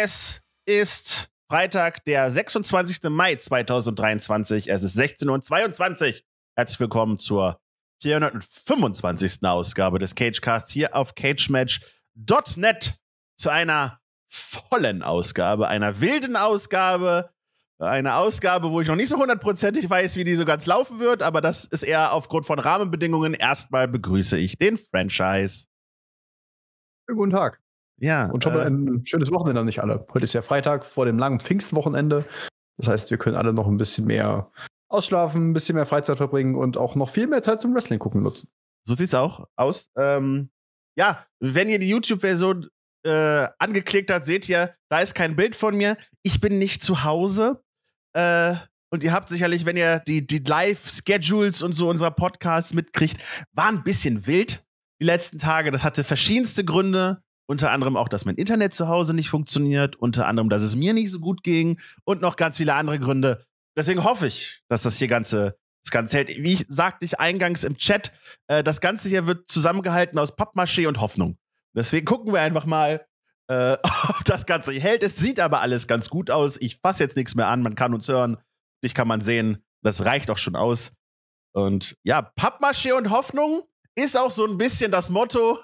Es ist Freitag, der 26. Mai 2023. Es ist 16.22 Uhr. Herzlich willkommen zur 425. Ausgabe des Cagecasts hier auf cagematch.net zu einer vollen Ausgabe, einer wilden Ausgabe, eine Ausgabe, wo ich noch nicht so hundertprozentig weiß, wie die so ganz laufen wird, aber das ist eher aufgrund von Rahmenbedingungen. Erstmal begrüße ich den Franchise. Guten Tag. Ja. Und schon mal äh, ein schönes Wochenende an euch alle. Heute ist ja Freitag vor dem langen Pfingstwochenende. Das heißt, wir können alle noch ein bisschen mehr ausschlafen, ein bisschen mehr Freizeit verbringen und auch noch viel mehr Zeit zum Wrestling gucken nutzen. So sieht's auch aus. Ähm, ja, wenn ihr die YouTube-Version äh, angeklickt habt, seht ihr, da ist kein Bild von mir. Ich bin nicht zu Hause. Äh, und ihr habt sicherlich, wenn ihr die, die Live-Schedules und so unserer Podcasts mitkriegt, war ein bisschen wild die letzten Tage. Das hatte verschiedenste Gründe. Unter anderem auch, dass mein Internet zu Hause nicht funktioniert, unter anderem, dass es mir nicht so gut ging und noch ganz viele andere Gründe. Deswegen hoffe ich, dass das hier Ganze, das Ganze hält. Wie ich sagte ich eingangs im Chat, äh, das Ganze hier wird zusammengehalten aus Pappmaché und Hoffnung. Deswegen gucken wir einfach mal, äh, ob das Ganze hält. Es sieht aber alles ganz gut aus. Ich fasse jetzt nichts mehr an. Man kann uns hören, dich kann man sehen. Das reicht auch schon aus. Und ja, Pappmaché und Hoffnung ist auch so ein bisschen das Motto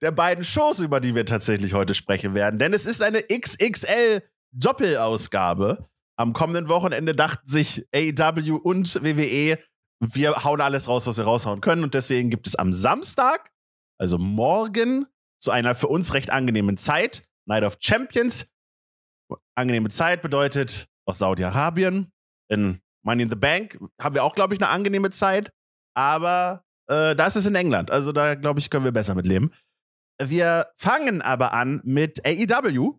der beiden Shows, über die wir tatsächlich heute sprechen werden. Denn es ist eine XXL-Doppelausgabe. Am kommenden Wochenende dachten sich AEW und WWE, wir hauen alles raus, was wir raushauen können. Und deswegen gibt es am Samstag, also morgen, zu einer für uns recht angenehmen Zeit, Night of Champions. Angenehme Zeit bedeutet aus Saudi-Arabien. In Money in the Bank haben wir auch, glaube ich, eine angenehme Zeit. Aber äh, das ist in England. Also da, glaube ich, können wir besser mit leben. Wir fangen aber an mit AEW,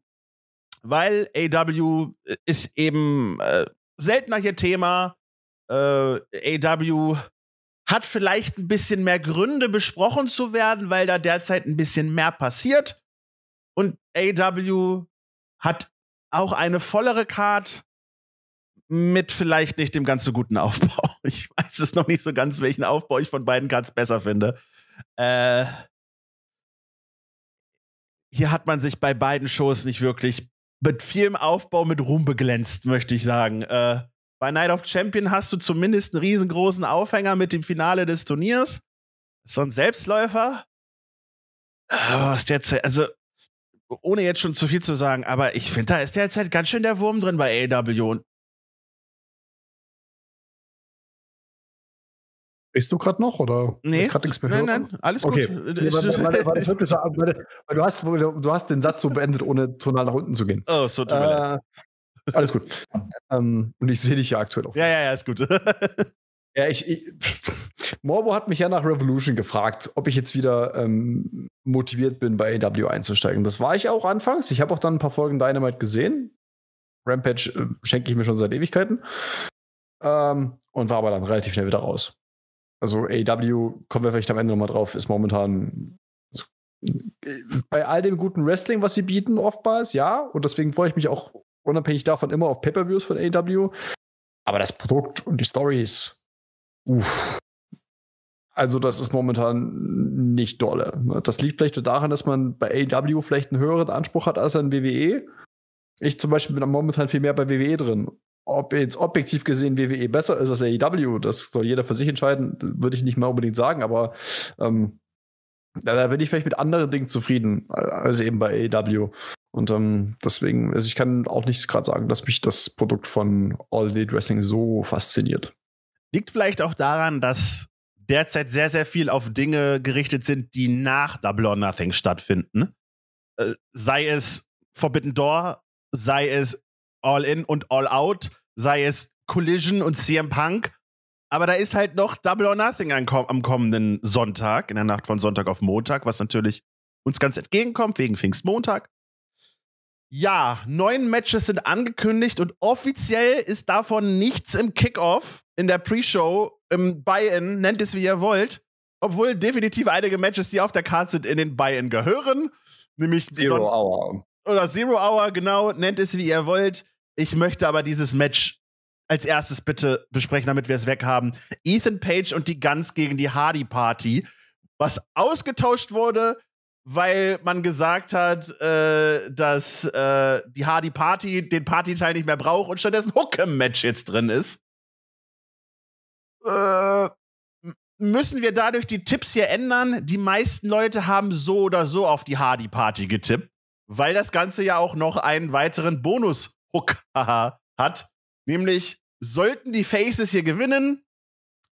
weil AEW äh, ist eben äh, seltener hier Thema. Äh, AEW hat vielleicht ein bisschen mehr Gründe besprochen zu werden, weil da derzeit ein bisschen mehr passiert. Und AEW hat auch eine vollere Card mit vielleicht nicht dem ganz so guten Aufbau. Ich weiß es noch nicht so ganz, welchen Aufbau ich von beiden Cards besser finde. Äh, hier hat man sich bei beiden Shows nicht wirklich mit vielem Aufbau mit Ruhm beglänzt, möchte ich sagen. Äh, bei Night of Champion hast du zumindest einen riesengroßen Aufhänger mit dem Finale des Turniers. So ein Selbstläufer. Was der also ohne jetzt schon zu viel zu sagen, aber ich finde, da ist derzeit ganz schön der Wurm drin bei AW. und Bist du gerade noch oder? Nee, nein, nein, alles gut. du, hast, den Satz so beendet, ohne tonal nach unten zu gehen. Oh, so tut äh, Alles gut. Ähm, und ich sehe dich ja aktuell auch. Ja, ja, ja, ist gut. ja, ich, ich Morbo hat mich ja nach Revolution gefragt, ob ich jetzt wieder ähm, motiviert bin, bei AW einzusteigen. Das war ich auch anfangs. Ich habe auch dann ein paar Folgen Dynamite gesehen. Rampage äh, schenke ich mir schon seit Ewigkeiten. Ähm, und war aber dann relativ schnell wieder raus also AEW, kommen wir vielleicht am Ende nochmal drauf, ist momentan bei all dem guten Wrestling, was sie bieten, oftmals, ja. Und deswegen freue ich mich auch unabhängig davon immer auf Pay-Per-Views von AEW. Aber das Produkt und die Stories, uff. Also, das ist momentan nicht dolle. Ne? Das liegt vielleicht daran, dass man bei AEW vielleicht einen höheren Anspruch hat als an WWE. Ich zum Beispiel bin momentan viel mehr bei WWE drin ob jetzt objektiv gesehen WWE besser ist als AEW, das soll jeder für sich entscheiden, würde ich nicht mal unbedingt sagen, aber ähm, da, bin ich vielleicht mit anderen Dingen zufrieden äh, als eben bei AEW. Und ähm, deswegen, also ich kann auch nicht gerade sagen, dass mich das Produkt von All Elite Wrestling so fasziniert. Liegt vielleicht auch daran, dass derzeit sehr, sehr viel auf Dinge gerichtet sind, die nach Double or Nothing stattfinden. Äh, sei es Forbidden Door, sei es All In und All Out, sei es Collision und CM Punk. Aber da ist halt noch Double or Nothing am, kommenden Sonntag, in der Nacht von Sonntag auf Montag, was natürlich uns ganz entgegenkommt wegen Pfingstmontag. Ja, neun Matches sind angekündigt und offiziell ist davon nichts im Kickoff, in der Pre-Show, im Buy-In, nennt es wie ihr wollt. Obwohl definitiv einige Matches, die auf der Karte sind, in den Buy-In gehören. Nämlich Zero Hour oder Zero Hour, genau, nennt es wie ihr wollt. Ich möchte aber dieses Match als erstes bitte besprechen, damit wir es weghaben. Ethan Page und die Guns gegen die Hardy Party, was ausgetauscht wurde, weil man gesagt hat, äh, dass äh, die Hardy Party den Partyteil nicht mehr braucht und stattdessen Hook im match jetzt drin ist. Äh, müssen wir dadurch die Tipps hier ändern? Die meisten Leute haben so oder so auf die Hardy Party getippt weil das Ganze ja auch noch einen weiteren Bonus-Hook hat. Nämlich, sollten die Faces hier gewinnen,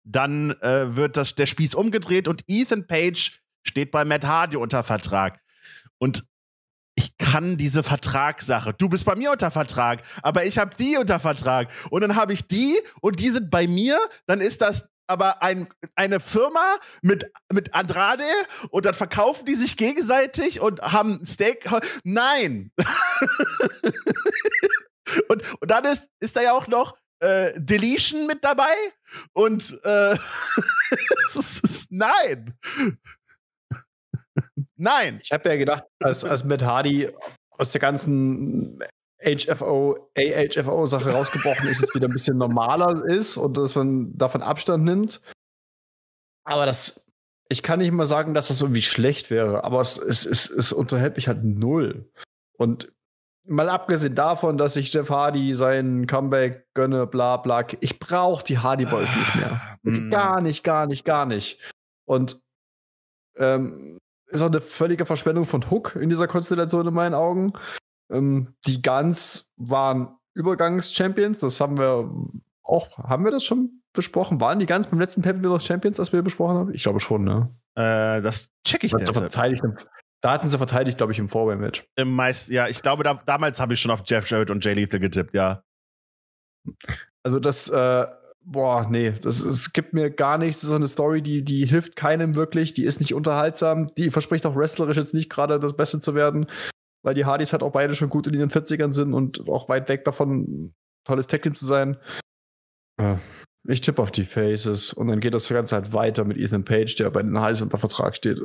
dann äh, wird das, der Spieß umgedreht und Ethan Page steht bei Matt Hardy unter Vertrag. Und ich kann diese Vertragssache. Du bist bei mir unter Vertrag, aber ich habe die unter Vertrag. Und dann habe ich die und die sind bei mir. Dann ist das aber ein, eine Firma mit, mit Andrade und dann verkaufen die sich gegenseitig und haben Steak. Nein! und, und dann ist, ist da ja auch noch äh, Deletion mit dabei und äh, nein! Nein! Ich habe ja gedacht, als, als Matt Hardy aus der ganzen HFO, AHFO-Sache rausgebrochen ist, jetzt wieder ein bisschen normaler ist und dass man davon Abstand nimmt. Aber das, ich kann nicht mal sagen, dass das irgendwie schlecht wäre, aber es, es, es, es unterhält mich halt null. Und mal abgesehen davon, dass ich Jeff Hardy sein Comeback gönne, bla bla, ich brauche die Hardy Boys nicht mehr. Ah, mm. Gar nicht, gar nicht, gar nicht. Und ähm, ist auch eine völlige Verschwendung von Hook in dieser Konstellation in meinen Augen. Ähm, die Guns waren Übergangs-Champions, das haben wir auch, haben wir das schon besprochen? Waren die Guns beim letzten Pep Village Champions, das wir besprochen haben? Ich glaube schon, ne? Äh, das check ich das verteidigt Da hatten sie verteidigt, glaube ich, im four Im meist, ja, ich glaube, da, damals habe ich schon auf Jeff Jarrett und Jay Lethal getippt, ja. Also das, äh, boah, nee, das, das gibt mir gar nichts. Das ist eine Story, die, die hilft keinem wirklich. Die ist nicht unterhaltsam. Die verspricht auch wrestlerisch jetzt nicht gerade das Beste zu werden weil die Hardys halt auch beide schon gut in ihren 40ern sind und auch weit weg davon, tolles Tech-Team zu sein. Ja. Äh, ich tippe auf die Faces und dann geht das Ganze halt weiter mit Ethan Page, der bei den Hardys unter Vertrag steht.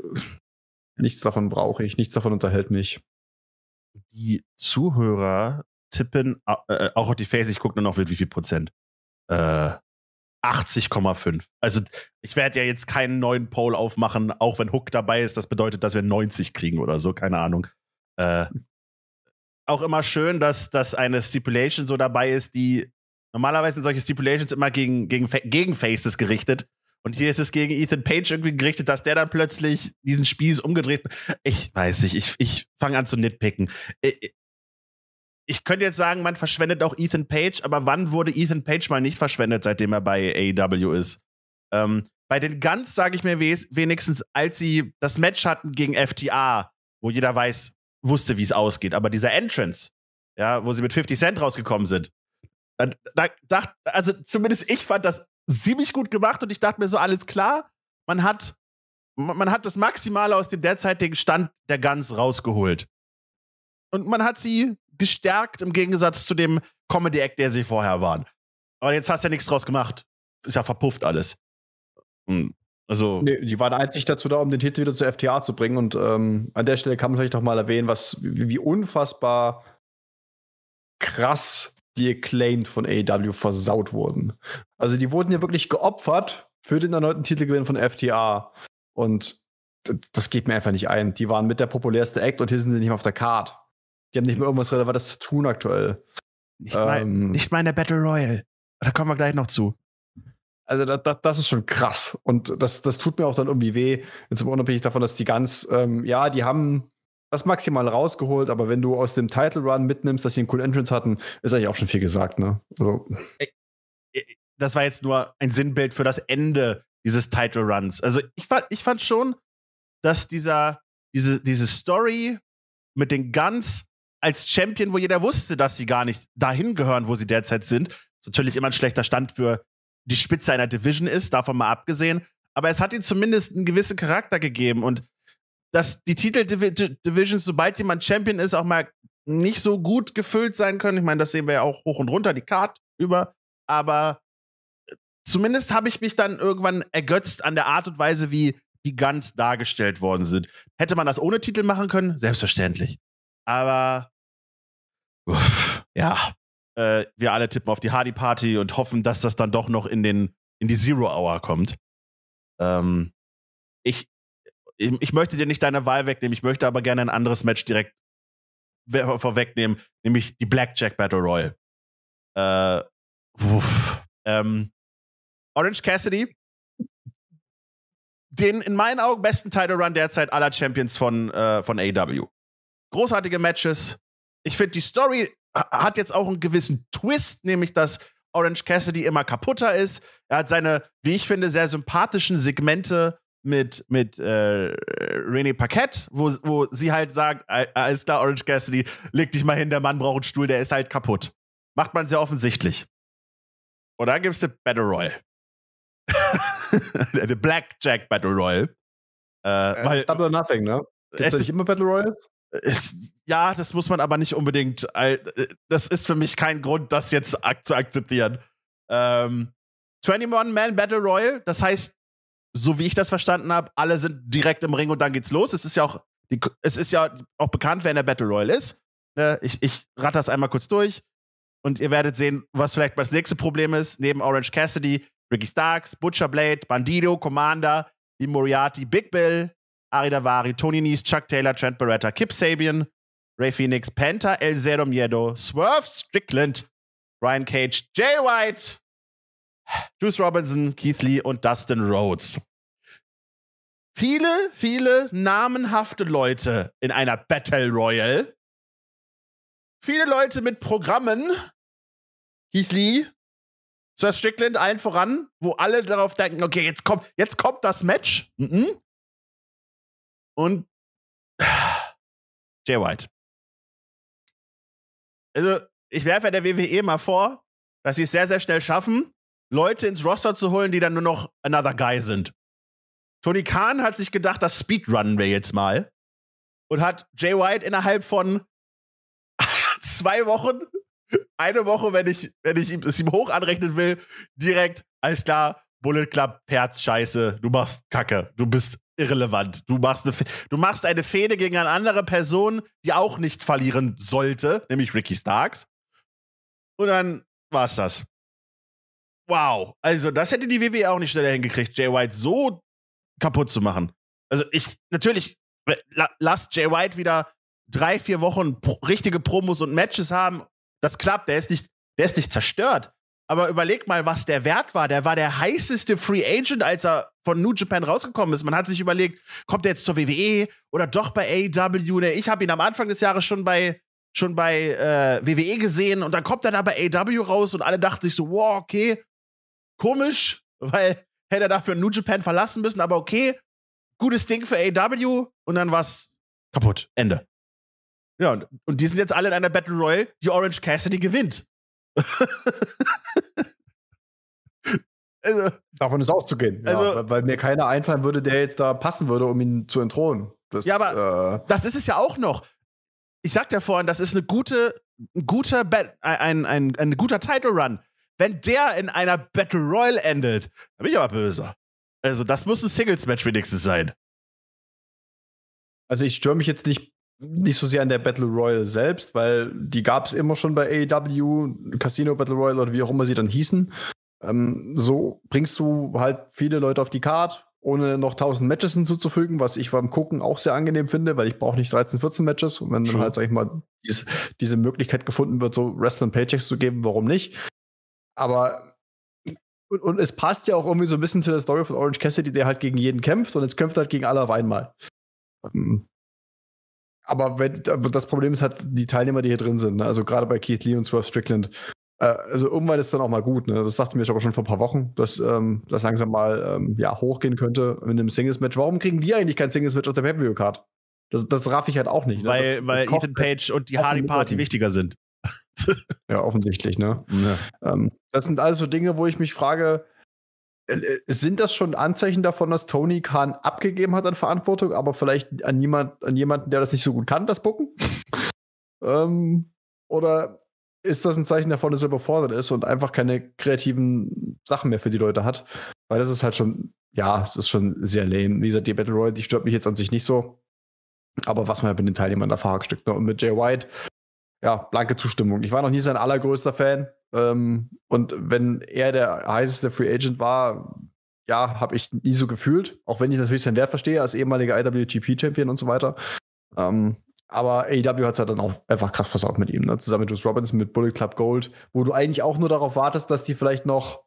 Nichts davon brauche ich, nichts davon unterhält mich. Die Zuhörer tippen äh, äh auch auf die Faces, ich gucke nur noch mit wie viel Prozent. Äh, 80,5. Also ich werde ja jetzt keinen neuen Poll aufmachen, auch wenn Hook dabei ist. Das bedeutet, dass wir 90 kriegen oder so, keine Ahnung. Äh, auch immer schön, dass, dass eine Stipulation so dabei ist, die normalerweise sind solche Stipulations immer gegen, gegen, gegen Faces gerichtet. Und hier ist es gegen Ethan Page irgendwie gerichtet, dass der dann plötzlich diesen Spieß umgedreht. Ich weiß nicht, ich, ich fange an zu nitpicken. Äh, äh, ich, könnte jetzt sagen, man verschwendet auch Ethan Page, aber wann wurde Ethan Page mal nicht verschwendet, seitdem er bei AEW ist? Ähm, bei den Guns sage ich mir wenigstens, als sie das Match hatten gegen FTA, wo jeder weiß, wusste, wie es ausgeht. Aber dieser Entrance, ja, wo sie mit 50 Cent rausgekommen sind, da, da, da, also zumindest ich fand das ziemlich gut gemacht und ich dachte mir so, alles klar, man hat, man hat das Maximale aus dem derzeitigen Stand der Gans rausgeholt. Und man hat sie gestärkt im Gegensatz zu dem Comedy-Act, der sie vorher waren. Aber jetzt hast du ja nichts draus gemacht. Ist ja verpufft alles. Und hm. Also nee, die waren einzig dazu da, um den Titel wieder zur FTA zu bringen. Und ähm, an der Stelle kann man vielleicht doch mal erwähnen, was wie unfassbar krass die Acclaimed von AEW versaut wurden. Also die wurden ja wirklich geopfert für den erneuten Titelgewinn von FTA. Und das geht mir einfach nicht ein. Die waren mit der populärste Act und hier sind sie nicht mehr auf der Card. Die haben nicht mehr irgendwas Relevantes zu tun aktuell. Nicht, ähm, mal, nicht mal in der Battle Royale. Da kommen wir gleich noch zu. Also das, das, das, ist schon krass. Und das, das tut mir auch dann irgendwie weh. Jetzt unabhängig davon, dass die ganz, ähm, ja, die haben das maximal rausgeholt, aber wenn du aus dem Title Run mitnimmst, dass sie einen coolen Entrance hatten, ist eigentlich auch schon viel gesagt, ne? Also. Das war jetzt nur ein Sinnbild für das Ende dieses Title Runs. Also ich fand, ich fand schon, dass dieser, diese, diese Story mit den Guns als Champion, wo jeder wusste, dass sie gar nicht dahin gehören, wo sie derzeit sind, ist natürlich immer ein schlechter Stand für die Spitze einer Division ist, davon mal abgesehen. Aber es hat ihm zumindest einen gewissen Charakter gegeben und dass die Titel-Divisions, sobald jemand Champion ist, auch mal nicht so gut gefüllt sein können. Ich meine, das sehen wir ja auch hoch und runter, die Card über. Aber zumindest habe ich mich dann irgendwann ergötzt an der Art und Weise, wie die Guns dargestellt worden sind. Hätte man das ohne Titel machen können? Selbstverständlich. Aber uff, ja, äh, wir alle tippen auf die Hardy Party und hoffen, dass das dann doch noch in, den, in die Zero Hour kommt. Ähm, ich, ich, ich möchte dir nicht deine Wahl wegnehmen, ich möchte aber gerne ein anderes Match direkt vorwegnehmen, nämlich die Blackjack Battle Royal. Äh, ähm, Orange Cassidy, den in meinen Augen besten Title Run derzeit aller Champions von, äh, von AW. Großartige Matches. Ich finde die Story hat jetzt auch einen gewissen Twist, nämlich dass Orange Cassidy immer kaputter ist. Er hat seine, wie ich finde, sehr sympathischen Segmente mit, mit äh, René Paquette, wo, wo sie halt sagt, alles klar, Orange Cassidy, leg dich mal hin, der Mann braucht einen Stuhl, der ist halt kaputt. Macht man sehr offensichtlich. Und dann gibt es eine Battle Royal. eine Blackjack Battle Royal. Äh, äh, weil, Double Nothing, ne? Gibt es nicht immer Battle Royal? Ist, ja, das muss man aber nicht unbedingt. Äh, das ist für mich kein Grund, das jetzt ak zu akzeptieren. Ähm, 21-Man Battle Royal, das heißt, so wie ich das verstanden habe, alle sind direkt im Ring und dann geht's los. Es ist ja auch, die, es ist ja auch bekannt, wer in der Battle Royal ist. Ne? Ich, ich ratter das einmal kurz durch und ihr werdet sehen, was vielleicht das nächste Problem ist. Neben Orange Cassidy, Ricky Starks, Butcher Blade, Bandido, Commander, die Moriarty, Big Bill, Ari Davari, Tony Nies, Chuck Taylor, Trent Barretta, Kip Sabian, Ray Phoenix, Penta, El Zero Miedo, Swerve Strickland, Brian Cage, Jay White, Juice Robinson, Keith Lee und Dustin Rhodes. Viele, viele namenhafte Leute in einer Battle Royale. Viele Leute mit Programmen. Keith Lee, Sir Strickland allen voran, wo alle darauf denken, okay, jetzt kommt, jetzt kommt das Match. Mm -mm und Jay White. Also, ich werfe ja der WWE mal vor, dass sie es sehr, sehr schnell schaffen, Leute ins Roster zu holen, die dann nur noch another guy sind. Tony Khan hat sich gedacht, das speedrunnen wir jetzt mal. Und hat Jay White innerhalb von zwei Wochen, eine Woche, wenn ich, wenn ich es ihm hoch anrechnen will, direkt, alles klar, Bullet Club, Herz, Scheiße, du machst Kacke, du bist irrelevant. Du machst, eine, du machst eine Fehde gegen eine andere Person, die auch nicht verlieren sollte, nämlich Ricky Starks. Und dann war es das. Wow. Also, das hätte die WWE auch nicht schneller hingekriegt, Jay White so kaputt zu machen. Also, ich, natürlich, lass Jay White wieder drei, vier Wochen richtige Promos und Matches haben. Das klappt. Der ist nicht, der ist nicht zerstört. Aber überleg mal, was der wert war. Der war der heißeste Free Agent, als er von New Japan rausgekommen ist. Man hat sich überlegt, kommt er jetzt zur WWE oder doch bei AEW? Ne, ich habe ihn am Anfang des Jahres schon bei schon bei äh, WWE gesehen und dann kommt er da bei AEW raus und alle dachten sich so, wow, okay, komisch, weil hätte er dafür New Japan verlassen müssen, aber okay, gutes Ding für AEW und dann war's kaputt, Ende. Ja, und, und die sind jetzt alle in einer Battle Royale, die Orange Cassidy gewinnt. Also, Davon ist auszugehen, also, ja, weil mir keiner einfallen würde, der jetzt da passen würde, um ihn zu entthronen. Das, ja, aber äh, das ist es ja auch noch. Ich sagte ja vorhin, das ist eine gute, ein guter, Be ein, ein, ein, ein guter Title Run. Wenn der in einer Battle Royal endet, dann bin ich aber böse. Also, das muss ein Singles-Match wenigstens sein. Also, ich störe mich jetzt nicht, nicht so sehr an der Battle Royal selbst, weil die gab es immer schon bei AEW, Casino Battle Royal oder wie auch immer sie dann hießen. Ähm, so bringst du halt viele Leute auf die Card, ohne noch 1000 Matches hinzuzufügen, was ich beim Gucken auch sehr angenehm finde, weil ich brauche nicht 13, 14 Matches. Und wenn True. dann halt, sag ich mal, dies, diese Möglichkeit gefunden wird, so Wrestling Paychecks zu geben, warum nicht? Aber und, und, es passt ja auch irgendwie so ein bisschen zu der Story von Orange Cassidy, der halt gegen jeden kämpft und jetzt kämpft er halt gegen alle auf einmal. Ähm, aber wenn, also das Problem ist halt die Teilnehmer, die hier drin sind. Ne? Also gerade bei Keith Lee und Swerve Strickland. Äh, also irgendwann ist dann auch mal gut. Ne? Das dachte mir aber schon vor ein paar Wochen, dass ähm, das langsam mal ähm, ja, hochgehen könnte mit einem Singles-Match. Warum kriegen die eigentlich kein Singles-Match auf der Pay-Per-View-Card? Das, das raff ich halt auch nicht. Ne? Weil, das, weil Ethan Page und die Hardy Party wichtiger sind. ja, offensichtlich, ne? Ja. Ähm, das sind alles so Dinge, wo ich mich frage, äh, äh, sind das schon Anzeichen davon, dass Tony Khan abgegeben hat an Verantwortung, aber vielleicht an, jemand, an jemanden, der das nicht so gut kann, das Bucken? ähm, oder ist das ein Zeichen davon, dass er überfordert ist und einfach keine kreativen Sachen mehr für die Leute hat. Weil das ist halt schon, ja, es ist schon sehr lame. Wie gesagt, die Battle Royale, die stört mich jetzt an sich nicht so. Aber was man ja halt mit den Teilnehmern erfahren stückt. Ne? Und mit Jay White, ja, blanke Zustimmung. Ich war noch nie sein allergrößter Fan. Ähm, und wenn er der heißeste Free Agent war, ja, habe ich nie so gefühlt. Auch wenn ich natürlich seinen Wert verstehe als ehemaliger IWGP-Champion und so weiter. Ähm, aber AEW hat es ja dann auch einfach krass versaut mit ihm, ne? zusammen mit Juice Robinson, mit Bullet Club Gold, wo du eigentlich auch nur darauf wartest, dass die vielleicht noch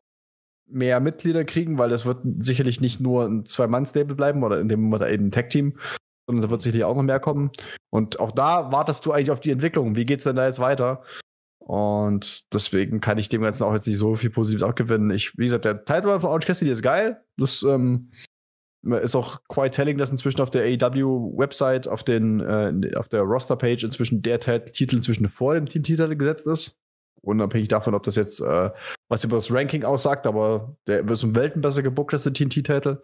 mehr Mitglieder kriegen, weil das wird sicherlich nicht nur ein Zwei-Mann-Stable bleiben oder in dem Moment eben ein Tag-Team, sondern da wird sicherlich auch noch mehr kommen. Und auch da wartest du eigentlich auf die Entwicklung. Wie geht's denn da jetzt weiter? Und deswegen kann ich dem Ganzen auch jetzt nicht so viel Positives abgewinnen. Ich, wie gesagt, der Title von Orange Cassidy ist geil. Das ähm, äh, ist auch quite telling, dass inzwischen auf der AEW-Website, auf, äh, auf der Roster-Page inzwischen der Titel inzwischen vor dem Teamtitel gesetzt ist. Unabhängig davon, ob das jetzt äh, was über das Ranking aussagt, aber der wird um Welten besser gebuckt als der TNT-Titel.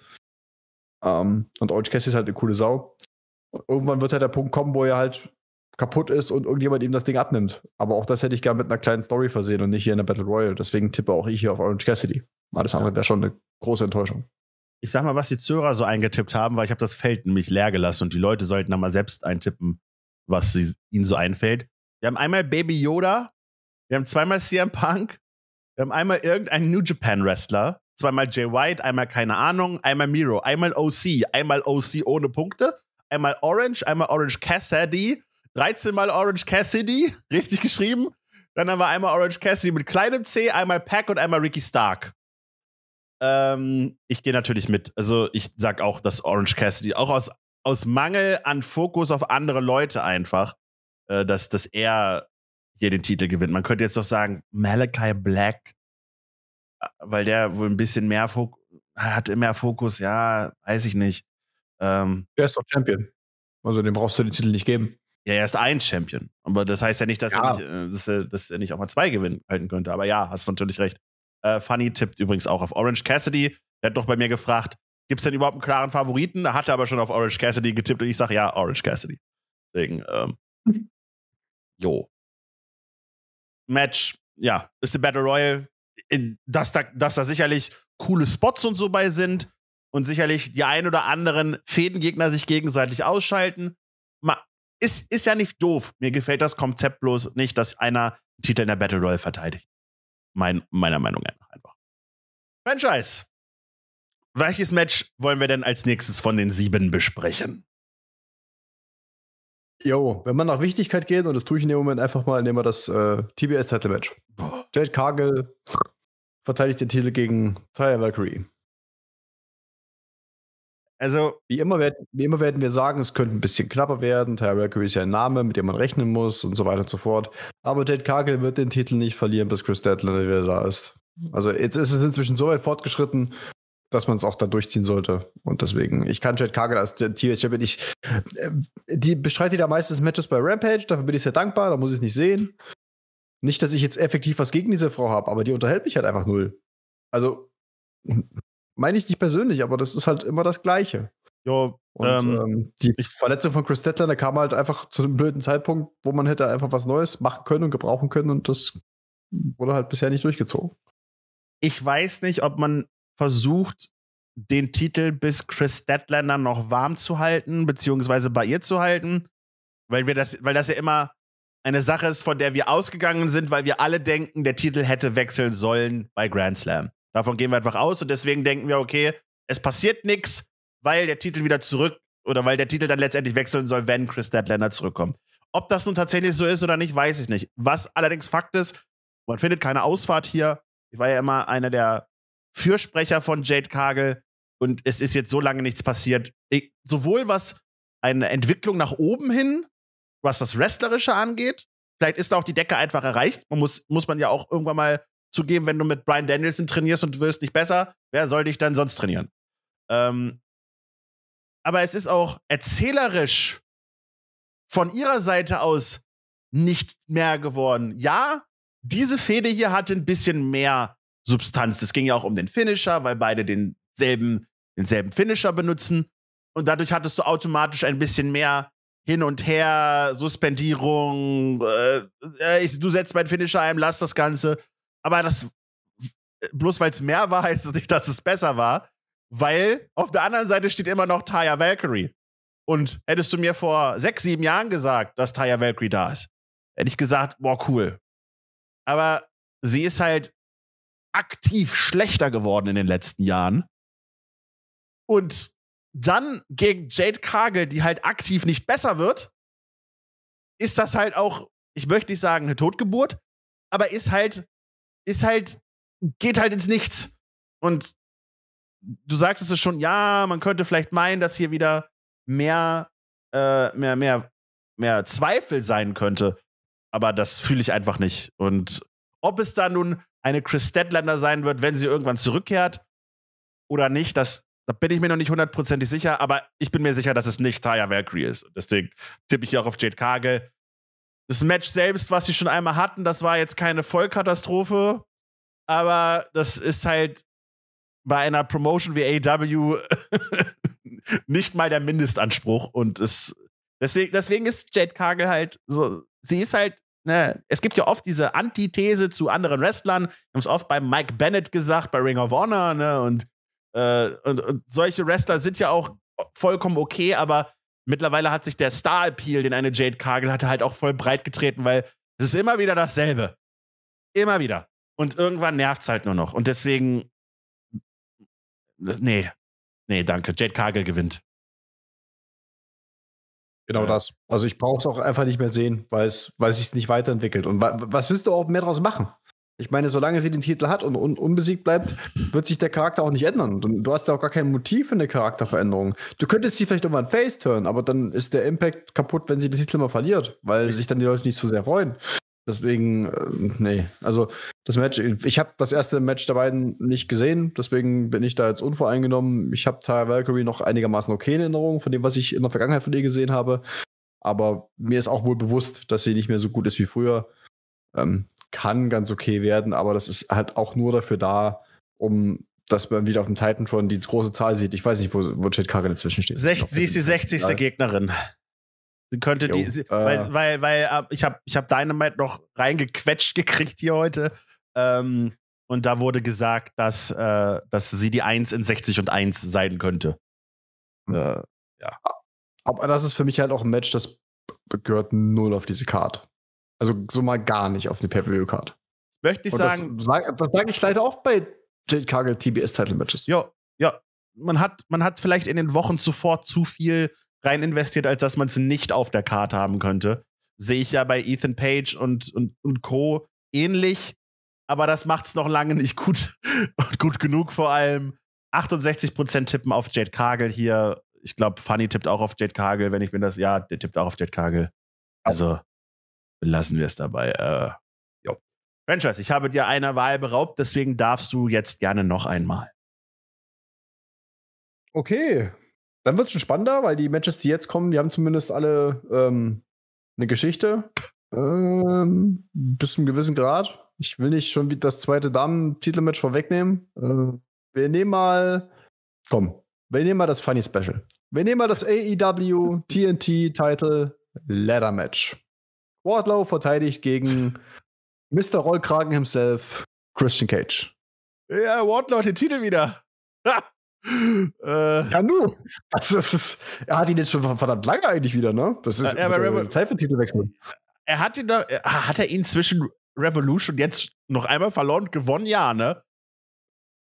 Ähm, und Orange Cassidy ist halt eine coole Sau. Irgendwann wird halt der Punkt kommen, wo er halt kaputt ist und irgendjemand ihm das Ding abnimmt. Aber auch das hätte ich gerne mit einer kleinen Story versehen und nicht hier in der Battle Royale. Deswegen tippe auch ich hier auf Orange Cassidy. Alles andere wäre schon eine große Enttäuschung ich sag mal, was die Zörer so eingetippt haben, weil ich habe das Feld nämlich leer gelassen und die Leute sollten dann mal selbst eintippen, was sie, ihnen so einfällt. Wir haben einmal Baby Yoda, wir haben zweimal CM Punk, wir haben einmal irgendeinen New Japan Wrestler, zweimal Jay White, einmal keine Ahnung, einmal Miro, einmal OC, einmal OC ohne Punkte, einmal Orange, einmal Orange Cassidy, 13 mal Orange Cassidy, richtig geschrieben. Dann haben wir einmal Orange Cassidy mit kleinem C, einmal Pack und einmal Ricky Stark. Ähm, ich gehe natürlich mit. Also ich sag auch, dass Orange Cassidy, auch aus, aus Mangel an Fokus auf andere Leute einfach, äh, dass, dass er hier den Titel gewinnt. Man könnte jetzt doch sagen, Malachi Black, äh, weil der wohl ein bisschen mehr Fokus hat, mehr Fokus, ja, weiß ich nicht. Ähm, er ist doch Champion. Also dem brauchst du den Titel nicht geben. Ja, er ist ein Champion. Aber das heißt ja nicht, dass, ja. Er, nicht, äh, dass, er, dass er nicht auch mal zwei gewinnen halten könnte. Aber ja, hast natürlich recht. Äh, Funny tippt übrigens auch auf Orange Cassidy. Der hat doch bei mir gefragt, gibt es denn überhaupt einen klaren Favoriten? hat Er aber schon auf Orange Cassidy getippt und ich sage ja, Orange Cassidy. Deswegen, ähm, jo. Match, ja, ist die Battle Royale. dass da, dass da sicherlich coole Spots und so bei sind und sicherlich die ein oder anderen Fädengegner sich gegenseitig ausschalten. Ma ist, ist ja nicht doof. Mir gefällt das Konzept bloß nicht, dass einer einen Titel in der Battle Royale verteidigt. Mein, meiner Meinung nach einfach. Franchise. Welches Match wollen wir denn als nächstes von den sieben besprechen? Jo, wenn man nach Wichtigkeit geht, und das tue ich in dem Moment einfach mal, nehmen wir das äh, TBS-Title-Match. Jade Cargill verteidigt den Titel gegen Taya Valkyrie. Also wie immer, werden, wie immer werden wir sagen, es könnte ein bisschen knapper werden. Tyrell Curry ist ja ein Name, mit dem man rechnen muss und so weiter und so fort. Aber Ted Kagel wird den Titel nicht verlieren, bis Chris Deadlander wieder da ist. Also jetzt ist es inzwischen so weit fortgeschritten, dass man es auch da durchziehen sollte. Und deswegen, ich kann Chad Kagel als Tier Champion, ich, äh, die bestreitet ja meistens Matches bei Rampage, dafür bin ich sehr dankbar, da muss ich es nicht sehen. Nicht, dass ich jetzt effektiv was gegen diese Frau habe, aber die unterhält mich halt einfach null. Also, meine ich nicht persönlich, aber das ist halt immer das Gleiche. Ja, und ähm, ähm, die Verletzung von Chris Dettler, kam halt einfach zu einem blöden Zeitpunkt, wo man hätte einfach was Neues machen können und gebrauchen können und das wurde halt bisher nicht durchgezogen. Ich weiß nicht, ob man versucht, den Titel bis Chris Statlander noch warm zu halten, beziehungsweise bei ihr zu halten, weil wir das, weil das ja immer eine Sache ist, von der wir ausgegangen sind, weil wir alle denken, der Titel hätte wechseln sollen bei Grand Slam. Davon gehen wir einfach aus und deswegen denken wir, okay, es passiert nichts, weil der Titel wieder zurück oder weil der Titel dann letztendlich wechseln soll, wenn Chris Deadlander zurückkommt. Ob das nun tatsächlich so ist oder nicht, weiß ich nicht. Was allerdings Fakt ist, man findet keine Ausfahrt hier. Ich war ja immer einer der Fürsprecher von Jade Kagel und es ist jetzt so lange nichts passiert. Ich, sowohl was eine Entwicklung nach oben hin, was das Wrestlerische angeht, vielleicht ist da auch die Decke einfach erreicht. Man muss, muss man ja auch irgendwann mal zu geben, wenn du mit Brian Danielson trainierst und du wirst nicht besser, wer soll dich dann sonst trainieren? Ähm, aber es ist auch erzählerisch von ihrer Seite aus nicht mehr geworden. Ja, diese Fehde hier hatte ein bisschen mehr Substanz. Es ging ja auch um den Finisher, weil beide denselben, denselben Finisher benutzen. Und dadurch hattest du automatisch ein bisschen mehr hin und her, Suspendierung, äh, äh ich, du setzt meinen Finisher ein, lass das Ganze aber das, äh, bloß weil es mehr war, heißt es nicht, dass es besser war, weil auf der anderen Seite steht immer noch Taya Valkyrie. Und hättest du mir vor sechs, sieben Jahren gesagt, dass Taya Valkyrie da ist, hätte ich gesagt, boah, cool. Aber sie ist halt aktiv schlechter geworden in den letzten Jahren. Und dann gegen Jade Kagel, die halt aktiv nicht besser wird, ist das halt auch, ich möchte nicht sagen, eine Totgeburt, aber ist halt ist halt, geht halt ins Nichts. Und du sagtest es schon, ja, man könnte vielleicht meinen, dass hier wieder mehr, äh, mehr, mehr, mehr Zweifel sein könnte. Aber das fühle ich einfach nicht. Und ob es da nun eine Chris Deadlander sein wird, wenn sie irgendwann zurückkehrt oder nicht, das, da bin ich mir noch nicht hundertprozentig sicher, aber ich bin mir sicher, dass es nicht Taya Valkyrie ist. Deswegen tippe ich hier auch auf Jade Kagel. Das Match selbst, was sie schon einmal hatten, das war jetzt keine Vollkatastrophe, aber das ist halt bei einer Promotion wie AW e nicht mal der Mindestanspruch und es deswegen, deswegen ist Jade Kagel halt so, sie ist halt Ne, es gibt ja oft diese Antithese zu anderen Wrestlern. Wir haben es oft bei Mike Bennett gesagt, bei Ring of Honor, ne, und, äh, und, und, solche Wrestler sind ja auch vollkommen okay, aber mittlerweile hat sich der Star-Appeal, den eine Jade Cargill hatte, halt auch voll breit getreten, weil es ist immer wieder dasselbe. Immer wieder. Und irgendwann nervt es halt nur noch. Und deswegen. Äh, nee. Nee, danke. Jade Cargill gewinnt. Genau ja. das. Also ich brauche es auch einfach nicht mehr sehen, weil es, weil es sich nicht weiterentwickelt. Und wa was willst du auch mehr draus machen? Ich meine, solange sie den Titel hat und un unbesiegt bleibt, wird sich der Charakter auch nicht ändern. Du, du hast ja auch gar kein Motiv für eine Charakterveränderung. Du könntest sie vielleicht irgendwann face turn, aber dann ist der Impact kaputt, wenn sie den Titel mal verliert, weil sich dann die Leute nicht so sehr freuen. Deswegen, äh, nee. Also, das Match, ich habe das erste Match der beiden nicht gesehen, deswegen bin ich da jetzt unvoreingenommen. Ich habe Tyra Valkyrie noch einigermaßen okay in Erinnerung von dem, was ich in der Vergangenheit von ihr gesehen habe. Aber mir ist auch wohl bewusst, dass sie nicht mehr so gut ist wie früher. Ähm, kann ganz okay werden, aber das ist halt auch nur dafür da, um dass man wieder auf dem Titan schon die große Zahl sieht. Ich weiß nicht, wo, wo Chad Cargill dazwischen steht. Sech, sie ist die 60. Zahl. Gegnerin. Sie könnte jo, die, sie, äh, weil, weil, weil, äh, ich habe ich hab Dynamite noch reingequetscht gekriegt hier heute. Ähm, und da wurde gesagt, dass, äh, dass sie die 1 in 60 und 1 sein könnte. Hm. Äh, ja. Aber das ist für mich halt auch ein Match, das gehört null auf diese Card. Also so mal gar nicht auf die Pay-Per-View-Card. Möchte ich sagen. Das, das sage ich leider auch bei Jade Cargill TBS-Title-Matches. Ja, ja. Man hat, man hat vielleicht in den Wochen zuvor zu viel rein investiert, als dass man es nicht auf der Karte haben könnte. Sehe ich ja bei Ethan Page und, und, und Co. ähnlich, aber das macht es noch lange nicht gut. und gut genug vor allem. 68% tippen auf Jade Cargill hier. Ich glaube, Funny tippt auch auf Jade Cargill, wenn ich mir das. Ja, der tippt auch auf Jade Cargill. Also, Lassen wir es dabei. Äh, jo. Franchise, ich habe dir einer Wahl beraubt, deswegen darfst du jetzt gerne noch einmal. Okay. Dann wird es schon spannender, weil die Matches, die jetzt kommen, die haben zumindest alle ähm, eine Geschichte. Ähm, bis zu einem gewissen Grad. Ich will nicht schon wieder das zweite Damen-Titelmatch vorwegnehmen. Äh, wir nehmen mal. Komm, wir nehmen mal das Funny Special. Wir nehmen mal das AEW TNT Title Ladder Match. Wardlow verteidigt gegen Mr. Rollkragen himself, Christian Cage. Ja, Wardlow hat den Titel wieder. äh, ja, nu. Das ist, das ist, er hat ihn jetzt schon verdammt lange eigentlich wieder, ne? Das ist ja, aber Revo Zeit für Titelwechsel. Er hat ihn da, äh, hat er ihn zwischen Revolution jetzt noch einmal verloren und gewonnen? Ja, ne?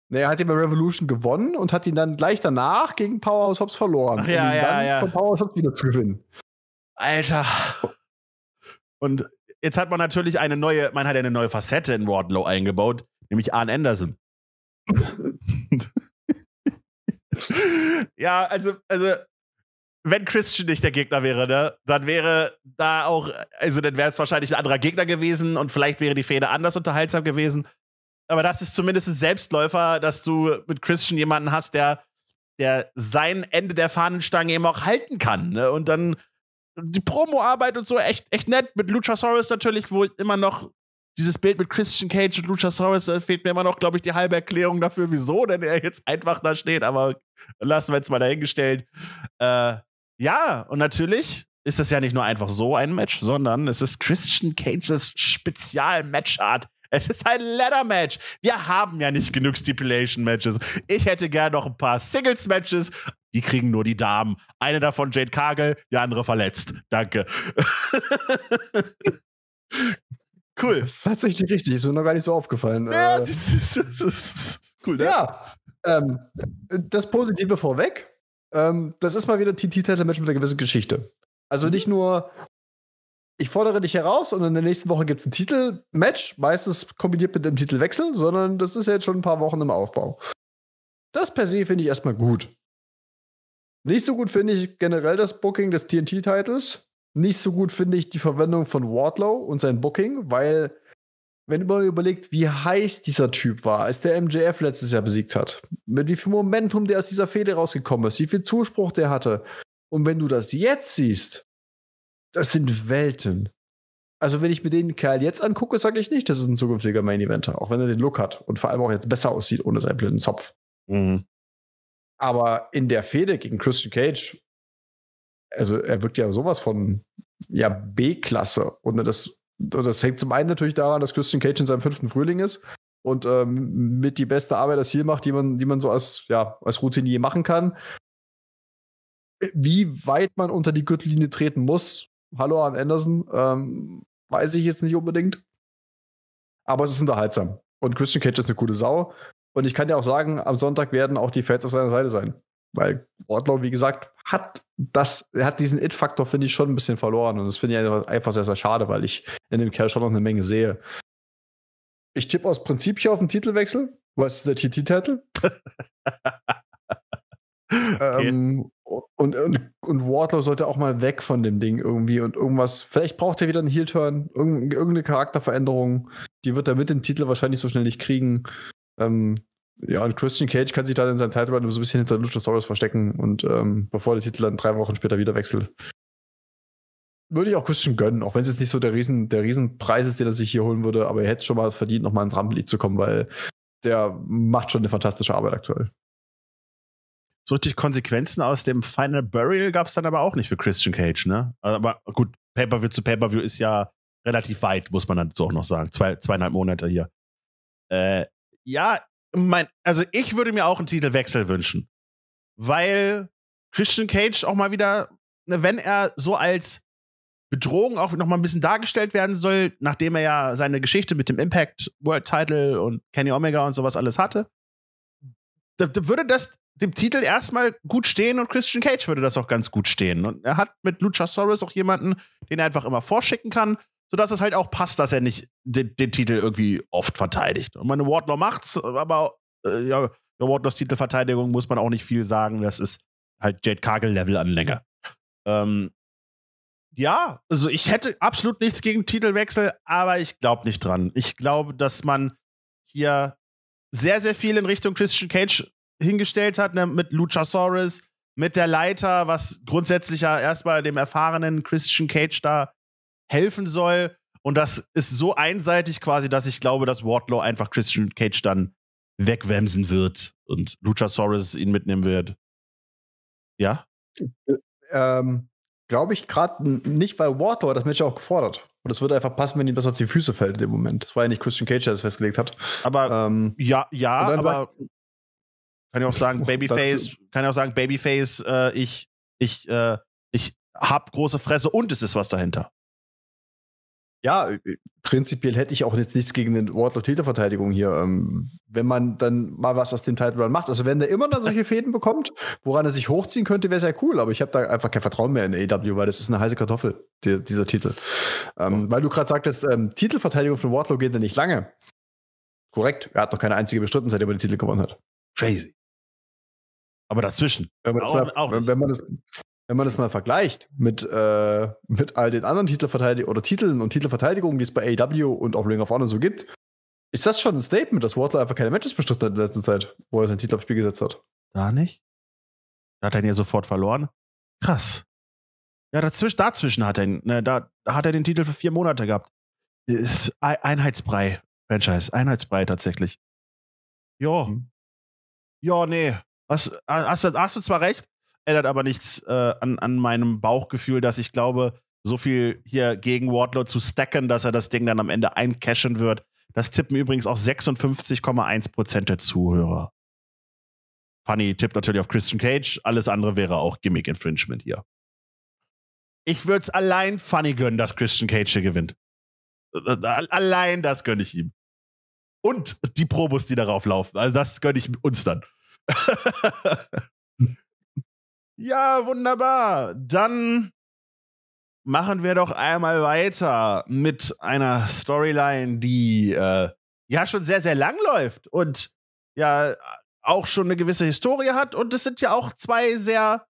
Ne, er hat ihn bei Revolution gewonnen und hat ihn dann gleich danach gegen Powerhouse Hobbs verloren. Ach, ja, um ja, dann ja. von Powerhouse Hobbs wieder zu gewinnen. Alter. Und jetzt hat man natürlich eine neue, man hat eine neue Facette in Wardlow eingebaut, nämlich Arn Anderson. ja, also, also, wenn Christian nicht der Gegner wäre, ne, dann wäre da auch, also dann wäre es wahrscheinlich ein anderer Gegner gewesen und vielleicht wäre die Fehde anders unterhaltsam gewesen. Aber das ist zumindest ein Selbstläufer, dass du mit Christian jemanden hast, der, der sein Ende der Fahnenstange eben auch halten kann. Ne? Und dann die Promo-Arbeit und so echt, echt nett. Mit Luchasaurus natürlich, wo immer noch dieses Bild mit Christian Cage und Luchasaurus, da fehlt mir immer noch, glaube ich, die halbe Erklärung dafür, wieso denn er jetzt einfach da steht. Aber lassen wir jetzt mal dahingestellt. Äh, ja, und natürlich ist das ja nicht nur einfach so ein Match, sondern es ist Christian Cages Spezial-Matchart. Es ist ein Ladder-Match. Wir haben ja nicht genug Stipulation-Matches. Ich hätte gern noch ein paar Singles-Matches die kriegen nur die Damen. Eine davon Jade Kagel, die andere verletzt. Danke. cool. Das ist tatsächlich richtig. Ist mir noch gar nicht so aufgefallen. Ja, äh, das ist, das ist cool, ne? Ja. Ähm, das Positive vorweg. Ähm, das ist mal wieder ein TT-Title-Match mit einer gewissen Geschichte. Also mhm. nicht nur, ich fordere dich heraus und in der nächsten Woche gibt es ein Titel-Match, meistens kombiniert mit dem Titelwechsel, sondern das ist ja jetzt schon ein paar Wochen im Aufbau. Das per se finde ich erstmal gut. Nicht so gut finde ich generell das Booking des TNT-Titles. Nicht so gut finde ich die Verwendung von Wardlow und sein Booking, weil, wenn man überlegt, wie heiß dieser Typ war, als der MJF letztes Jahr besiegt hat, mit wie viel Momentum der aus dieser Fehde rausgekommen ist, wie viel Zuspruch der hatte. Und wenn du das jetzt siehst, das sind Welten. Also, wenn ich mir den Kerl jetzt angucke, sage ich nicht, das ist ein zukünftiger Main-Eventer, auch wenn er den Look hat und vor allem auch jetzt besser aussieht ohne seinen blöden Zopf. Mhm. Aber in der Fehde gegen Christian Cage, also er wirkt ja sowas von ja, B-Klasse. Und das, das hängt zum einen natürlich daran, dass Christian Cage in seinem fünften Frühling ist und ähm, mit die beste Arbeit das hier macht, die man, die man so als, ja, als Routinier machen kann. Wie weit man unter die Gürtellinie treten muss, hallo an Anderson, ähm, weiß ich jetzt nicht unbedingt. Aber es ist unterhaltsam. Und Christian Cage ist eine coole Sau. Und ich kann dir auch sagen, am Sonntag werden auch die Fans auf seiner Seite sein. Weil Wardlow, wie gesagt, hat das, er hat diesen It-Faktor, finde ich, schon ein bisschen verloren. Und das finde ich einfach sehr, sehr schade, weil ich in dem Kerl schon noch eine Menge sehe. Ich tippe aus Prinzip hier auf den Titelwechsel. Was ist der TT-Titel? okay. ähm, und, und, und Wardlow sollte auch mal weg von dem Ding irgendwie und irgendwas. Vielleicht braucht er wieder einen Heel-Turn, irgendeine Charakterveränderung. Die wird er mit dem Titel wahrscheinlich so schnell nicht kriegen. Ähm, ja, und Christian Cage kann sich dann in seinem Title Run so ein bisschen hinter Luchasaurus verstecken und ähm, bevor der Titel dann drei Wochen später wieder wechselt. Würde ich auch Christian gönnen, auch wenn es jetzt nicht so der, Riesen, der Riesenpreis ist, den er sich hier holen würde, aber er hätte es schon mal verdient, nochmal ins Rampenlied zu kommen, weil der macht schon eine fantastische Arbeit aktuell. So richtig Konsequenzen aus dem Final Burial gab es dann aber auch nicht für Christian Cage, ne? Aber gut, Pay-Per-View zu Pay-Per-View ist ja relativ weit, muss man dazu auch noch sagen. Zwei, zweieinhalb Monate hier. Äh, ja, mein, also ich würde mir auch einen Titelwechsel wünschen. Weil Christian Cage auch mal wieder, ne, wenn er so als Bedrohung auch noch mal ein bisschen dargestellt werden soll, nachdem er ja seine Geschichte mit dem Impact World Title und Kenny Omega und sowas alles hatte, da, da würde das dem Titel erstmal gut stehen und Christian Cage würde das auch ganz gut stehen. Und er hat mit Luchasaurus auch jemanden, den er einfach immer vorschicken kann, sodass es halt auch passt, dass er nicht den, den Titel irgendwie oft verteidigt. Und meine Wardlaw macht's, aber äh, ja, der Wardlaws Titelverteidigung muss man auch nicht viel sagen. Das ist halt Jade Cargill-Level an Länge. Ähm, ja, also ich hätte absolut nichts gegen Titelwechsel, aber ich glaube nicht dran. Ich glaube, dass man hier sehr, sehr viel in Richtung Christian Cage hingestellt hat, ne, mit Luchasaurus, mit der Leiter, was grundsätzlich ja erstmal dem erfahrenen Christian Cage da helfen soll. Und das ist so einseitig quasi, dass ich glaube, dass Wardlow einfach Christian Cage dann wegwemsen wird und Luchasaurus ihn mitnehmen wird. Ja? Äh, ähm, glaube ich gerade nicht, weil Wardlow das Match auch gefordert. Und es würde einfach passen, wenn ihm das auf die Füße fällt in dem Moment. Das war ja nicht Christian Cage, der das festgelegt hat. Aber ähm, ja, ja, aber kann ich auch sagen, Babyface, kann ich auch sagen, Babyface, äh, ich, ich, äh, ich hab große Fresse und es ist was dahinter ja, äh, äh, prinzipiell hätte ich auch jetzt nichts gegen den wardlow täter verteidigung hier, ähm, wenn man dann mal was aus dem Title Run macht. Also wenn er immer noch solche Fäden bekommt, woran er sich hochziehen könnte, wäre sehr cool. Aber ich habe da einfach kein Vertrauen mehr in AEW, weil das ist eine heiße Kartoffel, die, dieser Titel. Ähm, Weil du gerade sagtest, ähm, Titelverteidigung von Wardlow geht ja nicht lange. Korrekt, er hat noch keine einzige bestritten, seitdem er den Titel gewonnen hat. Crazy. Aber dazwischen. Wenn man, auch, das, auch wenn, wenn man das, wenn man das mal vergleicht mit, äh, mit all den anderen Titelverteidigungen oder Titeln und Titelverteidigungen, die es bei AEW und auch Ring of Honor so gibt, ist das schon ein Statement, dass Wardler einfach keine Matches bestritten hat in der letzten Zeit, wo er seinen Titel aufs Spiel gesetzt hat. Da nicht? Da hat er ihn ja sofort verloren. Krass. Ja, dazwischen, dazwischen hat er ihn, ne, da hat er den Titel für vier Monate gehabt. Ist Einheitsbrei, Franchise, Einheitsbrei tatsächlich. Jo. Mhm. Ja, nee. Hast, hast, hast du zwar recht, ändert aber nichts äh, an, an meinem Bauchgefühl, dass ich glaube, so viel hier gegen Wardlow zu stacken, dass er das Ding dann am Ende eincashen wird. Das tippen übrigens auch 56,1% der Zuhörer. Funny tippt natürlich auf Christian Cage, alles andere wäre auch Gimmick-Infringement hier. Ich würde es allein Funny gönnen, dass Christian Cage hier gewinnt. Allein das gönne ich ihm. Und die Probos, die darauf laufen. Also das gönne ich uns dann. Ja, wunderbar. Dann machen wir doch einmal weiter mit einer Storyline, die äh, ja schon sehr, sehr lang läuft und ja auch schon eine gewisse Historie hat. Und es sind ja auch zwei sehr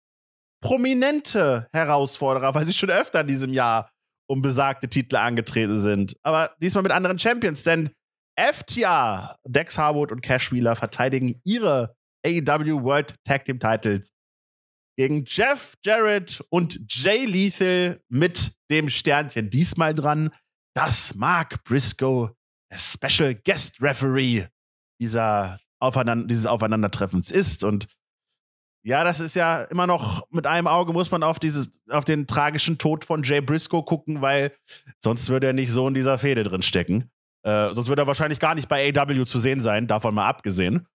prominente Herausforderer, weil sie schon öfter in diesem Jahr um besagte Titel angetreten sind. Aber diesmal mit anderen Champions, denn FTA, Dex Harwood und Cash Wheeler verteidigen ihre AEW World Tag Team Titles gegen Jeff Jarrett und Jay Lethal mit dem Sternchen diesmal dran, dass Mark Briscoe Special Guest Referee dieser Aufeinander dieses Aufeinandertreffens ist. Und ja, das ist ja immer noch mit einem Auge muss man auf dieses, auf den tragischen Tod von Jay Briscoe gucken, weil sonst würde er nicht so in dieser Fehde drin stecken. Äh, sonst würde er wahrscheinlich gar nicht bei AW zu sehen sein, davon mal abgesehen.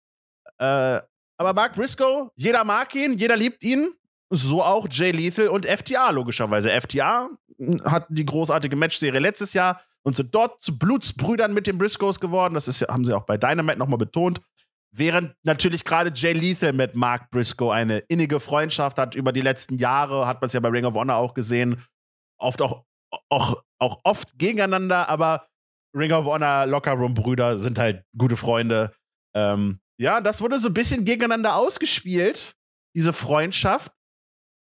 Äh, aber Mark Briscoe, jeder mag ihn, jeder liebt ihn. So auch Jay Lethal und FTA logischerweise. FTA hm, hat die großartige Matchserie letztes Jahr und sind dort zu Blutsbrüdern mit den Briscoes geworden. Das ist, haben sie auch bei Dynamite nochmal betont. Während natürlich gerade Jay Lethal mit Mark Briscoe eine innige Freundschaft hat über die letzten Jahre, hat man es ja bei Ring of Honor auch gesehen, oft auch, auch, auch oft gegeneinander, aber Ring of Honor Locker Room brüder sind halt gute Freunde. Ähm, ja, das wurde so ein bisschen gegeneinander ausgespielt, diese Freundschaft,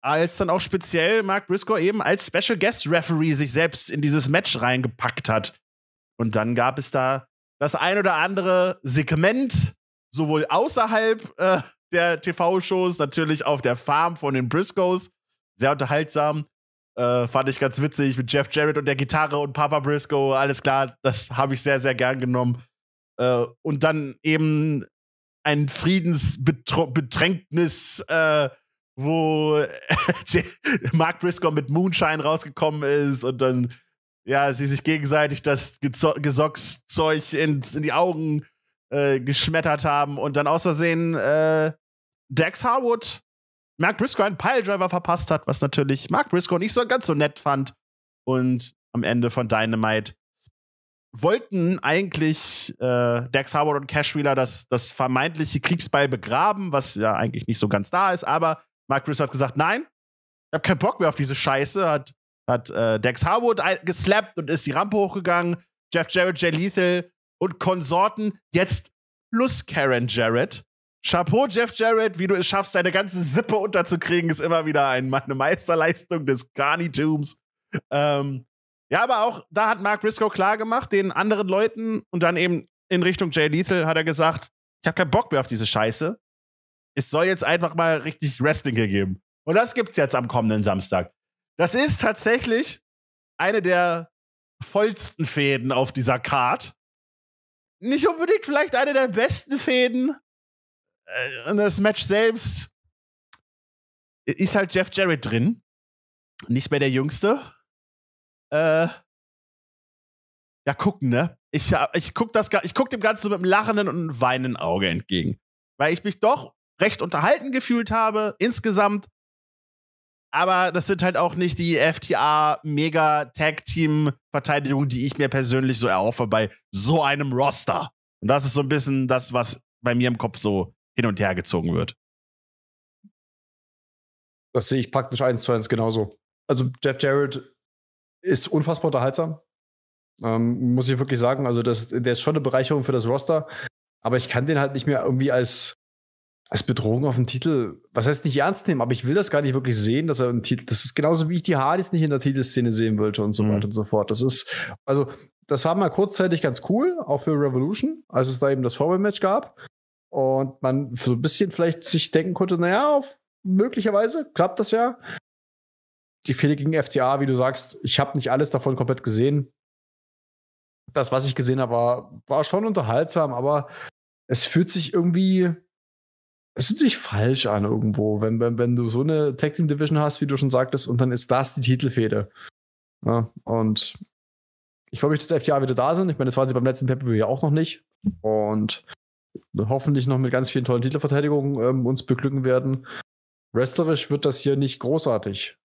als dann auch speziell Mark Briscoe eben als Special Guest Referee sich selbst in dieses Match reingepackt hat. Und dann gab es da das ein oder andere Segment, sowohl außerhalb äh, der TV-Shows, natürlich auf der Farm von den Briscoes. Sehr unterhaltsam. Äh, fand ich ganz witzig mit Jeff Jarrett und der Gitarre und Papa Briscoe. Alles klar, das habe ich sehr, sehr gern genommen. Äh, und dann eben ein Friedensbetränknis, äh, wo Mark Briscoe mit Moonshine rausgekommen ist und dann ja, sie sich gegenseitig das Gesockszeug in, in die Augen äh, geschmettert haben und dann aus Versehen äh, Dax Harwood Mark Briscoe einen Piledriver verpasst hat, was natürlich Mark Briscoe nicht so ganz so nett fand. Und am Ende von Dynamite wollten eigentlich äh, Dax Howard und Cash Wheeler das, das vermeintliche Kriegsbeil begraben, was ja eigentlich nicht so ganz da ist, aber Mark Russo hat gesagt, nein, ich habe keinen Bock mehr auf diese Scheiße, hat, hat äh, Dax Harwood geslappt und ist die Rampe hochgegangen, Jeff Jarrett, Jay Lethal und Konsorten, jetzt plus Karen Jarrett. Chapeau, Jeff Jarrett, wie du es schaffst, deine ganze Sippe unterzukriegen, ist immer wieder ein, eine Meisterleistung des Carnitums. Ähm, ja, aber auch da hat Mark Briscoe klargemacht, den anderen Leuten und dann eben in Richtung Jay Lethal hat er gesagt, ich habe keinen Bock mehr auf diese Scheiße. Es soll jetzt einfach mal richtig Wrestling hier geben. Und das gibt's jetzt am kommenden Samstag. Das ist tatsächlich eine der vollsten Fäden auf dieser Card. Nicht unbedingt vielleicht eine der besten Fäden. Äh, das Match selbst ist halt Jeff Jarrett drin. Nicht mehr der Jüngste äh, ja, gucken, ne? Ich, ich guck guck dem Ganzen mit einem lachenden und einem weinenden Auge entgegen. Weil ich mich doch recht unterhalten gefühlt habe, insgesamt. Aber das sind halt auch nicht die FTA-Mega-Tag-Team-Verteidigung, die ich mir persönlich so erhoffe bei so einem Roster. Und das ist so ein bisschen das, was bei mir im Kopf so hin und her gezogen wird. Das sehe ich praktisch eins zu eins genauso. Also Jeff Jarrett ist unfassbar unterhaltsam. Ähm, muss ich wirklich sagen. Also, das, der ist schon eine Bereicherung für das Roster. Aber ich kann den halt nicht mehr irgendwie als, als Bedrohung auf den Titel, was heißt nicht ernst nehmen, aber ich will das gar nicht wirklich sehen, dass er einen Titel, das ist genauso wie ich die Hardys nicht in der Titelszene sehen wollte und so mhm. weiter und so fort. Das ist, also, das war mal kurzzeitig ganz cool, auch für Revolution, als es da eben das Vorbildmatch gab. Und man so ein bisschen vielleicht sich denken konnte, naja, auf, möglicherweise klappt das ja die Fehde gegen FCA, wie du sagst, ich habe nicht alles davon komplett gesehen. Das, was ich gesehen habe, war, war schon unterhaltsam, aber es fühlt sich irgendwie, es fühlt sich falsch an irgendwo, wenn, wenn, wenn du so eine Tag Team Division hast, wie du schon sagtest, und dann ist das die Titelfede. Ja, und ich freue mich, dass FTA wieder da sind. Ich meine, das waren sie beim letzten pay per ja auch noch nicht. Und hoffentlich noch mit ganz vielen tollen Titelverteidigungen ähm, uns beglücken werden. Wrestlerisch wird das hier nicht großartig.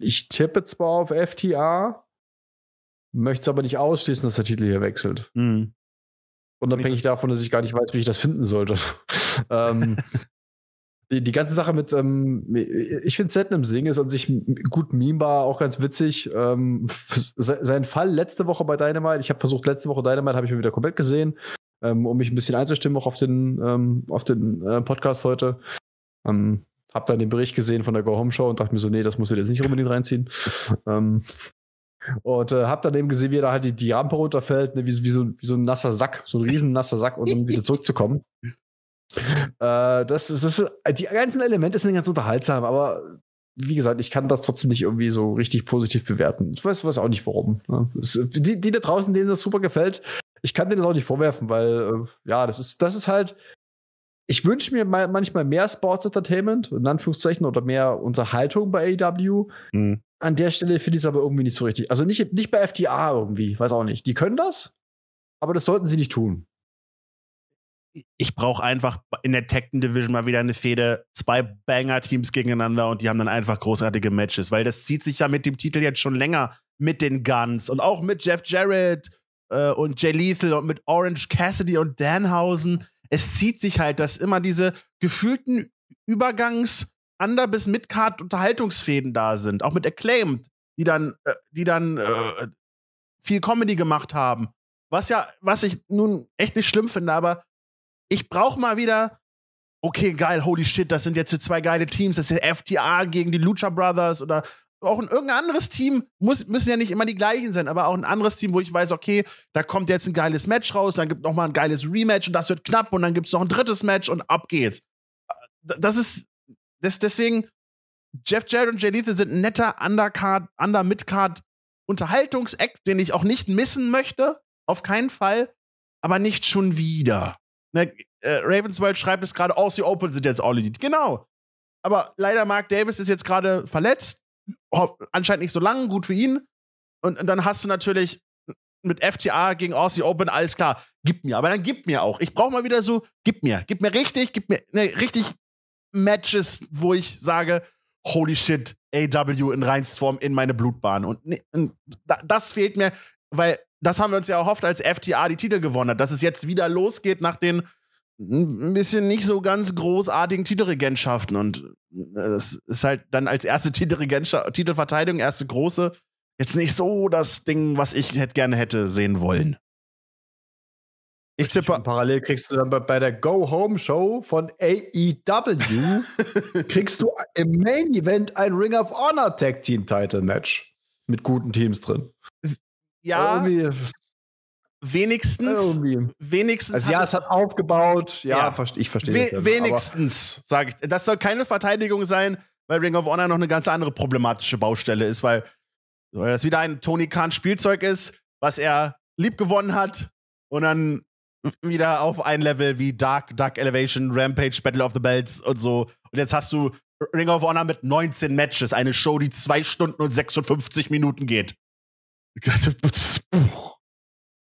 Ich tippe zwar auf FTA, möchte es aber nicht ausschließen, dass der Titel hier wechselt. Mhm. Unabhängig davon, dass ich gar nicht weiß, wie ich das finden sollte. ähm, die, die, ganze Sache mit, ähm, ich finde Setnam Sing ist an sich gut memebar, auch ganz witzig. Ähm, se sein Fall letzte Woche bei Dynamite, ich habe versucht, letzte Woche Dynamite habe ich mir wieder komplett gesehen, ähm, um mich ein bisschen einzustimmen, auch auf den, ähm, auf den äh, Podcast heute. Ähm, hab dann den Bericht gesehen von der Go Home Show und dachte mir so, nee, das muss ich jetzt nicht unbedingt reinziehen. ähm, und äh, hab dann eben gesehen, wie da halt die, die Rampe runterfällt, ne, wie, wie, so, wie so ein nasser Sack, so ein riesen nasser Sack, um wieder zurückzukommen. Äh, das, ist, das die ganzen Elemente sind ganz unterhaltsam, aber wie gesagt, ich kann das trotzdem nicht irgendwie so richtig positiv bewerten. Ich weiß, weiß auch nicht warum. Ne? Die, die, da draußen, denen das super gefällt, ich kann denen das auch nicht vorwerfen, weil äh, ja, das ist, das ist halt ich wünsche mir manchmal mehr Sports Entertainment, in Anführungszeichen, oder mehr Unterhaltung bei AEW. Mhm. An der Stelle finde ich es aber irgendwie nicht so richtig. Also nicht, nicht bei FDA irgendwie, weiß auch nicht. Die können das, aber das sollten sie nicht tun. Ich brauche einfach in der Tekken Division mal wieder eine Fehde, zwei Banger-Teams gegeneinander und die haben dann einfach großartige Matches, weil das zieht sich ja mit dem Titel jetzt schon länger mit den Guns und auch mit Jeff Jarrett äh, und Jay Lethal und mit Orange Cassidy und Danhausen es zieht sich halt, dass immer diese gefühlten Übergangs- Under- bis Midcard-Unterhaltungsfäden da sind, auch mit Acclaimed, die dann, äh, die dann äh, viel Comedy gemacht haben. Was ja, was ich nun echt nicht schlimm finde, aber ich brauche mal wieder, okay, geil, holy shit, das sind jetzt zwei geile Teams, das ist FTA gegen die Lucha Brothers oder auch ein irgendein anderes Team muss, müssen ja nicht immer die gleichen sein, aber auch ein anderes Team, wo ich weiß, okay, da kommt jetzt ein geiles Match raus, dann gibt noch mal ein geiles Rematch und das wird knapp und dann gibt es noch ein drittes Match und ab geht's. Äh, das ist das, deswegen Jeff Jarrett und Jay Lethal sind ein netter Undercard, Under Midcard Unterhaltungsact, den ich auch nicht missen möchte, auf keinen Fall, aber nicht schon wieder. Ne, äh, Ravensworld schreibt es gerade, Aussie oh, Open sind jetzt all elite. Genau. Aber leider Mark Davis ist jetzt gerade verletzt anscheinend nicht so lang, gut für ihn. Und, und dann hast du natürlich mit FTA gegen Aussie Open, alles klar, gib mir, aber dann gib mir auch. Ich brauche mal wieder so, gib mir, gib mir richtig, gib mir ne, richtig Matches, wo ich sage, holy shit, AW in Reinstform in meine Blutbahn. Und, ne, und das fehlt mir, weil das haben wir uns ja erhofft, als FTA die Titel gewonnen hat, dass es jetzt wieder losgeht nach den ein bisschen nicht so ganz großartigen Titelregentschaften und äh, es ist halt dann als erste Titelverteidigung, erste große, jetzt nicht so das Ding, was ich hätte, gerne hätte sehen wollen. Ich tippe. parallel kriegst du dann bei, bei der Go-Home-Show von AEW, kriegst du im Main-Event ein Ring of Honor Tag Team Title Match mit guten Teams drin. Ja. Irgendwie Wenigstens, Irgendwie. wenigstens. Also, ja, es hat aufgebaut. Ja, ja. ich verstehe. We das, wenigstens, sage ich. Das soll keine Verteidigung sein, weil Ring of Honor noch eine ganz andere problematische Baustelle ist, weil, weil das wieder ein Tony Khan Spielzeug ist, was er lieb gewonnen hat und dann wieder auf ein Level wie Dark, Dark Elevation, Rampage, Battle of the Belts und so. Und jetzt hast du Ring of Honor mit 19 Matches, eine Show, die 2 Stunden und 56 Minuten geht. Puh.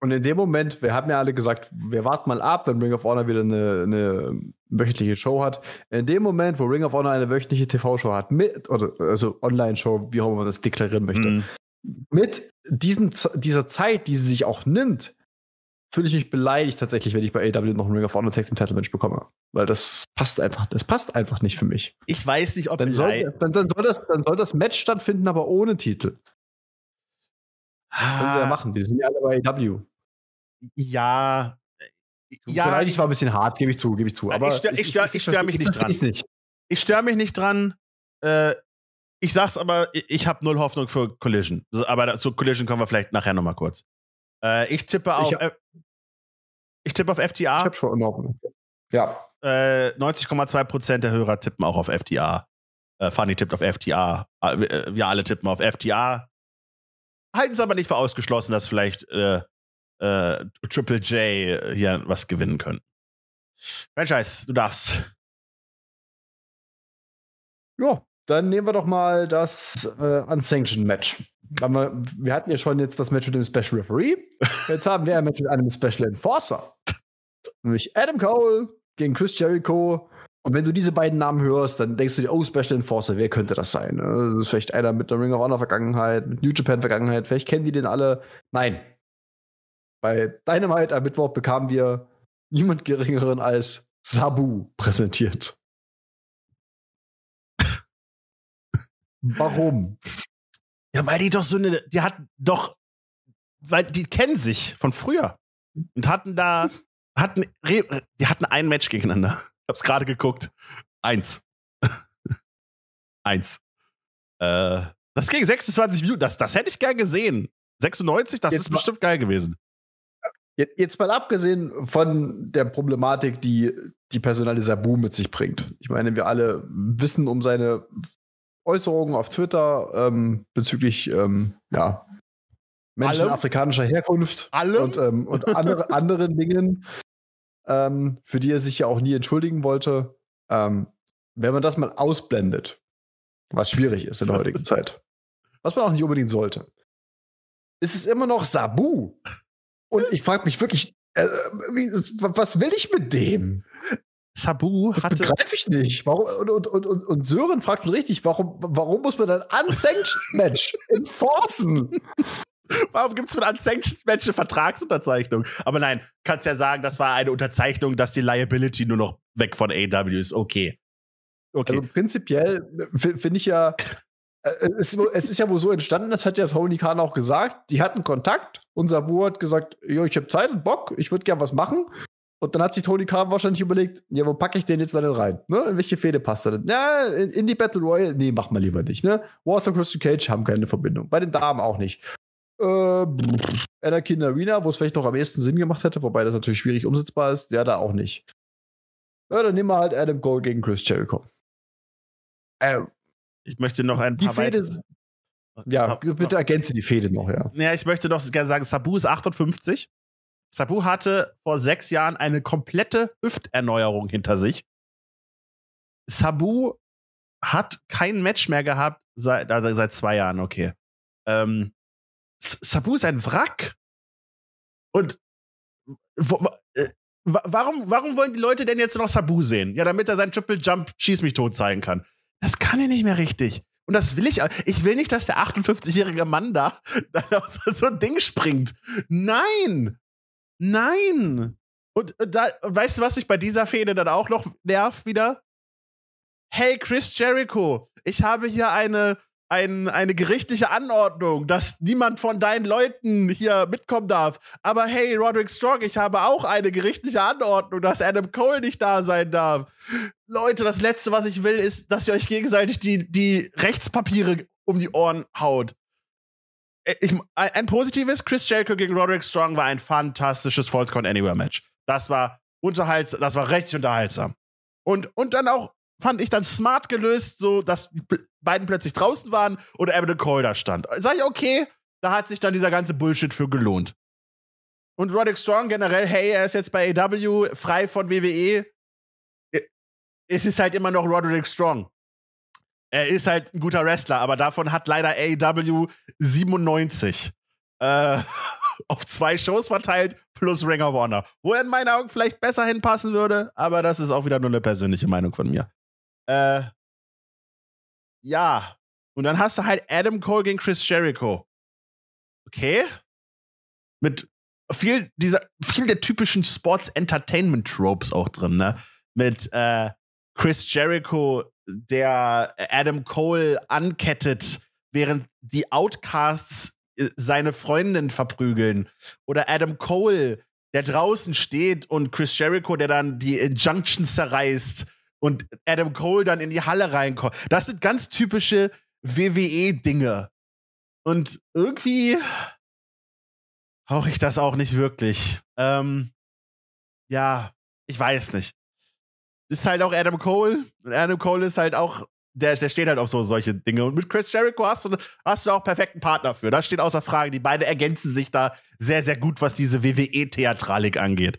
Und in dem Moment, wir haben ja alle gesagt, wir warten mal ab, wenn Ring of Honor wieder eine, eine wöchentliche Show hat. In dem Moment, wo Ring of Honor eine wöchentliche TV-Show hat, mit, oder, also Online-Show, wie auch immer man das deklarieren möchte, mhm. mit diesen, dieser Zeit, die sie sich auch nimmt, fühle ich mich beleidigt tatsächlich, wenn ich bei AW noch einen Ring of Honor Tag Team Title Match bekomme, weil das passt einfach, das passt einfach nicht für mich. Ich weiß nicht, ob dann soll, dann, dann, soll das, dann soll das Match stattfinden, aber ohne Titel. Können sie ja ah. machen, die sind ja alle bei AW ja. Äh, ja, ich war ein bisschen hart, gebe ich zu, gebe ich zu. Aber ich störe ich stör, ich stör mich nicht dran. Nicht. Ich störe mich nicht dran. Äh, ich sag's aber, ich habe null Hoffnung für Collision. Aber zu Collision kommen wir vielleicht nachher nochmal kurz. Äh, ich tippe auf. Ich, äh, ich tippe auf FTA. Ich hab schon immer Ja. Äh, 90,2% der Hörer tippen auch auf FTA. Äh, Fanny tippt auf FTA. Äh, wir alle tippen auf FTA. Halten es aber nicht für ausgeschlossen, dass vielleicht äh, äh, Triple J äh, hier was gewinnen können. Franchise, du darfst. Ja, dann nehmen wir doch mal das äh, Unsanctioned Match. Wir, wir, hatten ja schon jetzt das Match mit dem Special Referee. Jetzt haben wir ein Match mit einem Special Enforcer. Nämlich Adam Cole gegen Chris Jericho. Und wenn du diese beiden Namen hörst, dann denkst du dir, oh, Special Enforcer, wer könnte das sein? Ne? Das ist vielleicht einer mit der Ring of Honor Vergangenheit, mit New Japan Vergangenheit, vielleicht kennen die den alle. Nein, bei Dynamite am Mittwoch bekamen wir niemand geringeren als Sabu präsentiert. Warum? Ja, weil die doch so eine, die hatten doch, weil die kennen sich von früher und hatten da, hatten, die hatten ein Match gegeneinander. Ich hab's gerade geguckt. Eins. Eins. Äh, das ging 26 Minuten, das, das hätte ich gern gesehen. 96, das Jetzt ist bestimmt geil gewesen. Jetzt mal abgesehen von der Problematik, die die Personale Sabu mit sich bringt. Ich meine, wir alle wissen um seine Äußerungen auf Twitter ähm, bezüglich ähm, ja, Menschen Allem? afrikanischer Herkunft Allem? und, ähm, und andere, anderen Dingen, ähm, für die er sich ja auch nie entschuldigen wollte. Ähm, wenn man das mal ausblendet, was schwierig ist in der heutigen Zeit, was man auch nicht unbedingt sollte, ist es immer noch Sabu. Und ich frage mich wirklich, äh, wie, was will ich mit dem? Sabu das hatte. begreife ich nicht. Warum, und, und, und, und Sören fragt schon richtig, warum, warum muss man ein Unsanctioned Match enforcen? Warum gibt es für Unsanctioned Match eine Vertragsunterzeichnung? Aber nein, kannst ja sagen, das war eine Unterzeichnung, dass die Liability nur noch weg von AW ist. Okay. okay. Also prinzipiell äh, finde ich ja, äh, äh, es, es, ist ja wohl so entstanden, das hat ja Tony Khan auch gesagt. Die hatten Kontakt Unser Sabu hat gesagt, jo, ich habe Zeit und Bock, ich würde gern was machen. Und dann hat sich Tony Khan wahrscheinlich überlegt, ja, wo packe ich den jetzt dann rein? Ne? In welche Fehde passt er denn? Ja, in, in, die Battle Royale, nee, mach mal lieber nicht. Ne? Water Christian Cage haben keine Verbindung. Bei den Damen auch nicht. Äh, Anakin Arena, wo es vielleicht noch am ehesten Sinn gemacht hätte, wobei das natürlich schwierig umsetzbar ist, ja, da auch nicht. Ja, dann nehmen wir halt Adam Cole gegen Chris Jericho. Äh, ich möchte noch ein die paar Fehde, weitere. Ja, bitte ergänze die Fehde noch, ja. Ja, ich möchte noch gerne sagen, Sabu ist 58. Sabu hatte vor sechs Jahren eine komplette Hüfterneuerung hinter sich. Sabu hat kein Match mehr gehabt seit, also seit zwei Jahren, okay. Ähm, Sabu ist ein Wrack. Und wo, äh, warum, warum wollen die Leute denn jetzt noch Sabu sehen? Ja, damit er seinen Triple Jump Schieß mich tot zeigen kann. Das kann ich nicht mehr richtig. Und das will ich. auch. Ich will nicht, dass der 58-jährige Mann da aus so ein Ding springt. Nein! Nein! Und, und äh, da, weißt du, was mich bei dieser Fehde dann auch noch nervt wieder? Hey, Chris Jericho, ich habe hier eine ein, eine gerichtliche Anordnung, dass niemand von deinen Leuten hier mitkommen darf. Aber hey, Roderick Strong, ich habe auch eine gerichtliche Anordnung, dass Adam Cole nicht da sein darf. Leute, das Letzte, was ich will, ist, dass ihr euch gegenseitig die, die Rechtspapiere um die Ohren haut. Äh, ich, ein positives, Chris Jericho gegen Roderick Strong war ein fantastisches Falls Count Anywhere Match. Das war unterhaltsam, das war richtig unterhaltsam. Und, und dann auch fand ich dann smart gelöst, so dass die beiden plötzlich draußen waren und Abbott Cole da stand. Sag ich, okay, da hat sich dann dieser ganze Bullshit für gelohnt. Und Roderick Strong generell, hey, er ist jetzt bei AW, frei von WWE. Es ist halt immer noch Roderick Strong. Er ist halt ein guter Wrestler, aber davon hat leider AW 97 äh, auf zwei Shows verteilt plus Ring of Honor. Wo er in meinen Augen vielleicht besser hinpassen würde, aber das ist auch wieder nur eine persönliche Meinung von mir. Äh, ja. Und dann hast du halt Adam Cole gegen Chris Jericho. Okay. Mit viel dieser, viel der typischen Sports Entertainment Tropes auch drin, ne? Mit äh, Chris Jericho, der Adam Cole ankettet, während die Outcasts äh, seine Freundin verprügeln. Oder Adam Cole, der draußen steht und Chris Jericho, der dann die Injunction zerreißt und Adam Cole dann in die Halle reinkommt. Das sind ganz typische WWE-Dinge. Und irgendwie brauche ich das auch nicht wirklich. Ähm, ja, ich weiß nicht. Ist halt auch Adam Cole. Und Adam Cole ist halt auch, der, der steht halt auf so solche Dinge. Und mit Chris Jericho hast du, hast du auch perfekten Partner für. Das steht außer Frage. Die beiden ergänzen sich da sehr, sehr gut, was diese WWE-Theatralik angeht.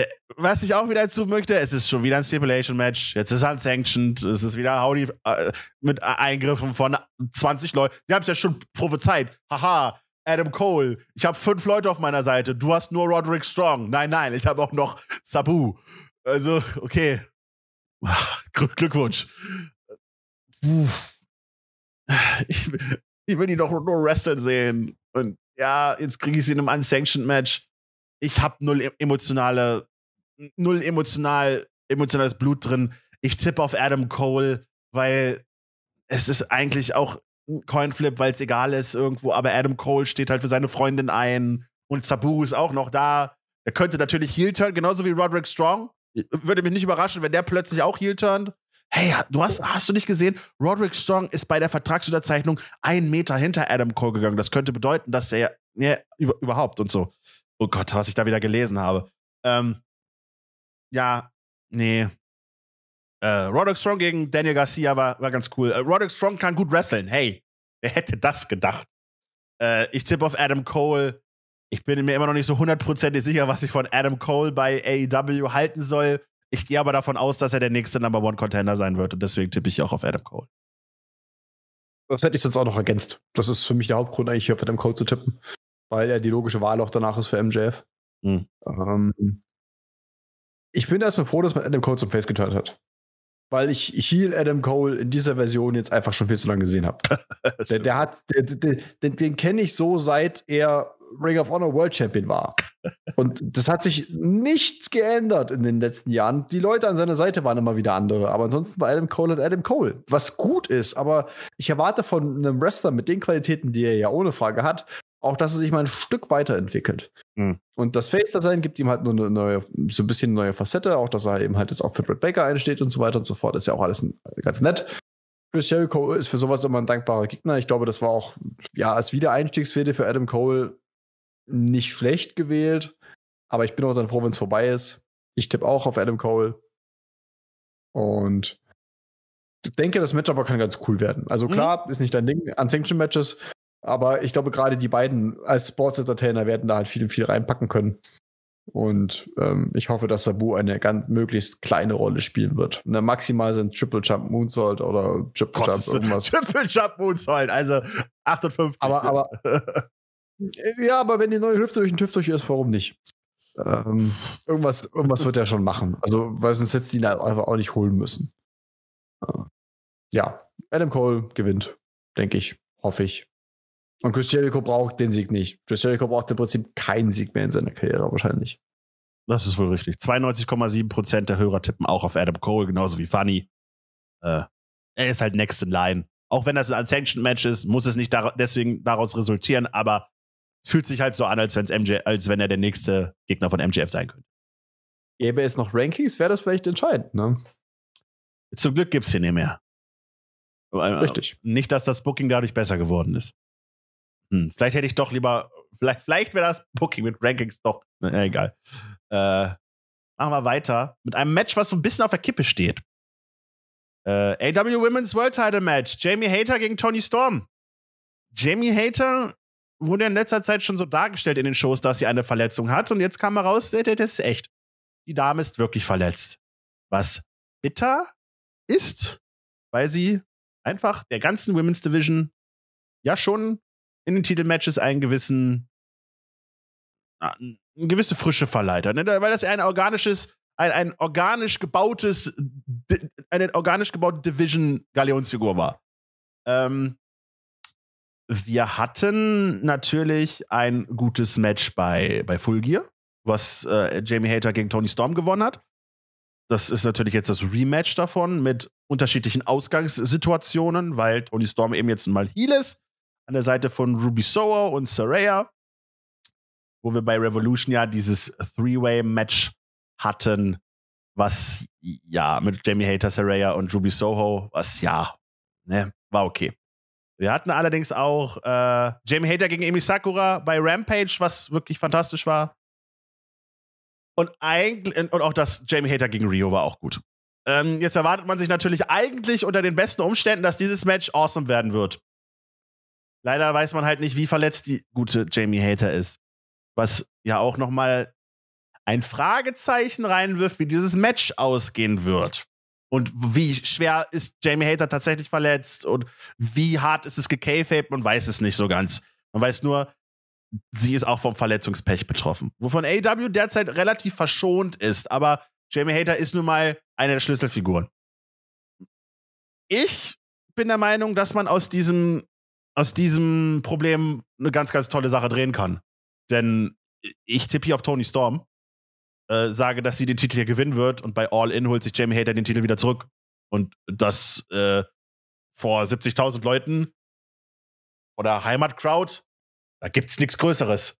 Äh, was ich auch wieder möchte, es ist schon wieder ein Stipulation-Match. Jetzt ist halt sanctioned. Es ist wieder Howdy äh, mit Eingriffen von 20 Leuten. Die haben es ja schon prophezeit. Haha, Adam Cole. Ich habe fünf Leute auf meiner Seite. Du hast nur Roderick Strong. Nein, nein, ich habe auch noch Sabu. Also, okay. Glückwunsch. Ich, ich will die doch nur wrestlen sehen. Und ja, jetzt kriege ich sie in einem unsanctioned Match. Ich habe null e-, emotionale null emotional, emotionales Blut drin. Ich tippe auf Adam Cole, weil es ist eigentlich auch ein Coinflip, weil es egal ist irgendwo, aber Adam Cole steht halt für seine Freundin ein und Sabu ist auch noch da. Er könnte natürlich Heel turn, genauso wie Roderick Strong. Würde mich nicht überraschen, wenn der plötzlich auch Heel turnt. Hey, du hast, hast du nicht gesehen? Roderick Strong ist bei der Vertragsunterzeichnung einen Meter hinter Adam Cole gegangen. Das könnte bedeuten, dass er, ja, über, überhaupt und so. Oh Gott, was ich da wieder gelesen habe. Ähm, ja, nee. Äh, Roderick Strong gegen Daniel Garcia war, war ganz cool. Äh, Roderick Strong kann gut wresteln. Hey, wer hätte das gedacht? Äh, ich tippe auf Adam Cole. Ich bin mir immer noch nicht so hundertprozentig sicher, was ich von Adam Cole bei AEW halten soll. Ich gehe aber davon aus, dass er der nächste Number One Contender sein wird und deswegen tippe ich auch auf Adam Cole. Das hätte ich sonst auch noch ergänzt. Das ist für mich der Hauptgrund, eigentlich hier auf Adam Cole zu tippen, weil er die logische Wahl auch danach ist für MJF. Mhm. Ähm, ich bin erstmal froh, dass man Adam Cole zum Face geturnt hat. Weil ich Heal Adam Cole in dieser Version jetzt einfach schon viel zu lange gesehen habe. der, der, hat, der, der, den, den kenne ich so, seit er Ring of Honor World Champion war. Und das hat sich nichts geändert in den letzten Jahren. Die Leute an seiner Seite waren immer wieder andere. Aber ansonsten war Adam Cole und halt Adam Cole. Was gut ist, aber ich erwarte von einem Wrestler mit den Qualitäten, die er ja ohne Frage hat, auch, dass er sich mal ein Stück weiterentwickelt. Mhm. Und das Face-Design gibt ihm halt nur eine neue, so ein bisschen eine neue Facette, auch dass er eben halt jetzt auch für Red Baker einsteht und so weiter und so fort. Ist ja auch alles ganz nett. Chris Jericho ist für sowas immer ein dankbarer Gegner. Ich glaube, das war auch, ja, als Wiedereinstiegsfehde für Adam Cole nicht schlecht gewählt. Aber ich bin auch dann froh, wenn es vorbei ist. Ich tippe auch auf Adam Cole. Und denke, das Match aber kann ganz cool werden. Also mhm. klar, mhm. ist nicht dein Ding. An Sanction Matches aber ich glaube, gerade die beiden als Sports Entertainer werden da halt viel, viel reinpacken können. Und ähm, ich hoffe, dass Sabu eine ganz möglichst kleine Rolle spielen wird. Ne, maximal sind Triple Jump Moonsault oder Triple Gott, Jump irgendwas. Triple Jump Moonsault, also 58. Aber, aber ja, aber wenn die neue Hüfte durch den TÜV durch ist, warum nicht? Ähm, irgendwas, irgendwas wird er schon machen. Also, weil sonst hätte ihn halt einfach auch nicht holen müssen. Ja, Adam Cole gewinnt, denke ich, hoffe ich. Und Chris Jericho braucht den Sieg nicht. Chris Jericho braucht im Prinzip keinen Sieg mehr in seiner Karriere wahrscheinlich. Das ist wohl richtig. 92,7% der Hörer tippen auch auf Adam Cole, genauso wie Funny. Äh, er ist halt next in line. Auch wenn das ein Unsanctioned Match ist, muss es nicht dar deswegen daraus resultieren, aber fühlt sich halt so an, als, wenn's MJ als wenn er der nächste Gegner von MJF sein könnte. Gäbe es noch Rankings, wäre das vielleicht entscheidend, ne? Zum Glück gibt es sie nicht mehr. Äh, richtig. Nicht, dass das Booking dadurch besser geworden ist. Hm, vielleicht hätte ich doch lieber, vielleicht, vielleicht wäre das Booking mit Rankings doch, naja, egal. Äh, machen wir weiter mit einem Match, was so ein bisschen auf der Kippe steht. Äh, AW Women's World Title Match. Jamie Hater gegen Tony Storm. Jamie Hater wurde in letzter Zeit schon so dargestellt in den Shows, dass sie eine Verletzung hat. Und jetzt kam heraus, das ist echt. Die Dame ist wirklich verletzt. Was bitter ist, weil sie einfach der ganzen Women's Division ja schon in den Titelmatches einen gewissen, eine gewisse Frische verleiht. Ne? Weil das ja ein organisches, ein, ein organisch gebautes, eine organisch gebaute division Galleonsfigur war. Ähm, wir hatten natürlich ein gutes Match bei, bei Full Gear, was äh, Jamie Hater gegen Tony Storm gewonnen hat. Das ist natürlich jetzt das Rematch davon mit unterschiedlichen Ausgangssituationen, weil Tony Storm eben jetzt mal Heal ist an der Seite von Ruby Soho und Saraya, wo wir bei Revolution ja dieses Three-Way-Match hatten, was ja mit Jamie Hater, Saraya und Ruby Soho, was ja, ne, war okay. Wir hatten allerdings auch äh, Jamie Hater gegen Emi Sakura bei Rampage, was wirklich fantastisch war. Und, eigentlich, und auch das Jamie Hater gegen Rio war auch gut. Ähm, jetzt erwartet man sich natürlich eigentlich unter den besten Umständen, dass dieses Match awesome werden wird. Leider weiß man halt nicht, wie verletzt die gute Jamie Hater ist. Was ja auch nochmal ein Fragezeichen reinwirft, wie dieses Match ausgehen wird. Und wie schwer ist Jamie Hater tatsächlich verletzt und wie hart ist es gekayfaped, man weiß es nicht so ganz. Man weiß nur, sie ist auch vom Verletzungspech betroffen. Wovon AW e derzeit relativ verschont ist, aber Jamie Hater ist nun mal eine der Schlüsselfiguren. Ich bin der Meinung, dass man aus diesem aus diesem Problem eine ganz, ganz tolle Sache drehen kann. Denn ich tippe hier auf Tony Storm, äh, sage, dass sie den Titel hier gewinnen wird und bei All In holt sich Jamie Hater den Titel wieder zurück. Und das äh, vor 70.000 Leuten oder Heimatcrowd, da gibt's nichts Größeres.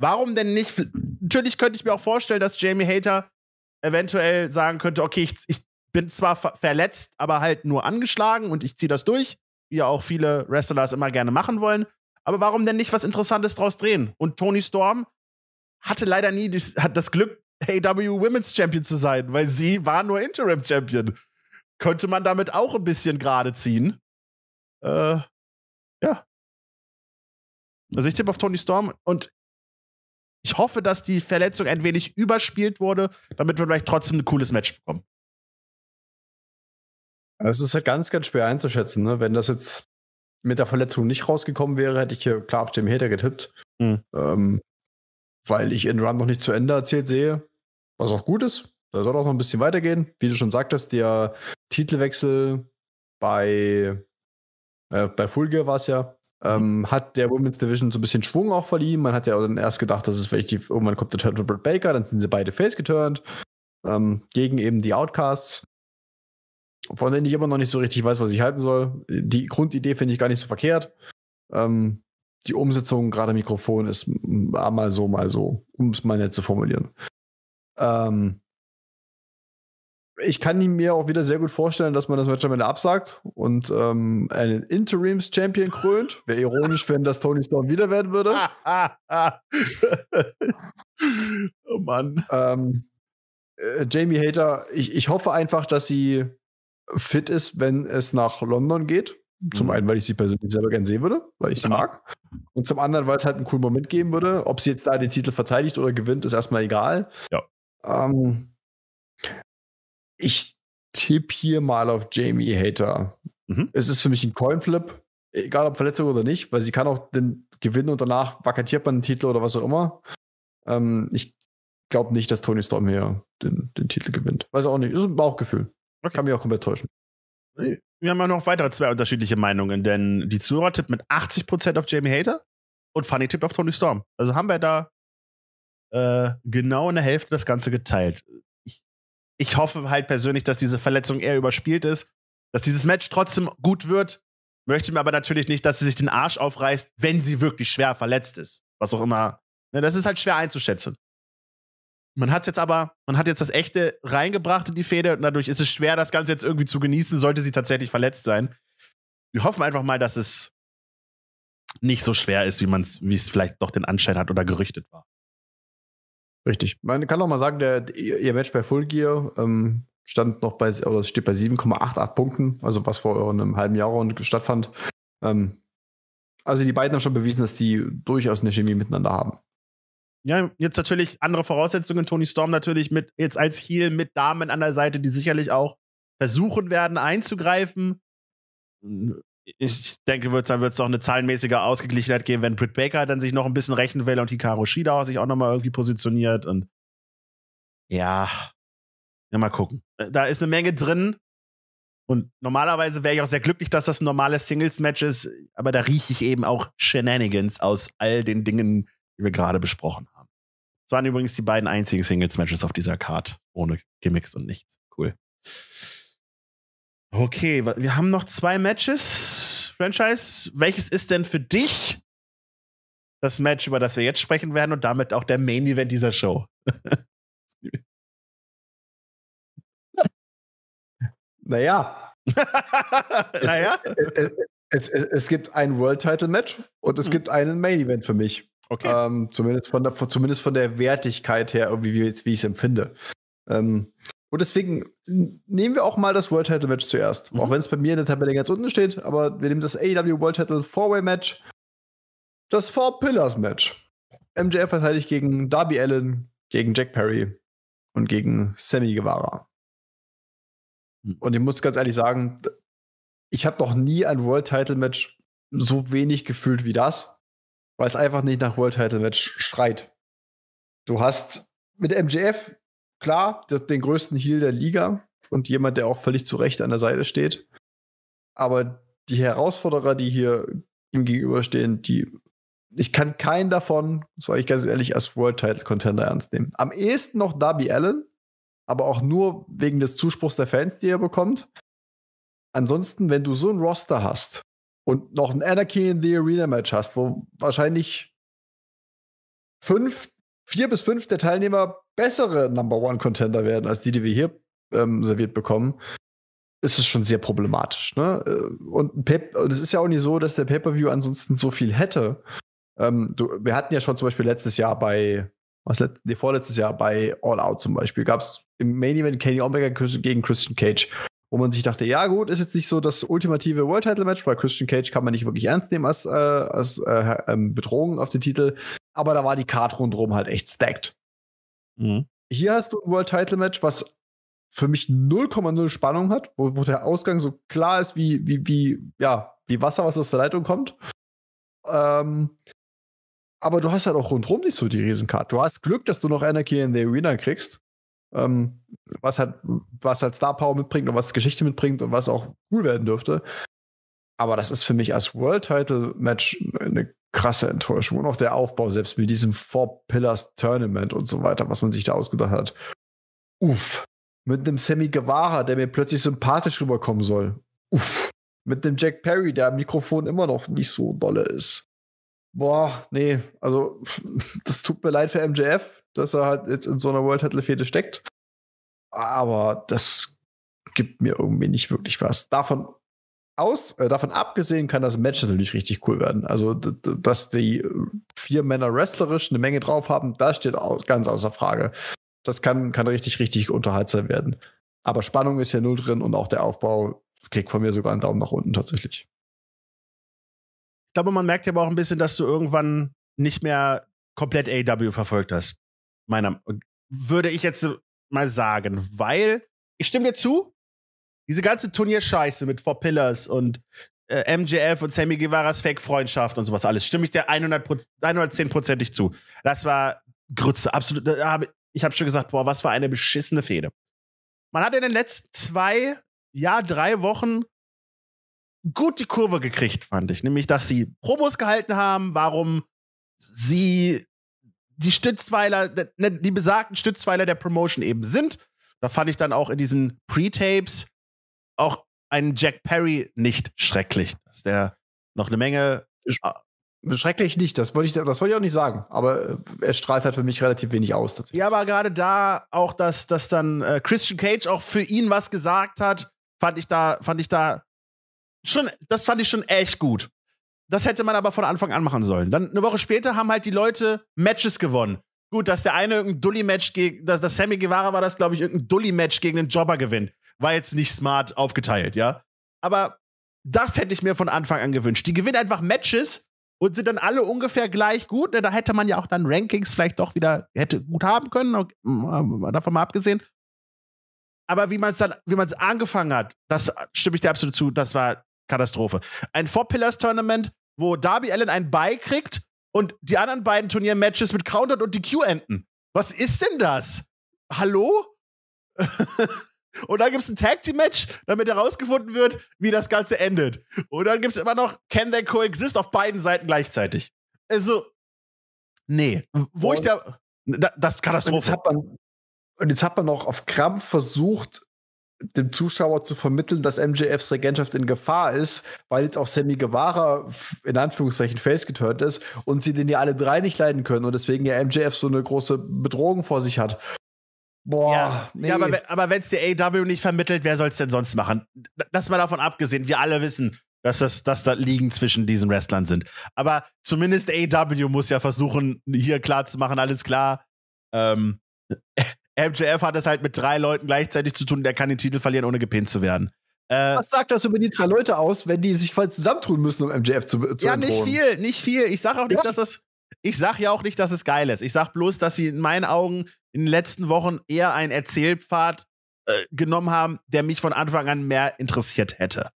Warum denn nicht? Natürlich könnte ich mir auch vorstellen, dass Jamie Hater eventuell sagen könnte, okay, ich, ich bin zwar ver verletzt, aber halt nur angeschlagen und ich ziehe das durch ja auch viele Wrestlers immer gerne machen wollen. Aber warum denn nicht was Interessantes draus drehen? Und Tony Storm hatte leider nie das, hat das Glück, AW e Women's Champion zu sein, weil sie war nur Interim Champion. Könnte man damit auch ein bisschen gerade ziehen? Äh, ja. Also ich tippe auf Tony Storm und ich hoffe, dass die Verletzung ein wenig überspielt wurde, damit wir vielleicht trotzdem ein cooles Match bekommen. Es ist halt ganz, ganz schwer einzuschätzen. Ne? Wenn das jetzt mit der Verletzung nicht rausgekommen wäre, hätte ich hier klar auf dem Hater getippt. Mhm. Ähm, weil ich in Run noch nicht zu Ende erzählt sehe, was auch gut ist. Da soll auch noch ein bisschen weitergehen. Wie du schon sagtest, der Titelwechsel bei, äh, bei Fulge war es ja, mhm. ähm, hat der Women's Division so ein bisschen Schwung auch verliehen. Man hat ja dann erst gedacht, dass es vielleicht die, irgendwann kommt der Turn to Britt Baker, dann sind sie beide face geturnt ähm, gegen eben die Outcasts von denen ich immer noch nicht so richtig weiß, was ich halten soll. Die Grundidee finde ich gar nicht so verkehrt. Ähm, die Umsetzung gerade Mikrofon ist mal so, mal so, um es mal nett zu formulieren. Ähm, ich kann mir auch wieder sehr gut vorstellen, dass man das Match am Ende absagt und ähm, einen Interims-Champion krönt. Wäre ironisch, wenn das Tony Storm wieder werden würde. oh Mann. Ähm, äh, Jamie Hater, ich, ich hoffe einfach, dass sie fit ist, wenn es nach London geht. Zum mhm. einen, weil ich sie persönlich selber gern sehen würde, weil ich sie ja. Genau. mag. Und zum anderen, weil es halt einen coolen Moment geben würde. Ob sie jetzt da den Titel verteidigt oder gewinnt, ist erstmal egal. Ja. Ähm, ich tippe hier mal auf Jamie Hater. Mhm. Es ist für mich ein Coinflip, egal ob Verletzung oder nicht, weil sie kann auch den gewinnen und danach vakantiert man den Titel oder was auch immer. Ähm, ich glaube nicht, dass Tony Storm hier den, den Titel gewinnt. Weiß auch nicht, ist ein Bauchgefühl. Okay. Kann mich auch komplett täuschen. Wir haben ja noch weitere zwei unterschiedliche Meinungen, denn die Zuhörer tippt mit 80% auf Jamie Hater und Funny tippt auf Tony Storm. Also haben wir da äh, genau in der Hälfte das Ganze geteilt. Ich, ich hoffe halt persönlich, dass diese Verletzung eher überspielt ist, dass dieses Match trotzdem gut wird. Möchte mir aber natürlich nicht, dass sie sich den Arsch aufreißt, wenn sie wirklich schwer verletzt ist. Was auch immer. Ne, das ist halt schwer einzuschätzen. Man hat jetzt aber, man hat jetzt das Echte reingebracht in die Fehde und dadurch ist es schwer, das Ganze jetzt irgendwie zu genießen, sollte sie tatsächlich verletzt sein. Wir hoffen einfach mal, dass es nicht so schwer ist, wie es, vielleicht doch den Anschein hat oder gerüchtet war. Richtig. Man kann auch mal sagen, der, ihr Match bei Full Gear ähm, stand noch bei, oder steht bei 7,88 Punkten, also was vor einem halben Jahr stattfand. Ähm, also die beiden haben schon bewiesen, dass die durchaus eine Chemie miteinander haben. Ja, jetzt natürlich andere Voraussetzungen. Tony Storm natürlich mit jetzt als Heel mit Damen an der Seite, die sicherlich auch versuchen werden einzugreifen. Ich denke, wird es auch eine zahlenmäßige Ausgeglichenheit geben, wenn Britt Baker dann sich noch ein bisschen rechnen will und Hikaru Shida sich auch nochmal irgendwie positioniert und ja, ja, mal gucken. Da ist eine Menge drin. Und normalerweise wäre ich auch sehr glücklich, dass das ein normales Singles-Match ist, aber da rieche ich eben auch Shenanigans aus all den Dingen, die wir gerade besprochen haben. Es waren übrigens die beiden einzigen Singles-Matches auf dieser Card, ohne Gimmicks und nichts. Cool. Okay, wir haben noch zwei Matches. Franchise, welches ist denn für dich das Match, über das wir jetzt sprechen werden und damit auch der Main Event dieser Show? naja. es, naja. Es, es, es, gibt ein World Title Match und es hm. gibt einen Main Event für mich. Okay. Ähm, zumindest, von der, zumindest von der Wertigkeit her, irgendwie, wie, wie ich es empfinde. Ähm, und deswegen nehmen wir auch mal das World Title Match zuerst. Mhm. Auch wenn es bei mir in der Tabelle ganz unten steht, aber wir nehmen das AEW World Title Four-Way Match. Das Four Pillars Match. MJF verteidigt gegen Darby Allen, gegen Jack Perry und gegen Sammy Guevara. Hm. Und ich muss ganz ehrlich sagen, ich habe noch nie ein World Title Match so wenig gefühlt wie das weil es einfach nicht nach World Title Match schreit. Du hast mit MJF, klar, den größten Heal der Liga und jemand, der auch völlig zu Recht an der Seite steht. Aber die Herausforderer, die hier ihm gegenüberstehen, die ich kann keinen davon, sage ich ganz ehrlich, als World Title Contender ernst nehmen. Am ehesten noch Darby Allen, aber auch nur wegen des Zuspruchs der Fans, die er bekommt. Ansonsten, wenn du so ein Roster hast, und noch ein Anarchy in the Arena Match hast, wo wahrscheinlich fünf, vier bis fünf der Teilnehmer bessere Number One Contender werden als die, die wir hier ähm, serviert bekommen, ist es schon sehr problematisch. Ne? Äh, und es ist ja auch nicht so, dass der Pay-per-View ansonsten so viel hätte. Ähm, du, wir hatten ja schon zum Beispiel letztes Jahr bei was nee, vorletztes Jahr bei All Out zum Beispiel gab es im Main Event Kenny Omega gegen Christian Cage wo man sich dachte, ja gut, ist jetzt nicht so das ultimative World Title Match, weil Christian Cage kann man nicht wirklich ernst nehmen als, äh, als äh, ähm, Bedrohung auf den Titel, aber da war die Card rundherum halt echt stacked. Mhm. Hier hast du ein World Title Match, was für mich 0,0 Spannung hat, wo, wo, der Ausgang so klar ist wie, wie, wie, ja, wie Wasser, was aus der Leitung kommt. Ähm, aber du hast halt auch rundherum nicht so die Riesenkarte. Du hast Glück, dass du noch Anarchy in the Arena kriegst ähm, was halt, was halt Star Power mitbringt und was Geschichte mitbringt und was auch cool werden dürfte. Aber das ist für mich als World Title Match eine krasse Enttäuschung. Und auch der Aufbau selbst mit diesem Four Pillars Tournament und so weiter, was man sich da ausgedacht hat. Uff. Mit einem Sammy Guevara, der mir plötzlich sympathisch rüberkommen soll. Uff. Mit dem Jack Perry, der am Mikrofon immer noch nicht so dolle ist. Boah, nee, also das tut mir leid für MJF, dass er halt jetzt in so einer World Title Fehde steckt. Aber das gibt mir irgendwie nicht wirklich was. Davon aus, äh, davon abgesehen kann das Match natürlich richtig cool werden. Also, dass die äh, vier Männer wrestlerisch eine Menge drauf haben, das steht aus, ganz außer Frage. Das kann, kann richtig, richtig unterhaltsam werden. Aber Spannung ist ja null drin und auch der Aufbau kriegt von mir sogar einen Daumen nach unten tatsächlich. Ich glaube, man merkt ja aber auch ein bisschen, dass du irgendwann nicht mehr komplett AW verfolgt hast. Meiner, würde ich jetzt mal sagen, weil ich stimme dir zu, diese ganze Turnierscheiße mit Four Pillars und äh, MJF und Sammy Guevara's Fake-Freundschaft und sowas alles, stimme ich dir 110%ig zu. Das war Grütze, absolut. ich habe schon gesagt, boah, was für eine beschissene Fehde. Man hat in den letzten zwei, ja, drei Wochen gut die Kurve gekriegt, fand ich. Nämlich, dass sie Promos gehalten haben, warum sie die Stützweiler, ne, die besagten Stützweiler der Promotion eben sind. Da fand ich dann auch in diesen Pre-Tapes auch einen Jack Perry nicht schrecklich, dass der noch eine Menge. Ah, schrecklich nicht, das wollte ich, das ich auch nicht sagen, aber äh, er strahlt halt für mich relativ wenig aus. Tatsächlich. Ja, aber gerade da auch, dass, dass dann äh, Christian Cage auch für ihn was gesagt hat, fand ich da, fand ich da schon, das fand ich schon echt gut. Das hätte man aber von Anfang an machen sollen. Dann eine Woche später haben halt die Leute Matches gewonnen. Gut, dass der eine irgendein Dully-Match gegen, dass, dass Sammy Guevara war das, glaube ich, irgendein Dully-Match gegen einen Jobber gewinnt. War jetzt nicht smart aufgeteilt, ja. Aber das hätte ich mir von Anfang an gewünscht. Die gewinnen einfach Matches und sind dann alle ungefähr gleich gut. Da hätte man ja auch dann Rankings vielleicht doch wieder hätte gut haben können, mm, äh, davon mal abgesehen. Aber wie man es dann, wie man es angefangen hat, das stimme ich dir absolut zu, das war Katastrophe. Ein Four Pillars Tournament, wo Darby Allen ein Bye kriegt und die anderen beiden Turniermatches mit Countout und DQ enden. Was ist denn das? Hallo? und dann gibt es ein Tag Team Match, damit herausgefunden wird, wie das Ganze endet. Und dann gibt es immer noch Can They Coexist auf beiden Seiten gleichzeitig. Also, nee. Wo und ich da. Das ist Katastrophe. und jetzt hat man noch auf Krampf versucht, dem Zuschauer zu vermitteln, dass MJFs Regentschaft in Gefahr ist, weil jetzt auch Sammy Guevara in Anführungszeichen face ist und sie den ja alle drei nicht leiden können und deswegen ja MJF so eine große Bedrohung vor sich hat. Boah, ja, nee. ja aber, aber wenn es der AW nicht vermittelt, wer soll es denn sonst machen? Das mal davon abgesehen, wir alle wissen, dass das, dass da Liegen zwischen diesen Wrestlern sind. Aber zumindest AW muss ja versuchen, hier klarzumachen, alles klar. Ähm, MJF hat es halt mit drei Leuten gleichzeitig zu tun, der kann den Titel verlieren, ohne gepinnt zu werden. Äh, Was sagt das über die drei Leute aus, wenn die sich voll zusammentun müssen, um MJF zu, zu Ja, nicht viel, nicht viel. Ich sage auch nicht, ja. dass das. Ich sag ja auch nicht, dass es geil ist. Ich sag bloß, dass sie in meinen Augen in den letzten Wochen eher einen Erzählpfad äh, genommen haben, der mich von Anfang an mehr interessiert hätte.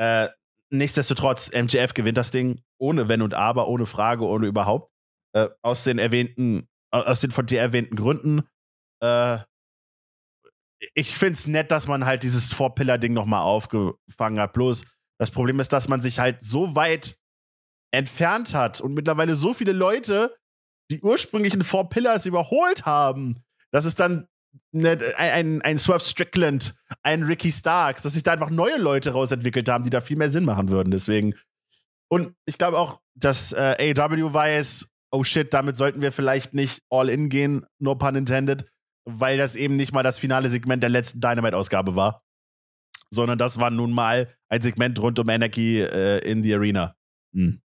Äh, nichtsdestotrotz, MJF gewinnt das Ding ohne Wenn und Aber, ohne Frage, ohne überhaupt. Äh, aus den erwähnten, aus den von dir erwähnten Gründen. Äh, ich finde es nett, dass man halt dieses Four-Pillar-Ding nochmal aufgefangen hat. Bloß das Problem ist, dass man sich halt so weit entfernt hat und mittlerweile so viele Leute die ursprünglichen Four Pillars überholt haben, dass es dann ne, ein, ein Swerve Strickland, ein Ricky Starks, dass sich da einfach neue Leute rausentwickelt haben, die da viel mehr Sinn machen würden. Deswegen. Und ich glaube auch, dass äh, AW weiß, oh shit, damit sollten wir vielleicht nicht all in gehen, no pun intended weil das eben nicht mal das finale Segment der letzten Dynamite-Ausgabe war, sondern das war nun mal ein Segment rund um Anarchy äh, in the Arena. Hm.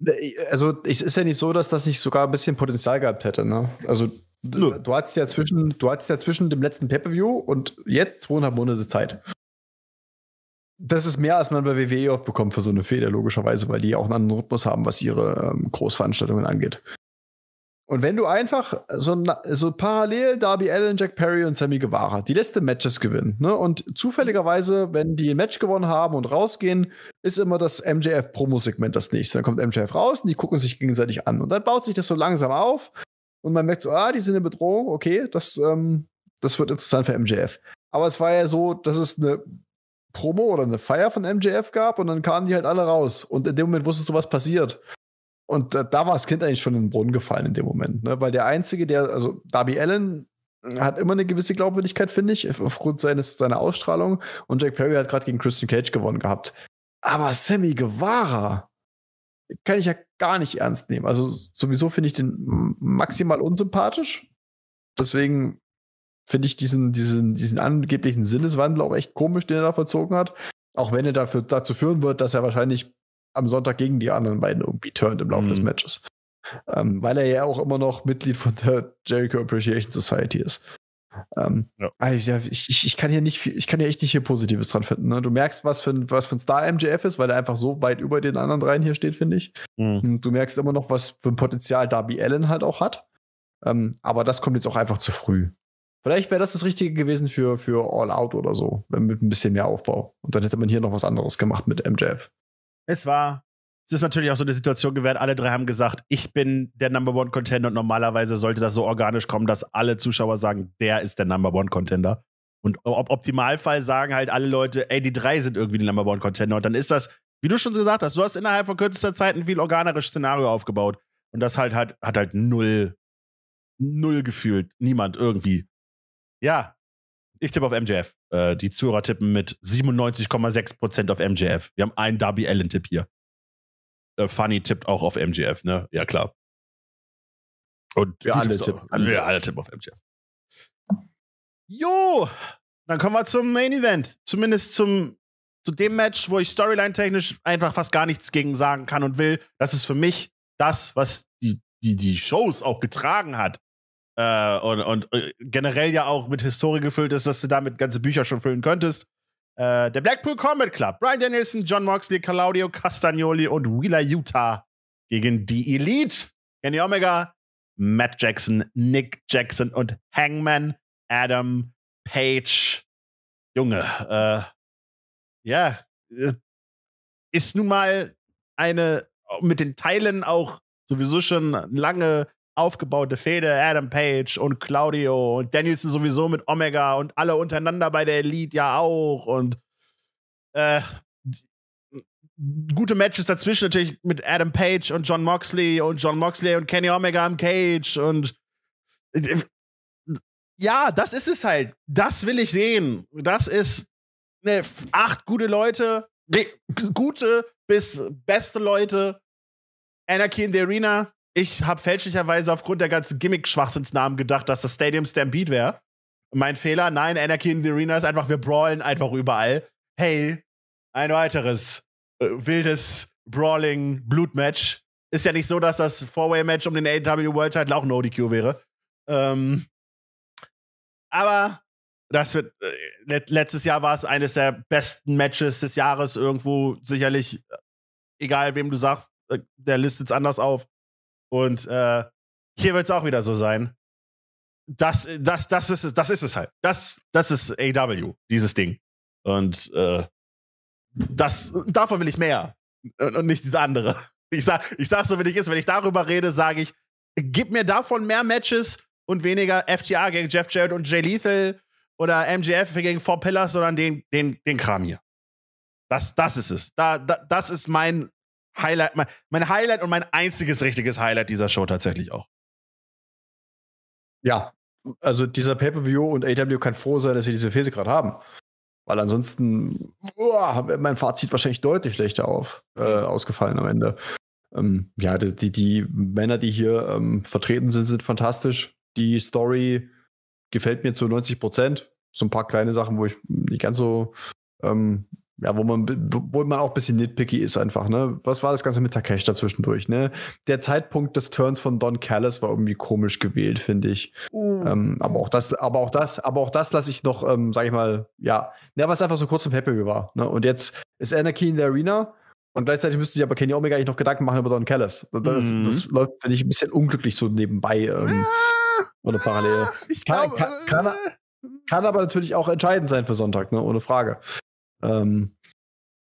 Ne, also, es ist ja nicht so, dass das nicht sogar ein bisschen Potenzial gehabt hätte. Ne? Also, Nö. du hattest ja zwischen, du hattest ja zwischen dem letzten Pay-Per-View und jetzt zweieinhalb Monate Zeit. Das ist mehr, als man bei WWE oft bekommt für so eine Feder, logischerweise, weil die ja auch einen anderen Rhythmus haben, was ihre ähm, Großveranstaltungen angeht. Und wenn du einfach so, so parallel Darby Allen, Jack Perry und Sammy Guevara die letzten Matches gewinnen, ne? und zufälligerweise, wenn die ein Match gewonnen haben und rausgehen, ist immer das MJF-Promo-Segment das nächste. Dann kommt MJF raus und die gucken sich gegenseitig an. Und dann baut sich das so langsam auf und man merkt so, ah, die sind in Bedrohung, okay, das, ähm, das wird interessant für MJF. Aber es war ja so, dass es eine Promo oder eine Feier von MJF gab und dann kamen die halt alle raus. Und in dem Moment wusstest du, was passiert. Und da, da war das Kind eigentlich schon in den Brunnen gefallen in dem Moment, ne? weil der Einzige, der, also Darby Allen hat immer eine gewisse Glaubwürdigkeit, finde ich, aufgrund seines, seiner Ausstrahlung. Und Jack Perry hat gerade gegen Christian Cage gewonnen gehabt. Aber Sammy Guevara kann ich ja gar nicht ernst nehmen. Also sowieso finde ich den maximal unsympathisch. Deswegen finde ich diesen, diesen, diesen angeblichen Sinneswandel auch echt komisch, den er da verzogen hat. Auch wenn er dafür, dazu führen wird, dass er wahrscheinlich am Sonntag gegen die anderen beiden irgendwie turned im Laufe mhm. des Matches. Ähm, weil er ja auch immer noch Mitglied von der Jericho Appreciation Society ist. Ähm, ja. Ah, ich, ich, ich, kann hier nicht, ich kann hier echt nicht hier Positives dran finden. Ne? Du merkst, was für, ein, was für ein Star MJF ist, weil er einfach so weit über den anderen dreien hier steht, finde ich. Mhm. Du merkst immer noch, was für ein Potenzial Darby Allen halt auch hat. Ähm, aber das kommt jetzt auch einfach zu früh. Vielleicht wäre das das Richtige gewesen für, für All Out oder so, mit ein bisschen mehr Aufbau. Und dann hätte man hier noch was anderes gemacht mit MJF. Es war, es ist natürlich auch so eine Situation gewährt, alle drei haben gesagt, ich bin der Number One Contender und normalerweise sollte das so organisch kommen, dass alle Zuschauer sagen, der ist der Number One Contender. Und im Optimalfall sagen halt alle Leute, ey, die drei sind irgendwie die Number One Contender. Und dann ist das, wie du schon gesagt hast, du hast innerhalb von kürzester Zeit ein viel organisches Szenario aufgebaut. Und das halt, halt hat halt null, null gefühlt. Niemand irgendwie. Ja, ich tippe auf MJF. Äh, die Zuhörer tippen mit 97,6% auf MJF. Wir haben einen Darby Allen-Tipp hier. Äh, Funny tippt auch auf MJF, ne? Ja, klar. Und wir alle tippen. Auf, wir alle tippen auf MJF. Jo! Dann kommen wir zum Main Event. Zumindest zum, zu dem Match, wo ich storyline-technisch einfach fast gar nichts gegen sagen kann und will. Das ist für mich das, was die, die, die Shows auch getragen hat äh, und, und äh, generell ja auch mit Historie gefüllt ist, dass du damit ganze Bücher schon füllen könntest. Äh, der Blackpool Combat Club, Brian Danielson, John Moxley, Claudio Castagnoli und Wheeler Utah gegen die Elite, Kenny Omega, Matt Jackson, Nick Jackson und Hangman Adam Page. Junge, äh, ja, äh, ist nun mal eine mit den Teilen auch sowieso schon lange aufgebaute Fehde, Adam Page und Claudio und Danielson sowieso mit Omega und alle untereinander bei der Elite ja auch und äh, gute Matches dazwischen natürlich mit Adam Page und John Moxley und John Moxley und Kenny Omega im Cage und äh, ja, das ist es halt. Das will ich sehen. Das ist ne, acht gute Leute, gute bis beste Leute. Anarchy in the Arena, ich habe fälschlicherweise aufgrund der ganzen Gimmick-Schwachsinnsnamen gedacht, dass das Stadium Stampede wäre. Mein Fehler, nein, Anarchy in the Arena ist einfach, wir brawlen einfach überall. Hey, ein weiteres äh, wildes Brawling Blutmatch. Ist ja nicht so, dass das Four-Way-Match um den AW e World Title auch ein ODQ wäre. Ähm, aber das wird, äh, letztes Jahr war es eines der besten Matches des Jahres irgendwo. Sicherlich, äh, egal wem du sagst, äh, der listet es anders auf. Und äh, hier wird es auch wieder so sein. Das, das, das, ist, das ist es halt. Das, das ist AW, dieses Ding. Und äh, das, davon will ich mehr. Und, und nicht diese andere. Ich sag, ich sag so, wenn ich ist, wenn ich darüber rede, sage ich, gib mir davon mehr Matches und weniger FTA gegen Jeff Jarrett und Jay Lethal oder MGF gegen Four Pillars, sondern den, den, den Kram hier. Das, das ist es. Da, da, das ist mein Highlight, mein, Highlight und mein einziges richtiges Highlight dieser Show tatsächlich auch. Ja, also dieser Pay-Per-View und AW kann froh sein, dass sie diese Phase gerade haben. Weil ansonsten, boah, mein Fazit wahrscheinlich deutlich schlechter auf, äh, mhm. ausgefallen am Ende. Ähm, ja, die, die, Männer, die hier ähm, vertreten sind, sind fantastisch. Die Story gefällt mir zu 90 Prozent. So ein paar kleine Sachen, wo ich nicht ganz so ähm, ja, wo man, wo man auch ein bisschen nitpicky ist einfach, ne? Was war das Ganze mit Takesh dazwischendurch, ne? Der Zeitpunkt des Turns von Don Callis war irgendwie komisch gewählt, finde ich. Uh. Ähm, aber auch das, aber auch das, aber auch das lasse ich noch, ähm, sag ich mal, ja, ne, was einfach so kurz im Happy war, ne? Und jetzt ist Anarchy in der Arena und gleichzeitig müsste sich aber Kenny Omega eigentlich noch Gedanken machen über Don Callis. Das, mhm. das läuft, finde ich, ein bisschen unglücklich so nebenbei ähm, ah, oder parallel. Ich kann, kann, kann, äh. kann aber natürlich auch entscheidend sein für Sonntag, ne? Ohne Frage. Ähm,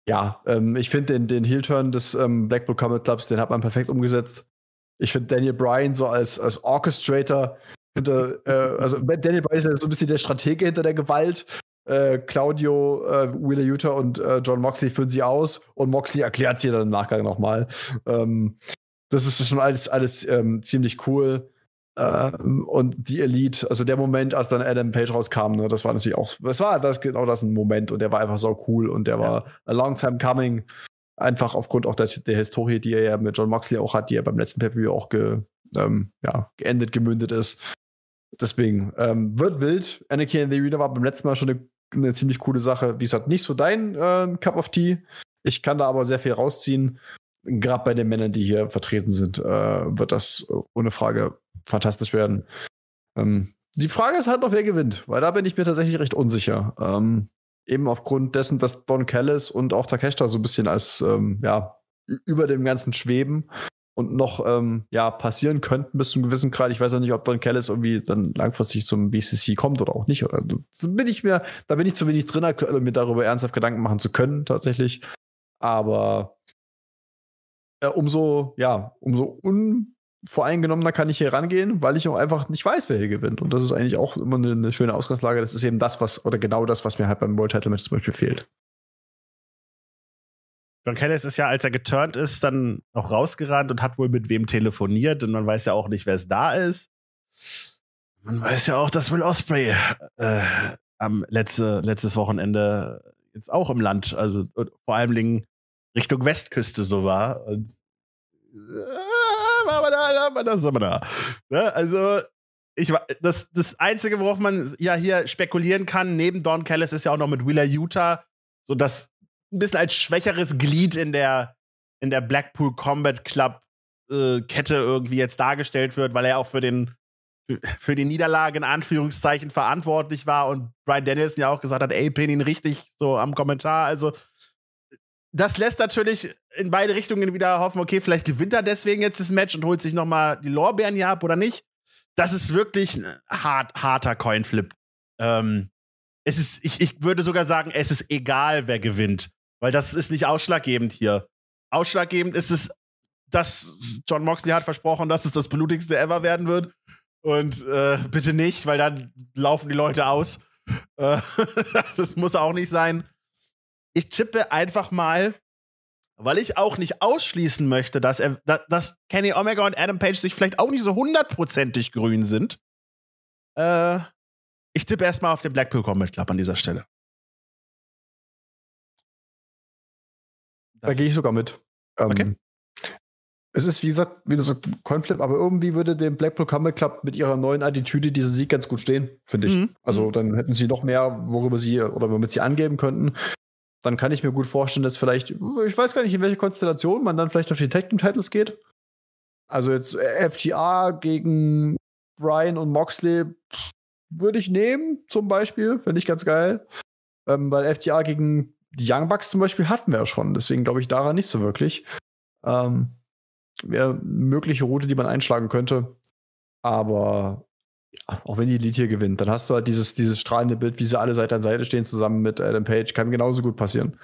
ja, ähm, ich finde den, den Heel-Turn des ähm, Blackpool Combat Clubs, den hat man perfekt umgesetzt. Ich finde Daniel Bryan so als, als Orchestrator, hinter, äh, also Daniel Bryan ist ja so ein bisschen der Stratege hinter der Gewalt. Äh, Claudio, äh, Wheeler Utah und äh, John Moxley führen sie aus und Moxley erklärt sie dann im Nachgang nochmal. Ähm, das ist schon alles, alles ähm, ziemlich cool. Ähm, und die Elite, also der Moment, als dann Adam Page rauskam, ne, das war natürlich auch, das war das genau das ein Moment und der war einfach so cool und der ja. war a long time coming. Einfach aufgrund auch der, der Historie, die er ja mit John Moxley auch hat, die ja beim letzten Pay-Per-View auch ge, ähm, ja, geendet, gemündet ist. Deswegen ähm, wird wild. Anakin in the Arena war beim letzten Mal schon eine, eine ziemlich coole Sache. Wie gesagt, nicht so dein äh, Cup of Tea. Ich kann da aber sehr viel rausziehen. Gerade bei den Männern, die hier vertreten sind, äh, wird das ohne Frage fantastisch werden. Ähm, die Frage ist halt noch, wer gewinnt, weil da bin ich mir tatsächlich recht unsicher. Ähm, eben aufgrund dessen, dass Don Callis und auch Takeshita so ein bisschen als ähm, ja, über dem Ganzen schweben und noch ähm, ja, passieren könnten bis zum gewissen Grad. Ich weiß ja nicht, ob Don Callis irgendwie dann langfristig zum BCC kommt oder auch nicht. Also, da bin ich mir, da bin ich zu wenig drin, um mir darüber ernsthaft Gedanken machen zu können, tatsächlich. Aber äh, umso, ja, umso un voreingenommener kann ich hier rangehen, weil ich auch einfach nicht weiß, wer hier gewinnt. Und das ist eigentlich auch immer eine, eine schöne Ausgangslage. Das ist eben das, was, oder genau das, was mir halt beim World Title Match zum Beispiel fehlt. John Callis ist ja, als er geturnt ist, dann auch rausgerannt und hat wohl mit wem telefoniert und man weiß ja auch nicht, wer es da ist. Man weiß ja auch, dass Will Osprey äh, am letzte, letztes Wochenende jetzt auch im Land, also vor allem Richtung Westküste so war. Und, äh, Ne, also, ich das, das Einzige, worauf man ja hier spekulieren kann, neben Don Callis ist ja auch noch mit Wheeler Utah, so dass ein bisschen als schwächeres Glied in der, in der Blackpool Combat Club äh, Kette irgendwie jetzt dargestellt wird, weil er auch für den für die Niederlage in Anführungszeichen verantwortlich war und Brian Dennison ja auch gesagt hat, ey, pin ihn richtig so am Kommentar. Also das lässt natürlich in beide Richtungen wieder hoffen, okay, vielleicht gewinnt er deswegen jetzt das Match und holt sich nochmal die Lorbeeren hier ab oder nicht. Das ist wirklich ein hart, harter Coinflip. Ähm, es ist, ich, ich würde sogar sagen, es ist egal, wer gewinnt, weil das ist nicht ausschlaggebend hier. Ausschlaggebend ist es, dass John Moxley hat versprochen, dass es das blutigste ever werden wird. Und äh, bitte nicht, weil dann laufen die Leute aus. Äh, das muss auch nicht sein. Ich tippe einfach mal weil ich auch nicht ausschließen möchte, dass, er, dass, Kenny Omega und Adam Page sich vielleicht auch nicht so hundertprozentig grün sind. Äh, ich tippe erstmal auf den Blackpool Combat Club an dieser Stelle. Das da gehe ich sogar mit. Ähm, okay. Es ist, wie gesagt, wie du sagst, Coinflip, aber irgendwie würde dem Blackpool Combat Club mit ihrer neuen Attitüde diesen Sieg ganz gut stehen, finde ich. Mhm. Also mhm. dann hätten sie noch mehr, worüber sie oder womit sie angeben könnten dann kann ich mir gut vorstellen, dass vielleicht, ich weiß gar nicht, in welche Konstellation man dann vielleicht auf die Tag Team Titles geht. Also jetzt äh, FTR gegen Brian und Moxley würde ich nehmen, zum Beispiel. Finde ich ganz geil. Ähm, weil FTR gegen die Young Bucks zum Beispiel hatten wir ja schon. Deswegen glaube ich daran nicht so wirklich. Ähm, wäre eine mögliche Route, die man einschlagen könnte. Aber auch wenn die Elite hier gewinnt, dann hast du halt dieses, dieses strahlende Bild, wie sie alle Seite an Seite stehen, zusammen mit Adam Page, kann genauso gut passieren.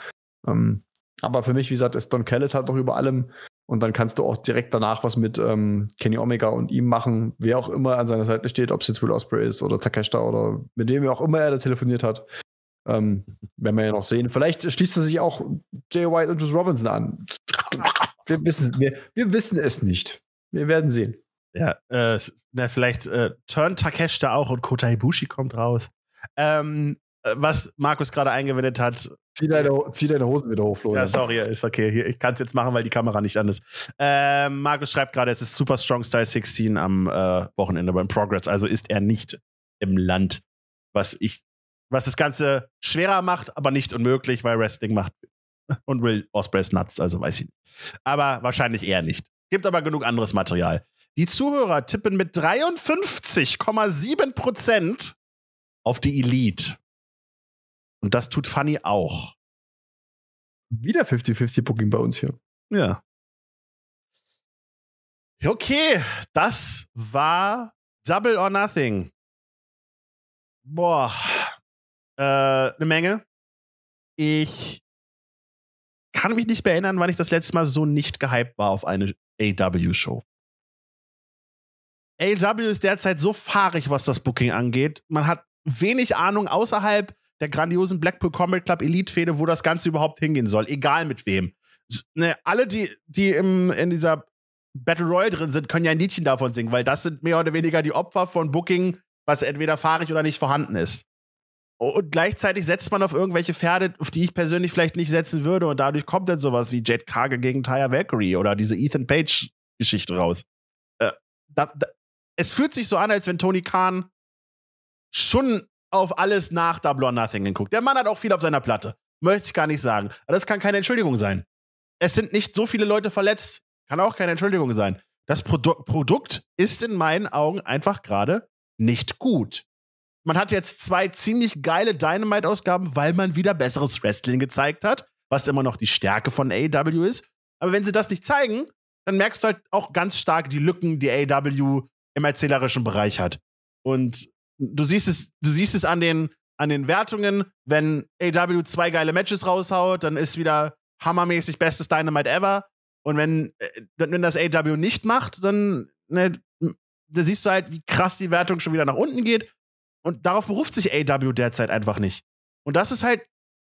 Ähm, aber für mich, wie gesagt, ist Don Callis halt noch über allem. Und dann kannst du auch direkt danach was mit ähm, Kenny Omega und ihm machen, wer auch immer an seiner Seite steht, ob es jetzt Will Osprey ist oder Takeshita oder mit wem auch immer er da telefoniert hat. Ähm, werden wir ja noch sehen. Vielleicht schließt er sich auch Jay White und Juice Robinson an. Wir wissen, wir, wir wissen es nicht. Wir werden sehen. Ja, äh, na, vielleicht äh, turn Takesh da auch und Kota Ibushi kommt raus. Ähm, äh, was Markus gerade eingewendet hat. Zieh deine, zieh deine Hosen wieder hoch, Florian. Ja, sorry, ist okay. Ich kann es jetzt machen, weil die Kamera nicht an ist. Äh, Markus schreibt gerade, es ist Super Strong Style 16 am äh, Wochenende beim Progress. Also ist er nicht im Land, was ich, was das Ganze schwerer macht, aber nicht unmöglich, weil Wrestling macht und Will ist nuts, also weiß ich nicht. Aber wahrscheinlich eher nicht. Gibt aber genug anderes Material. Die Zuhörer tippen mit 53,7 Prozent auf die Elite. Und das tut Fanny auch. Wieder 50-50 Booking bei uns hier. Ja. Okay, das war Double or Nothing. Boah, äh, eine Menge. Ich kann mich nicht mehr erinnern, wann ich das letzte Mal so nicht gehypt war auf eine AW-Show. AW ist derzeit so fahrig, was das Booking angeht. Man hat wenig Ahnung außerhalb der grandiosen Blackpool Combat Club Elite-Fehde, wo das Ganze überhaupt hingehen soll, egal mit wem. Ne, alle, die, die im, in dieser Battle Royale drin sind, können ja ein Liedchen davon singen, weil das sind mehr oder weniger die Opfer von Booking, was entweder fahrig oder nicht vorhanden ist. Und gleichzeitig setzt man auf irgendwelche Pferde, auf die ich persönlich vielleicht nicht setzen würde. Und dadurch kommt dann sowas wie Jet Cargill gegen Tyre Valkyrie oder diese Ethan Page-Geschichte raus. Äh, da, da, es fühlt sich so an, als wenn Tony Khan schon auf alles nach Double or Nothing geguckt. Der Mann hat auch viel auf seiner Platte. Möchte ich gar nicht sagen. Aber das kann keine Entschuldigung sein. Es sind nicht so viele Leute verletzt. Kann auch keine Entschuldigung sein. Das Produ Produkt ist in meinen Augen einfach gerade nicht gut. Man hat jetzt zwei ziemlich geile Dynamite-Ausgaben, weil man wieder besseres Wrestling gezeigt hat, was immer noch die Stärke von AEW ist. Aber wenn sie das nicht zeigen, dann merkst du halt auch ganz stark die Lücken, die AEW im erzählerischen Bereich hat. Und du siehst es, du siehst es an den, an den Wertungen, wenn AW zwei geile Matches raushaut, dann ist wieder hammermäßig bestes Dynamite ever. Und wenn, äh, wenn das AW nicht macht, dann, ne, da siehst du halt, wie krass die Wertung schon wieder nach unten geht. Und darauf beruft sich AW derzeit einfach nicht. Und das ist halt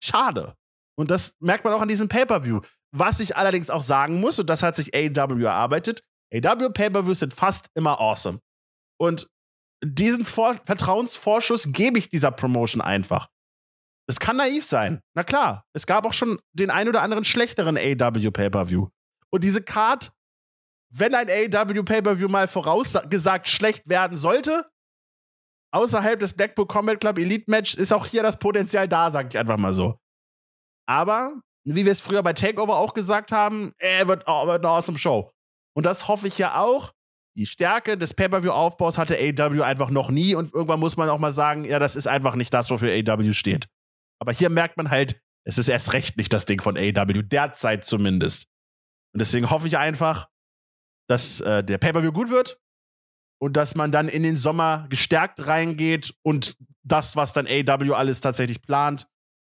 schade. Und das merkt man auch an diesem Pay-Per-View. Was ich allerdings auch sagen muss, und das hat sich AW erarbeitet, AW Pay-Per-Views sind fast immer awesome. Und diesen Vor Vertrauensvorschuss gebe ich dieser Promotion einfach. Es kann naiv sein. Na klar, es gab auch schon den ein oder anderen schlechteren AW Pay-Per-View. Und diese Card, wenn ein AW Pay-Per-View mal vorausgesagt schlecht werden sollte, außerhalb des Blackpool Combat Club Elite Match ist auch hier das Potenzial da, sag ich einfach mal so. Aber, wie wir es früher bei Takeover auch gesagt haben, er wird, oh, wird eine awesome Show. Und das hoffe ich ja auch. Die Stärke des Pay-Per-View-Aufbaus hatte AW e einfach noch nie. Und irgendwann muss man auch mal sagen, ja, das ist einfach nicht das, wofür AW e steht. Aber hier merkt man halt, es ist erst recht nicht das Ding von AW, e derzeit zumindest. Und deswegen hoffe ich einfach, dass äh, der Pay-Per-View gut wird und dass man dann in den Sommer gestärkt reingeht und das, was dann AW alles tatsächlich plant,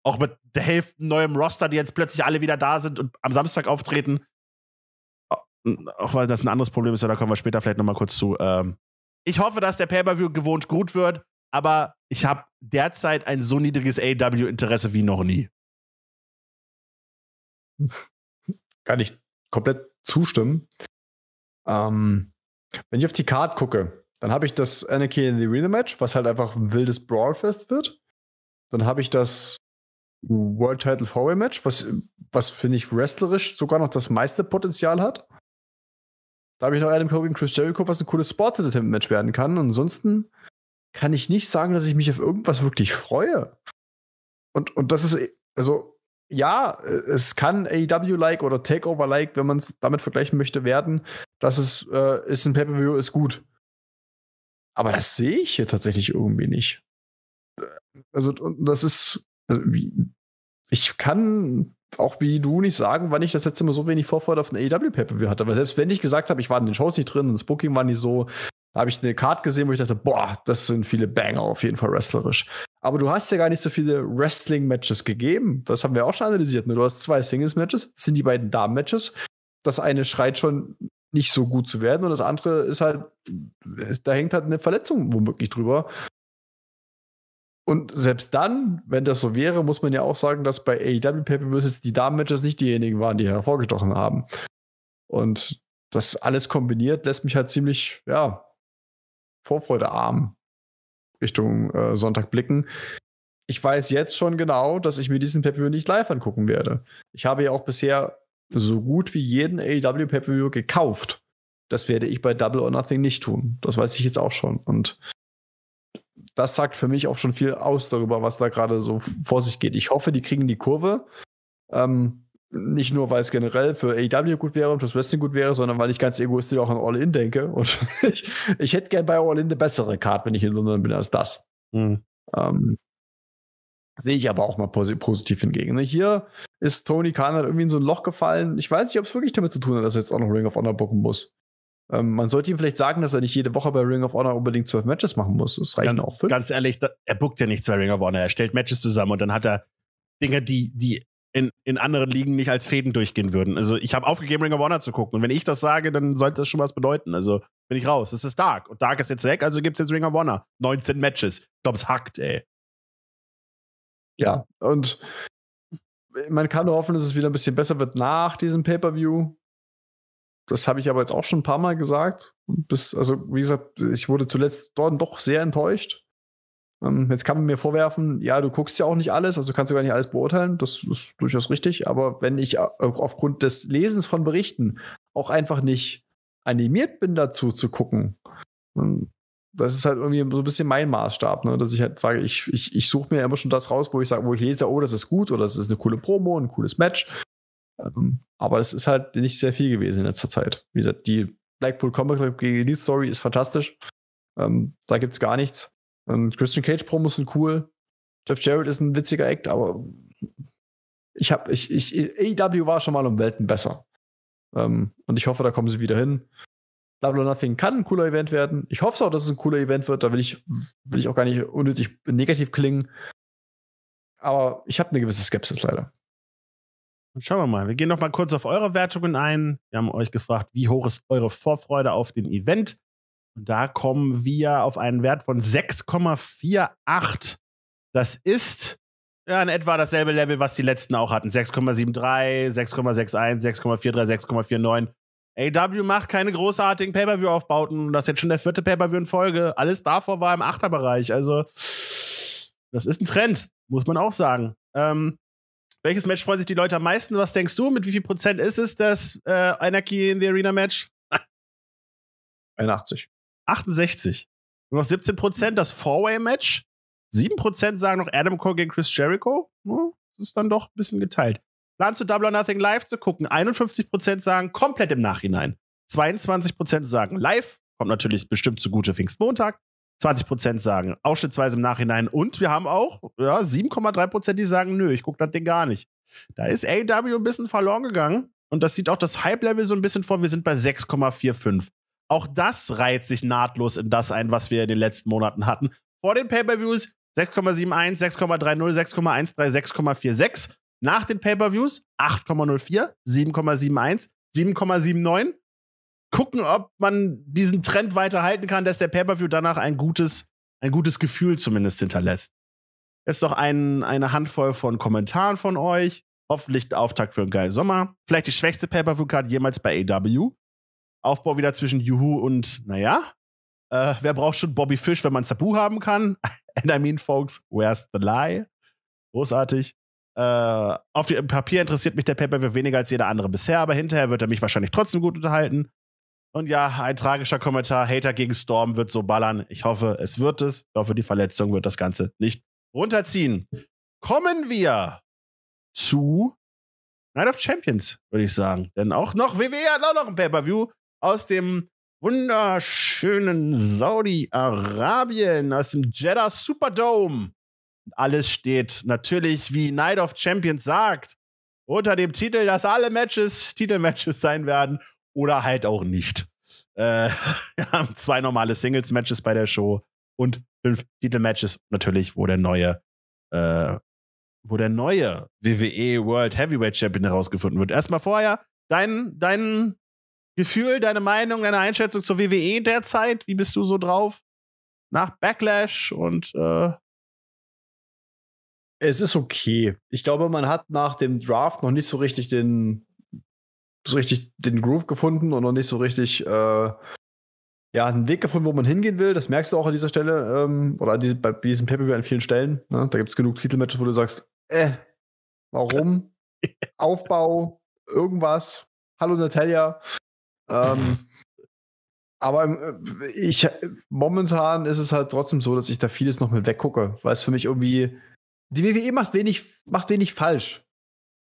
auch mit der Hälfte neuem Roster, die jetzt plötzlich alle wieder da sind und am Samstag auftreten, auch weil das ein anderes Problem ist, da kommen wir später vielleicht nochmal kurz zu. Ähm, ich hoffe, dass der Pay-Per-View gewohnt gut wird, aber ich habe derzeit ein so niedriges AW-Interesse e wie noch nie. Kann ich komplett zustimmen. Ähm, wenn ich auf die Card gucke, dann habe ich das Anarchy in the Real Match, was halt einfach ein wildes Brawlfest wird. Dann habe ich das World Title Four Match, was, was finde ich wrestlerisch sogar noch das meiste Potenzial hat. Da habe ich noch Adam Cole gegen Chris Jericho, was ein cooles Sports Entertainment Match werden kann. Und ansonsten kann ich nicht sagen, dass ich mich auf irgendwas wirklich freue. Und, und das ist, eh, also, ja, es kann AEW-like oder Takeover-like, wenn man es damit vergleichen möchte, werden. Das ist, äh, ist ein Pay-Per-View, ist gut. Aber das sehe ich hier tatsächlich irgendwie nicht. Äh, also, das ist, also, wie, ich kann auch wie du nicht sagen, wann ich das letzte Mal so wenig Vorfreude auf den aew pay hatte. Weil selbst wenn ich gesagt habe, ich war in den Shows nicht drin und das Booking war nicht so, habe ich eine Card gesehen, wo ich dachte, boah, das sind viele Banger auf jeden Fall wrestlerisch. Aber du hast ja gar nicht so viele Wrestling-Matches gegeben. Das haben wir auch schon analysiert. Ne? Du hast zwei Singles-Matches, das sind die beiden Damen-Matches. Das eine schreit schon nicht so gut zu werden und das andere ist halt, da hängt halt eine Verletzung womöglich drüber. Und selbst dann, wenn das so wäre, muss man ja auch sagen, dass bei AEW Paper per jetzt die Damen-Matches nicht diejenigen waren, die hervorgestochen haben. Und das alles kombiniert lässt mich halt ziemlich, ja, vorfreudearm Richtung äh, Sonntag blicken. Ich weiß jetzt schon genau, dass ich mir diesen Paper per nicht live angucken werde. Ich habe ja auch bisher so gut wie jeden AEW Paper per gekauft. Das werde ich bei Double or Nothing nicht tun. Das weiß ich jetzt auch schon. Und das sagt für mich auch schon viel aus darüber, was da gerade so vor sich geht. Ich hoffe, die kriegen die Kurve. Ähm, nicht nur, weil es generell für AEW gut wäre und fürs Wrestling gut wäre, sondern weil ich ganz egoistisch auch an All-In denke. Und ich, ich hätte gern bei All-In eine bessere Karte, wenn ich in London bin, als das. Mhm. Ähm, Sehe ich aber auch mal positiv hingegen. Ne? Hier ist Tony Khan halt irgendwie in so ein Loch gefallen. Ich weiß nicht, ob es wirklich damit zu tun hat, dass er jetzt auch noch Ring of Honor bucken muss. Ähm, man sollte ihm vielleicht sagen, dass er nicht jede Woche bei Ring of Honor unbedingt zwölf Matches machen muss. Das reichen ganz, auch fünf. Ganz ehrlich, da, er bookt ja nicht zwei Ring of Honor. Er stellt Matches zusammen und dann hat er Dinge, die, die in, in anderen Ligen nicht als Fäden durchgehen würden. Also ich habe aufgegeben, Ring of Honor zu gucken. Und wenn ich das sage, dann sollte das schon was bedeuten. Also bin ich raus. Es ist Dark. Und Dark ist jetzt weg, also gibt es jetzt Ring of Honor. 19 Matches. Ich glaube, es hackt, ey. Ja, und man kann nur hoffen, dass es wieder ein bisschen besser wird nach diesem Pay-Per-View. Das habe ich aber jetzt auch schon ein paar Mal gesagt. Bis, also, wie gesagt, ich wurde zuletzt dort doch sehr enttäuscht. Ähm, jetzt kann man mir vorwerfen, ja, du guckst ja auch nicht alles, also kannst du gar nicht alles beurteilen. Das ist durchaus richtig. Aber wenn ich aufgrund des Lesens von Berichten auch einfach nicht animiert bin, dazu zu gucken, ähm, das ist halt irgendwie so ein bisschen mein Maßstab, ne? dass ich halt sage, ich, ich, ich suche mir immer schon das raus, wo ich sage, wo ich lese, oh, das ist gut oder das ist eine coole Promo, ein cooles Match ähm, aber es ist halt nicht sehr viel gewesen in letzter Zeit. Wie gesagt, die Blackpool Combat Club gegen Lead Story ist fantastisch. Ähm, da gibt's gar nichts. Ähm, Christian Cage Promos sind cool. Jeff Jarrett ist ein witziger Act, aber ich habe, ich, ich, AEW war schon mal um Welten besser. Ähm, und ich hoffe, da kommen sie wieder hin. Double or Nothing kann ein cooler Event werden. Ich hoffe auch, dass es ein cooler Event wird. Da will ich, will ich auch gar nicht unnötig negativ klingen. Aber ich habe eine gewisse Skepsis leider. Schauen wir mal. Wir gehen noch mal kurz auf eure Wertungen ein. Wir haben euch gefragt, wie hoch ist eure Vorfreude auf den Event? Und da kommen wir auf einen Wert von 6,48. Das ist ja in etwa dasselbe Level, was die letzten auch hatten. 6,73, 6,61, 6,43, 6,49. AW macht keine großartigen Pay-Per-View-Aufbauten. Das ist jetzt schon der vierte Pay-Per-View in Folge. Alles davor war im Achterbereich. Also, das ist ein Trend, muss man auch sagen. Ähm, welches Match freuen sich die Leute am meisten? Was denkst du? Mit wie viel Prozent ist es das äh, Anarchy in the Arena Match? 81. 68. Nur noch 17 Prozent das Four-Way-Match. 7 Prozent sagen noch Adam Cole gegen Chris Jericho. Ja, hm, das ist dann doch ein bisschen geteilt. Plan zu Double or Nothing live zu gucken. 51 Prozent sagen komplett im Nachhinein. 22 Prozent sagen live. Kommt natürlich bestimmt zugute Pfingstmontag. 20 Prozent sagen, ausschnittsweise im Nachhinein. Und wir haben auch ja, 7,3 Prozent, die sagen, nö, ich gucke das Ding gar nicht. Da ist AW ein bisschen verloren gegangen. Und das sieht auch das Hype-Level so ein bisschen vor. Wir sind bei 6,45. Auch das reiht sich nahtlos in das ein, was wir in den letzten Monaten hatten. Vor den Pay-Per-Views 6,71, 6,30, 6,13, 6,46. Nach den Pay-Per-Views 8,04, 7,71, 7,79, gucken, ob man diesen Trend weiterhalten kann, dass der Pay-Per-View danach ein gutes, ein gutes Gefühl zumindest hinterlässt. Jetzt noch ein, eine Handvoll von Kommentaren von euch. Hoffentlich Auftakt für einen geilen Sommer. Vielleicht die schwächste Pay-Per-View-Card jemals bei AW. Aufbau wieder zwischen Juhu und, naja, äh, wer braucht schon Bobby Fish, wenn man Sabu haben kann? And I mean, folks, where's the lie? Großartig. Äh, auf dem Papier interessiert mich der Pay-Per-View weniger als jeder andere bisher, aber hinterher wird er mich wahrscheinlich trotzdem gut unterhalten. Und ja, ein tragischer Kommentar. Hater gegen Storm wird so ballern. Ich hoffe, es wird es. Ich hoffe, die Verletzung wird das Ganze nicht runterziehen. Kommen wir zu Night of Champions, würde ich sagen. Denn auch noch WWE hat auch noch ein Pay-Per-View aus dem wunderschönen Saudi-Arabien, aus dem Jeddah Superdome. Alles steht natürlich, wie Night of Champions sagt, unter dem Titel, dass alle Matches Titelmatches sein werden oder halt auch nicht. Äh, wir haben zwei normale Singles-Matches bei der Show und fünf Titel-Matches natürlich, wo der neue, äh, wo der neue WWE World Heavyweight Champion herausgefunden wird. Erstmal vorher dein, dein Gefühl, deine Meinung, deine Einschätzung zur WWE derzeit. Wie bist du so drauf? Nach Backlash und äh es ist okay. Ich glaube, man hat nach dem Draft noch nicht so richtig den so richtig den Groove gefunden und noch nicht so richtig äh, ja, einen Weg gefunden, wo man hingehen will. Das merkst du auch an dieser Stelle ähm, oder diese, bei diesem pay an vielen Stellen. Ne? Da gibt es genug Titelmatches, wo du sagst, äh, warum? Aufbau, irgendwas. Hallo Natalia. Ähm, aber ähm, ich, momentan ist es halt trotzdem so, dass ich da vieles noch mit weggucke, weil es für mich irgendwie, die WWE macht wenig, macht wenig falsch.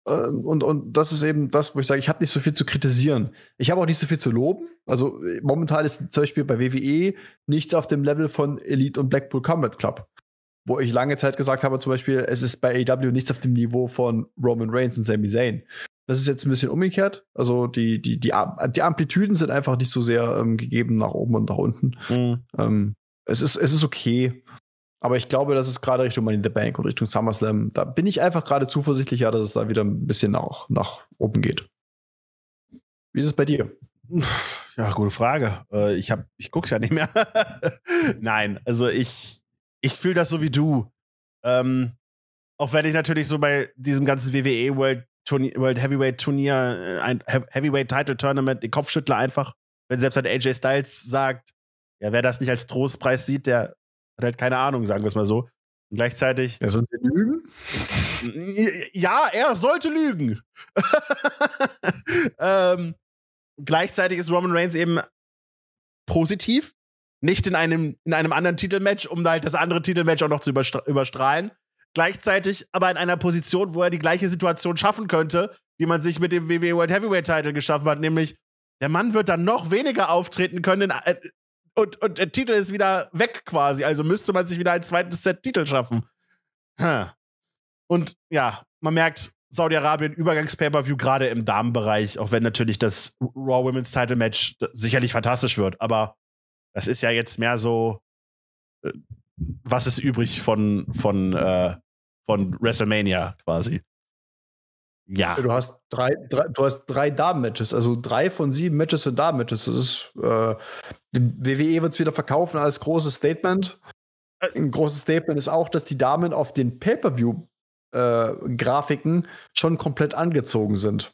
Ähm, und, und das ist eben das, wo ich sage, ich habe nicht so viel zu kritisieren. Ich habe auch nicht so viel zu loben. Also äh, momentan ist zum Beispiel bei WWE nichts auf dem Level von Elite und Blackpool Combat Club. Wo ich lange Zeit gesagt habe, zum Beispiel, es ist bei AEW nichts auf dem Niveau von Roman Reigns und Sami Zayn. Das ist jetzt ein bisschen umgekehrt. Also die, die, die, die Amplituden sind einfach nicht so sehr ähm, gegeben nach oben und nach unten. Mhm. Ähm, es, ist, es ist okay. Aber ich glaube, das ist gerade Richtung Money in the Bank und Richtung SummerSlam. Da bin ich einfach gerade zuversichtlicher, dass es da wieder ein bisschen nach, nach oben geht. Wie ist es bei dir? Ja, gute Frage. Äh, ich, hab, ich guck's ja nicht mehr. Nein, also ich, ich fühle das so wie du. Ähm, auch wenn ich natürlich so bei diesem ganzen WWE World, Turnier, World Heavyweight Turnier, äh, ein Heavyweight Title Tournament, den Kopf schüttle einfach, wenn selbst halt AJ Styles sagt, ja, wer das nicht als Trostpreis sieht, der hat halt keine Ahnung, sagen wir es mal so. Und gleichzeitig. Er sollte lügen? Ja, er sollte lügen. ähm, gleichzeitig ist Roman Reigns eben positiv, nicht in einem, in einem anderen Titelmatch, um halt das andere Titelmatch auch noch zu überstra überstrahlen. Gleichzeitig aber in einer Position, wo er die gleiche Situation schaffen könnte, wie man sich mit dem WWE World Heavyweight Title geschaffen hat, nämlich der Mann wird dann noch weniger auftreten können in, äh, und, und der Titel ist wieder weg quasi. Also müsste man sich wieder ein zweites Set Titel schaffen. Und ja, man merkt, Saudi-Arabien Übergangs-Pay-Per-View gerade im Damenbereich, auch wenn natürlich das Raw Women's Title Match sicherlich fantastisch wird, aber das ist ja jetzt mehr so, äh, was ist übrig von, von, äh, von WrestleMania quasi. Ja. Du hast drei, drei, du hast drei Damen-Matches, also drei von sieben Matches sind Damen-Matches. Das ist, äh, die WWE wird es wieder verkaufen als großes Statement. Äh. Ein großes Statement ist auch, dass die Damen auf den Pay-Per-View-Grafiken äh, schon komplett angezogen sind.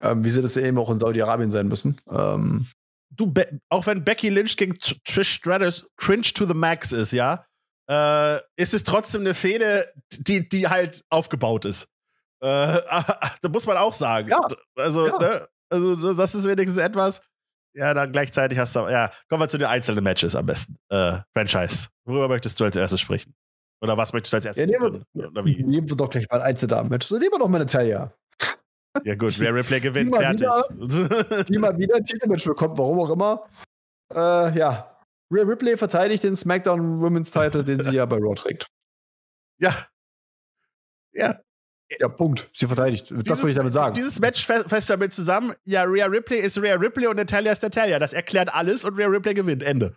Ähm, wie sie das eben auch in Saudi-Arabien sein müssen. Ähm, du, Be auch wenn Becky Lynch gegen Trish Stratus cringe to the max ist, ja, äh, ist es trotzdem eine Fehde, die, die halt aufgebaut ist. Äh, ah, ah, da muss man auch sagen. Ja. Also, ja. Ne? also, das ist wenigstens etwas. Ja, dann gleichzeitig hast du. Ja, kommen wir zu den einzelnen Matches am besten. Äh, Franchise. Worüber möchtest du als erstes sprechen? Oder was möchtest du als erstes? Ja, nehmen, wir, nehmen wir doch gleich mal ein Einzeldamen-Match. So nehmen wir doch mal eine Talia. Ja, gut, Rare Replay gewinnt, die fertig. Wieder, die mal wieder ein Titelmatch bekommt, warum auch immer. Äh, ja. Rare Ripley verteidigt den SmackDown Women's Title, den sie ja bei Raw trägt. Ja. Ja. Ja, Punkt. Sie verteidigt. Dieses, das wollte ich damit sagen. Dieses Match fasst damit zusammen, ja, Rhea Ripley ist Rhea Ripley und Natalia ist Natalia. Das erklärt alles und Rhea Ripley gewinnt. Ende.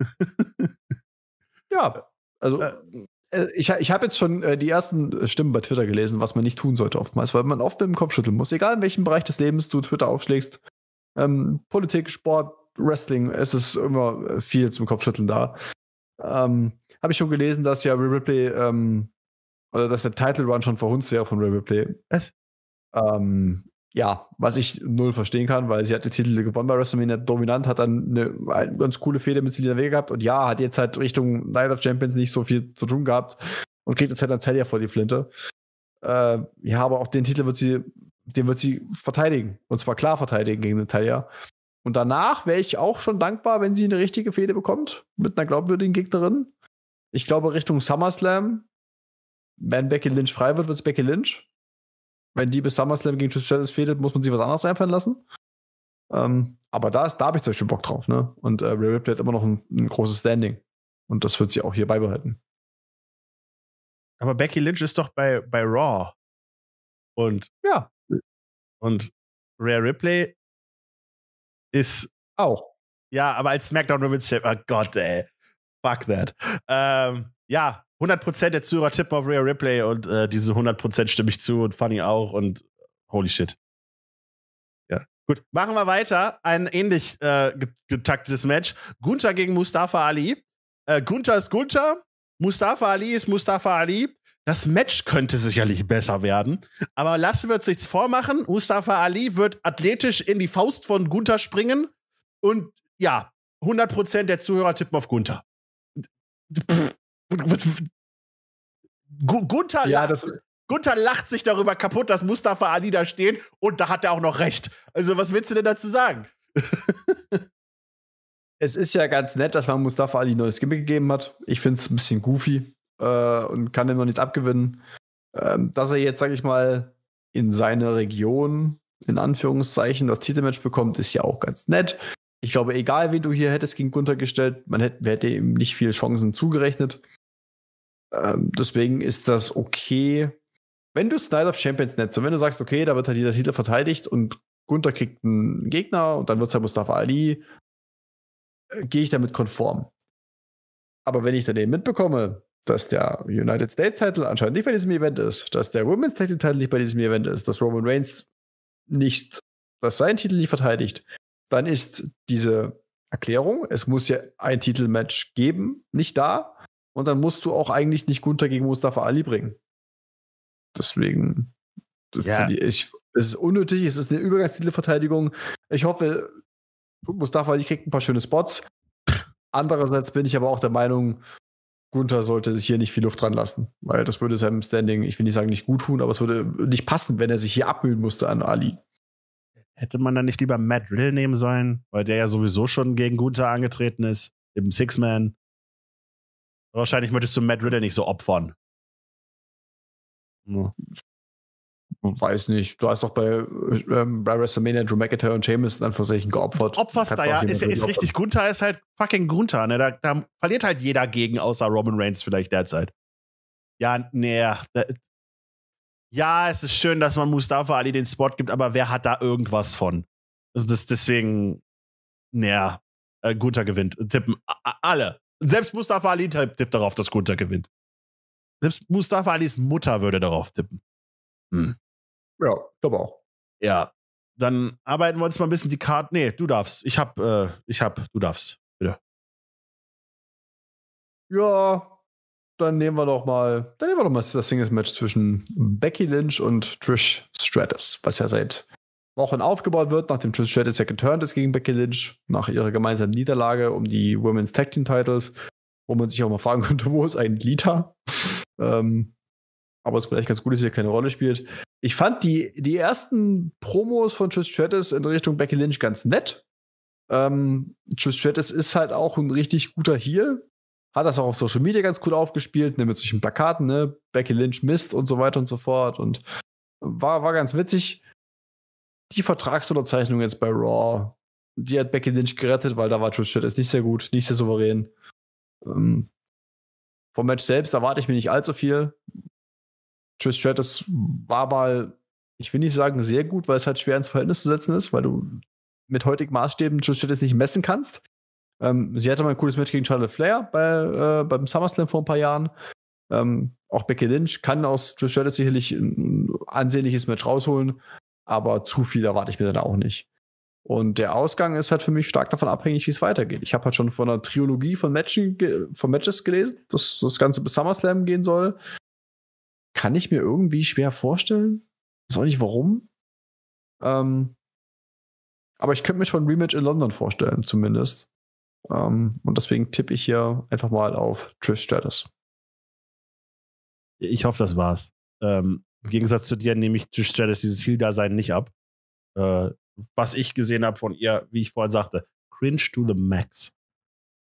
ja, also äh, äh ich, ich habe jetzt schon äh, die ersten äh, Stimmen bei Twitter gelesen, was man nicht tun sollte oftmals, weil man oft mit dem Kopf schütteln muss. Egal in welchem Bereich des Lebens du Twitter aufschlägst, ähm, Politik, Sport, Wrestling, es ist immer äh, viel zum Kopfschütteln da. Ähm, habe ich schon gelesen, dass ja Ripley ähm, oder also, dass der Title Run schon verhunzt wäre von Rebel Play. Was? Ähm, ja, was ich null verstehen kann, weil sie hat den Titel gewonnen bei WrestleMania dominant, hat dann eine, eine halt ganz coole Fehde mit Selina Vega gehabt und ja, hat jetzt halt Richtung Night of Champions nicht so viel zu tun gehabt und kriegt jetzt halt Natalia vor die Flinte. Äh, ja, aber auch den Titel wird sie, den wird sie verteidigen und zwar klar verteidigen gegen Natalia. Und danach wäre ich auch schon dankbar, wenn sie eine richtige Fehde bekommt mit einer glaubwürdigen Gegnerin. Ich glaube, Richtung SummerSlam wenn Becky Lynch frei wird, wird es Becky Lynch. Wenn die bis SummerSlam gegen Trish Stratus fehlt, muss man sich was anderes einfallen lassen. Ähm, aber da, da habe ich zum Beispiel Bock drauf. Ne? Und äh, Ray Ripley hat immer noch ein, ein großes Standing. Und das wird sie auch hier beibehalten. Aber Becky Lynch ist doch bei, bei Raw. Und. Ja. Und Rare Ripley ist. Auch. Ja, aber als SmackDown Women's Champion. Oh Gott, ey. Fuck that. Ähm, ja, 100% der Zuhörer tippen auf Rhea Ripley und äh, diese 100% stimme ich zu und Funny auch und holy shit. Ja, gut. Machen wir weiter. Ein ähnlich äh, getaktetes Match. Gunther gegen Mustafa Ali. Äh, Gunther ist Gunther. Mustafa Ali ist Mustafa Ali. Das Match könnte sicherlich besser werden. Aber lassen wir uns nichts vormachen. Mustafa Ali wird athletisch in die Faust von Gunther springen. Und ja, 100% der Zuhörer tippen auf Gunther. Pff, Gunther, ja, lacht, Gunther lacht sich darüber kaputt, dass Mustafa Ali da steht und da hat er auch noch recht. Also, was willst du denn dazu sagen? es ist ja ganz nett, dass man Mustafa Ali ein neues Gimmick gegeben hat. Ich finde es ein bisschen goofy äh, und kann dem noch nichts abgewinnen. Ähm, dass er jetzt, sag ich mal, in seiner Region, in Anführungszeichen, das Titelmatch bekommt, ist ja auch ganz nett. Ich glaube, egal wen du hier hättest gegen Gunther gestellt, man hätte ihm nicht viele Chancen zugerechnet. Ähm, deswegen ist das okay. Wenn du es of Champions nennst und wenn du sagst, okay, da wird halt dieser Titel verteidigt und Gunther kriegt einen Gegner und dann wird es halt Mustafa Ali, äh, gehe ich damit konform. Aber wenn ich dann eben mitbekomme, dass der United States Title anscheinend nicht bei diesem Event ist, dass der Women's Tag Title nicht bei diesem Event ist, dass Roman Reigns nicht, dass sein Titel nicht verteidigt, dann ist diese Erklärung, es muss ja ein Titelmatch geben, nicht da. Und dann musst du auch eigentlich nicht Gunther gegen Mustafa Ali bringen. Deswegen, äh, ja. ich, es ist unnötig, es ist eine Übergangstitelverteidigung. Ich hoffe, Mustafa Ali kriegt ein paar schöne Spots. Andererseits bin ich aber auch der Meinung, Gunther sollte sich hier nicht viel Luft dran lassen, weil das würde seinem Standing, ich will nicht sagen, nicht gut tun, aber es würde nicht passen, wenn er sich hier abmühen musste an Ali. Hätte man dann nicht lieber Matt Riddle nehmen sollen, weil der ja sowieso schon gegen Gunther angetreten ist, im Six-Man. Wahrscheinlich möchtest du Matt Riddle nicht so opfern. Ja. Weiß nicht. Du hast doch bei, ähm, bei WrestleMania Drew McIntyre und Sheamus in Anführungszeichen geopfert. Opferst da ja. Ist, ist richtig. Gunther ist halt fucking Gunther. Ne? Da, da, verliert halt jeder gegen, außer Roman Reigns vielleicht derzeit. Ja, nee. Ja, es ist schön, dass man Mustafa Ali den Spot gibt, aber wer hat da irgendwas von? Also das, deswegen, naja, ne, äh, Gunther gewinnt. Tippen alle. Selbst Mustafa Ali tippt darauf, dass Gunther gewinnt. Selbst Mustafa Alis Mutter würde darauf tippen. Hm. Ja, glaube auch. Ja. Dann arbeiten wir uns mal ein bisschen die Karte. Nee, du darfst. Ich hab, äh, ich hab, du darfst. Bitte. Ja, dann nehmen wir doch mal, dann nehmen wir doch mal das Singles-Match zwischen Becky Lynch und Trish Stratus, was ja seit Wochen aufgebaut wird, nachdem Trish Stratus Second Turn ist gegen Becky Lynch, nach ihrer gemeinsamen Niederlage um die Women's Tag Team Titles, wo man sich auch mal fragen könnte, wo ist ein Lita? ähm, aber es ist vielleicht ganz gut, dass sie keine Rolle spielt. Ich fand die, die ersten Promos von Trish Stratus in Richtung Becky Lynch ganz nett. Ähm, Trish Stratus ist halt auch ein richtig guter Heal. Hat das auch auf Social Media ganz cool aufgespielt, ne, mit solchen Plakaten, ne? Becky Lynch Mist und so weiter und so fort. Und war, war ganz witzig die Vertragsunterzeichnung jetzt bei Raw, die hat Becky Lynch gerettet, weil da war Trish Stratus nicht sehr gut, nicht sehr souverän. Ähm, vom Match selbst erwarte ich mir nicht allzu viel. Trish Stratus war mal, ich will nicht sagen sehr gut, weil es halt schwer ins Verhältnis zu setzen ist, weil du mit heutigen Maßstäben Trish Stratus nicht messen kannst. Ähm, sie hatte mal ein cooles Match gegen Charlotte Flair bei, äh, beim SummerSlam vor ein paar Jahren. Ähm, auch Becky Lynch kann aus Trish Stratus sicherlich ein ansehnliches Match rausholen aber zu viel erwarte ich mir dann auch nicht. Und der Ausgang ist halt für mich stark davon abhängig, wie es weitergeht. Ich habe halt schon von einer Trilogie von, Matchen, von Matches gelesen, dass das Ganze bis SummerSlam gehen soll. Kann ich mir irgendwie schwer vorstellen. Weiß auch nicht warum. Ähm, aber ich könnte mir schon ein Rematch in London vorstellen, zumindest. Ähm, und deswegen tippe ich hier einfach mal auf Trish Stratus. Ich hoffe, das war's. Ähm, im Gegensatz zu dir nehme ich durch Stratus dieses Heal-Dasein nicht ab. Äh, was ich gesehen habe von ihr, wie ich vorhin sagte, cringe to the max.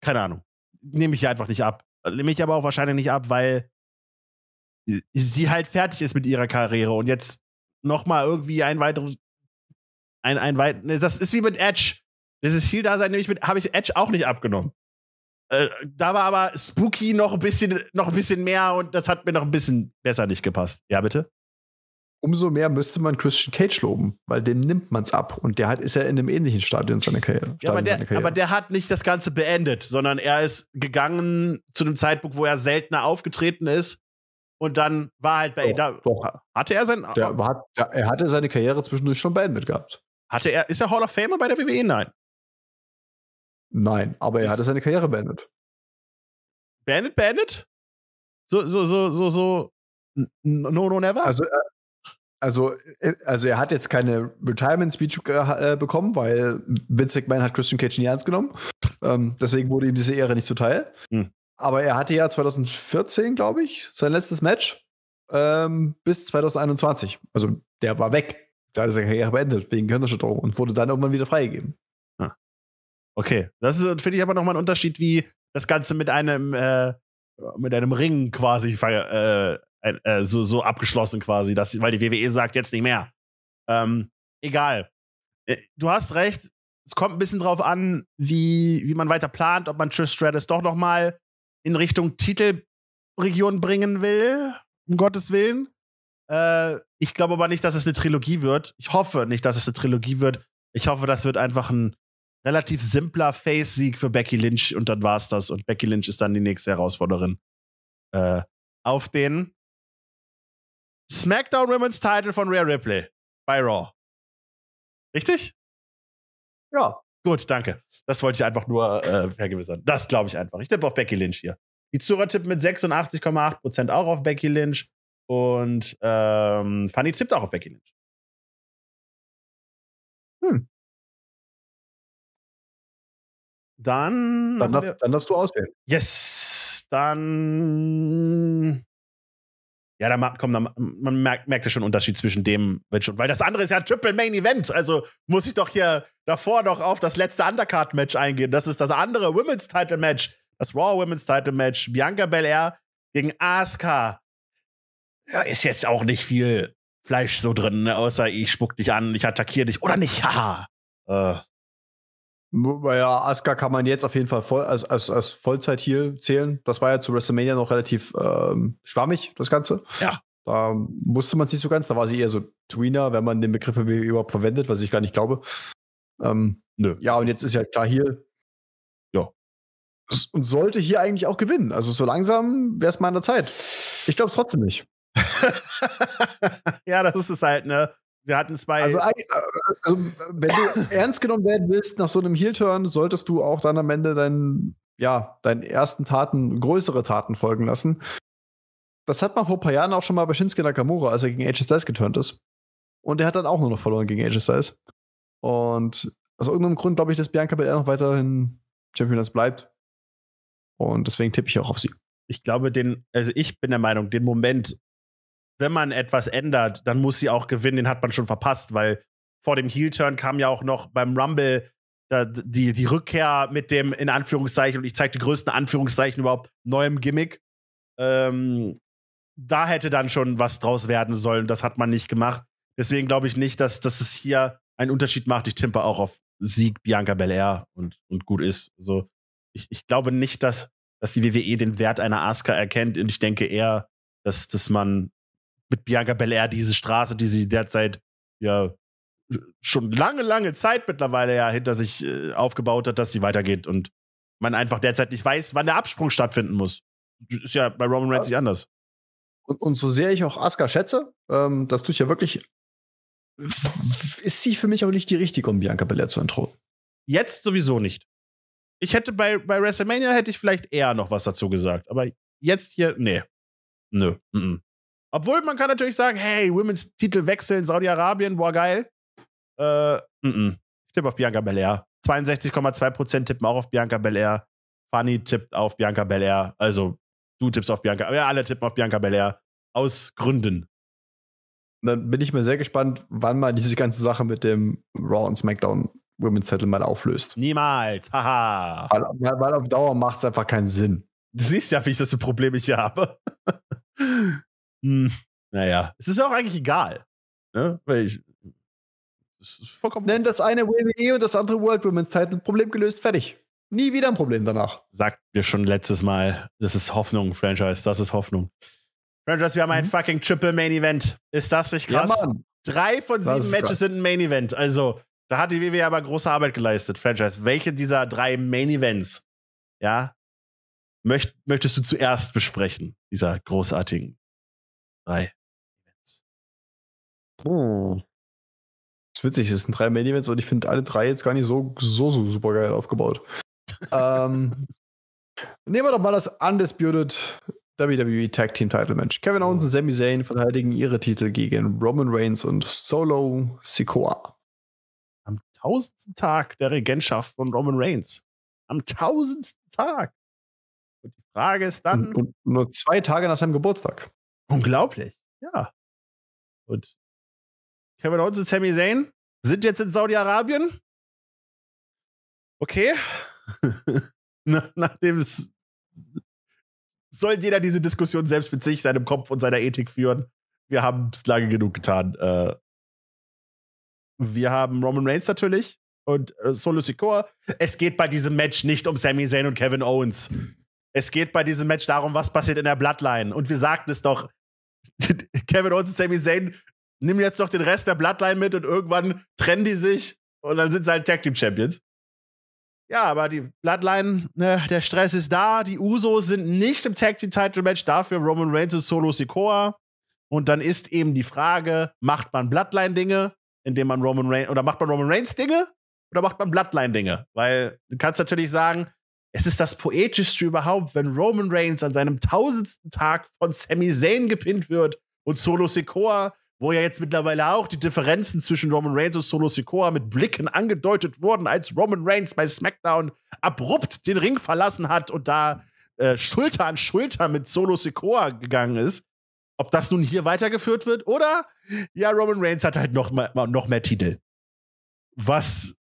Keine Ahnung. Nehme ich ihr einfach nicht ab. Nehme ich aber auch wahrscheinlich nicht ab, weil sie halt fertig ist mit ihrer Karriere und jetzt nochmal irgendwie ein weiteres. Ein, ein weit, ne, das ist wie mit Edge. Dieses Heal-Dasein nehme ich mit, habe ich Edge auch nicht abgenommen. Äh, da war aber Spooky noch ein bisschen, noch ein bisschen mehr und das hat mir noch ein bisschen besser nicht gepasst. Ja, bitte? umso mehr müsste man Christian Cage loben, weil dem nimmt man es ab. Und der hat, ist ja in einem ähnlichen Stadion seiner Karriere. Ja, aber, der, Karriere. aber der hat nicht das Ganze beendet, sondern er ist gegangen zu einem Zeitpunkt, wo er seltener aufgetreten ist. Und dann war halt bei. Doch, da, doch. Hatte er sein. Der, hat, er hatte seine Karriere zwischendurch schon beendet gehabt. Hatte er, ist er Hall of Famer bei der WWE? Nein. Nein, aber er hatte seine Karriere beendet. Beendet, beendet? So, so, so, so, so. No, no, never? Also, äh, also, äh, also er hat jetzt keine Retirement-Speech äh, äh, bekommen, weil Vince McMahon hat Christian Cage nie ernst genommen. Ähm, deswegen wurde ihm diese Ehre nicht zuteil. Hm. Aber er hatte ja 2014, glaube ich, sein letztes Match ähm, bis 2021. Also der war weg. Da hat seine Karriere beendet wegen Gehirnerschütterung und wurde dann irgendwann wieder freigegeben. Ah. Okay, das ist finde ich aber nochmal ein Unterschied, wie das Ganze mit einem äh, mit einem Ring quasi äh, äh, äh, so, so abgeschlossen quasi, dass, weil die WWE sagt, jetzt nicht mehr. Ähm, egal. Äh, du hast recht, es kommt ein bisschen drauf an, wie, wie man weiter plant, ob man Trish Stratus doch noch mal in Richtung Titelregion bringen will, um Gottes Willen. Äh, ich glaube aber nicht, dass es eine Trilogie wird. Ich hoffe nicht, dass es eine Trilogie wird. Ich hoffe, das wird einfach ein relativ simpler Face-Sieg für Becky Lynch und dann war es das. Und Becky Lynch ist dann die nächste Herausforderin. Äh, auf den SmackDown Women's Title von Rare Ripley bei Raw. Richtig? Ja. Gut, danke. Das wollte ich einfach nur äh, vergewissern. Das glaube ich einfach. Ich tippe auf Becky Lynch hier. Die Zura tippt mit 86,8% auch auf Becky Lynch. Und ähm, Fanny tippt auch auf Becky Lynch. Hm. Dann. Dann darfst, dann darfst du auswählen. Yes. Dann ja, da kommt komm, man merkt, merkt ja schon einen Unterschied zwischen dem, weil das andere ist ja Triple Main Event. Also muss ich doch hier davor noch auf das letzte Undercard-Match eingehen. Das ist das andere Women's Title Match, das Raw Women's Title Match. Bianca Belair gegen ASK. Ja, ist jetzt auch nicht viel Fleisch so drin, ne, außer ich spuck dich an, ich attackiere dich oder nicht. Haha. Äh, naja, Asuka kann man jetzt auf jeden Fall voll, als, als, als Vollzeit hier zählen. Das war ja zu WrestleMania noch relativ ähm, schwammig, das Ganze. Ja. Da musste man sich so ganz, da war sie eher so Tweener, wenn man den Begriff überhaupt verwendet, was ich gar nicht glaube. Ähm, Nö. Ja, und jetzt ist ja klar hier. Ja. Und sollte hier eigentlich auch gewinnen. Also so langsam wäre es mal an der Zeit. Ich glaube es trotzdem nicht. ja, das ist es halt, ne? Wir hatten zwei. Also, äh, also wenn du ernst genommen werden willst nach so einem Heel-Turn, solltest du auch dann am Ende deinen, ja, deinen ersten Taten, größere Taten folgen lassen. Das hat man vor ein paar Jahren auch schon mal bei Shinsuke Nakamura, als er gegen AJ Styles geturnt ist. Und er hat dann auch nur noch verloren gegen AJ Styles. Und aus irgendeinem Grund glaube ich, dass Bianca Belair noch weiterhin Championess bleibt. Und deswegen tippe ich auch auf sie. Ich glaube, den, also ich bin der Meinung, den Moment, wenn man etwas ändert, dann muss sie auch gewinnen. Den hat man schon verpasst, weil vor dem Heel-Turn kam ja auch noch beim Rumble da, die, die Rückkehr mit dem, in Anführungszeichen, und ich zeige die größten Anführungszeichen überhaupt, neuem Gimmick. Ähm, da hätte dann schon was draus werden sollen. Das hat man nicht gemacht. Deswegen glaube ich nicht, dass, dass es hier einen Unterschied macht. Ich tippe auch auf Sieg Bianca Belair und, und gut ist. Also ich, ich glaube nicht, dass, dass die WWE den Wert einer Asuka erkennt. Und ich denke eher, dass, dass man mit Bianca Belair diese Straße, die sie derzeit ja schon lange, lange Zeit mittlerweile ja hinter sich äh, aufgebaut hat, dass sie weitergeht und man einfach derzeit nicht weiß, wann der Absprung stattfinden muss. Ist ja bei Roman Reigns nicht anders. Und, und, so sehr ich auch Asuka schätze, ähm, das tue ich ja wirklich, ist sie für mich auch nicht die richtige, um Bianca Belair zu entthronen. Jetzt sowieso nicht. Ich hätte bei, bei WrestleMania hätte ich vielleicht eher noch was dazu gesagt, aber jetzt hier, nee. Nö. Mm -mm. Obwohl man kann natürlich sagen, hey, Women's Titel wechseln, Saudi-Arabien, boah, geil. Äh, m -m. Ich tippe auf Bianca Belair. 62,2% tippen auch auf Bianca Belair. Fanny tippt auf Bianca Belair. Also, du tippst auf Bianca. Ja, alle tippen auf Bianca Belair. Aus Gründen. Dann bin ich mir sehr gespannt, wann man diese ganze Sache mit dem Raw und SmackDown Women's Title mal auflöst. Niemals. Haha. Weil, weil auf Dauer macht es einfach keinen Sinn. Du siehst ja, wie ich das Problem ich hier habe. Hm, naja, es ist ja auch eigentlich egal. Ne? Weil ich, es ist vollkommen. Nenn das eine WWE eh und das andere World Women's Title. Problem gelöst, fertig. Nie wieder ein Problem danach. Sagt mir schon letztes Mal, das ist Hoffnung, Franchise, das ist Hoffnung. Franchise, wir haben mhm. ein fucking Triple Main Event. Ist das nicht krass? Ja, Drei von das sieben Matches krass. sind ein Main Event. Also, da hat die WWE aber große Arbeit geleistet, Franchise. Welche dieser drei Main Events, ja, möcht, möchtest du zuerst besprechen, dieser großartigen drei Events. Oh. Hm. Das ist witzig, das sind drei Main Events und ich finde alle drei jetzt gar nicht so, so, so super geil aufgebaut. ähm, nehmen wir doch mal das Undisputed WWE Tag Team Title Match. Kevin Owens und oh. Sami Zayn verteidigen ihre Titel gegen Roman Reigns und Solo Sikoa. Am tausendsten Tag der Regentschaft von Roman Reigns. Am tausendsten Tag. Und die Frage ist dann. Und, und nur zwei Tage nach seinem Geburtstag. Unglaublich, ja. Und Kevin Owens und Sami Zayn sind jetzt in Saudi-Arabien. Okay. nachdem es soll jeder diese Diskussion selbst mit sich, seinem Kopf und seiner Ethik führen. Wir haben es lange genug getan. Äh, wir haben Roman Reigns natürlich und äh, Solo Sikoa. Es geht bei diesem Match nicht um Sami Zayn und Kevin Owens. Es geht bei diesem Match darum, was passiert in der Bloodline. Und wir sagten es doch, Kevin Owens und Sami Zayn nehmen jetzt noch den Rest der Bloodline mit und irgendwann trennen die sich und dann sind sie halt Tag Team Champions. Ja, aber die Bloodline, ne, der Stress ist da. Die Usos sind nicht im Tag Team Title Match, dafür Roman Reigns und Solo Sikoa. Und dann ist eben die Frage, macht man Bloodline Dinge, indem man Roman Reigns oder macht man Roman Reigns Dinge oder macht man Bloodline Dinge? Weil du kannst natürlich sagen, es ist das poetischste überhaupt, wenn Roman Reigns an seinem tausendsten Tag von Sami Zayn gepinnt wird und Solo Sekoa, wo ja jetzt mittlerweile auch die Differenzen zwischen Roman Reigns und Solo Sekoa mit Blicken angedeutet wurden, als Roman Reigns bei SmackDown abrupt den Ring verlassen hat und da äh, Schulter an Schulter mit Solo Sekoa gegangen ist. Ob das nun hier weitergeführt wird oder ja, Roman Reigns hat halt noch, mal, noch mehr Titel. Was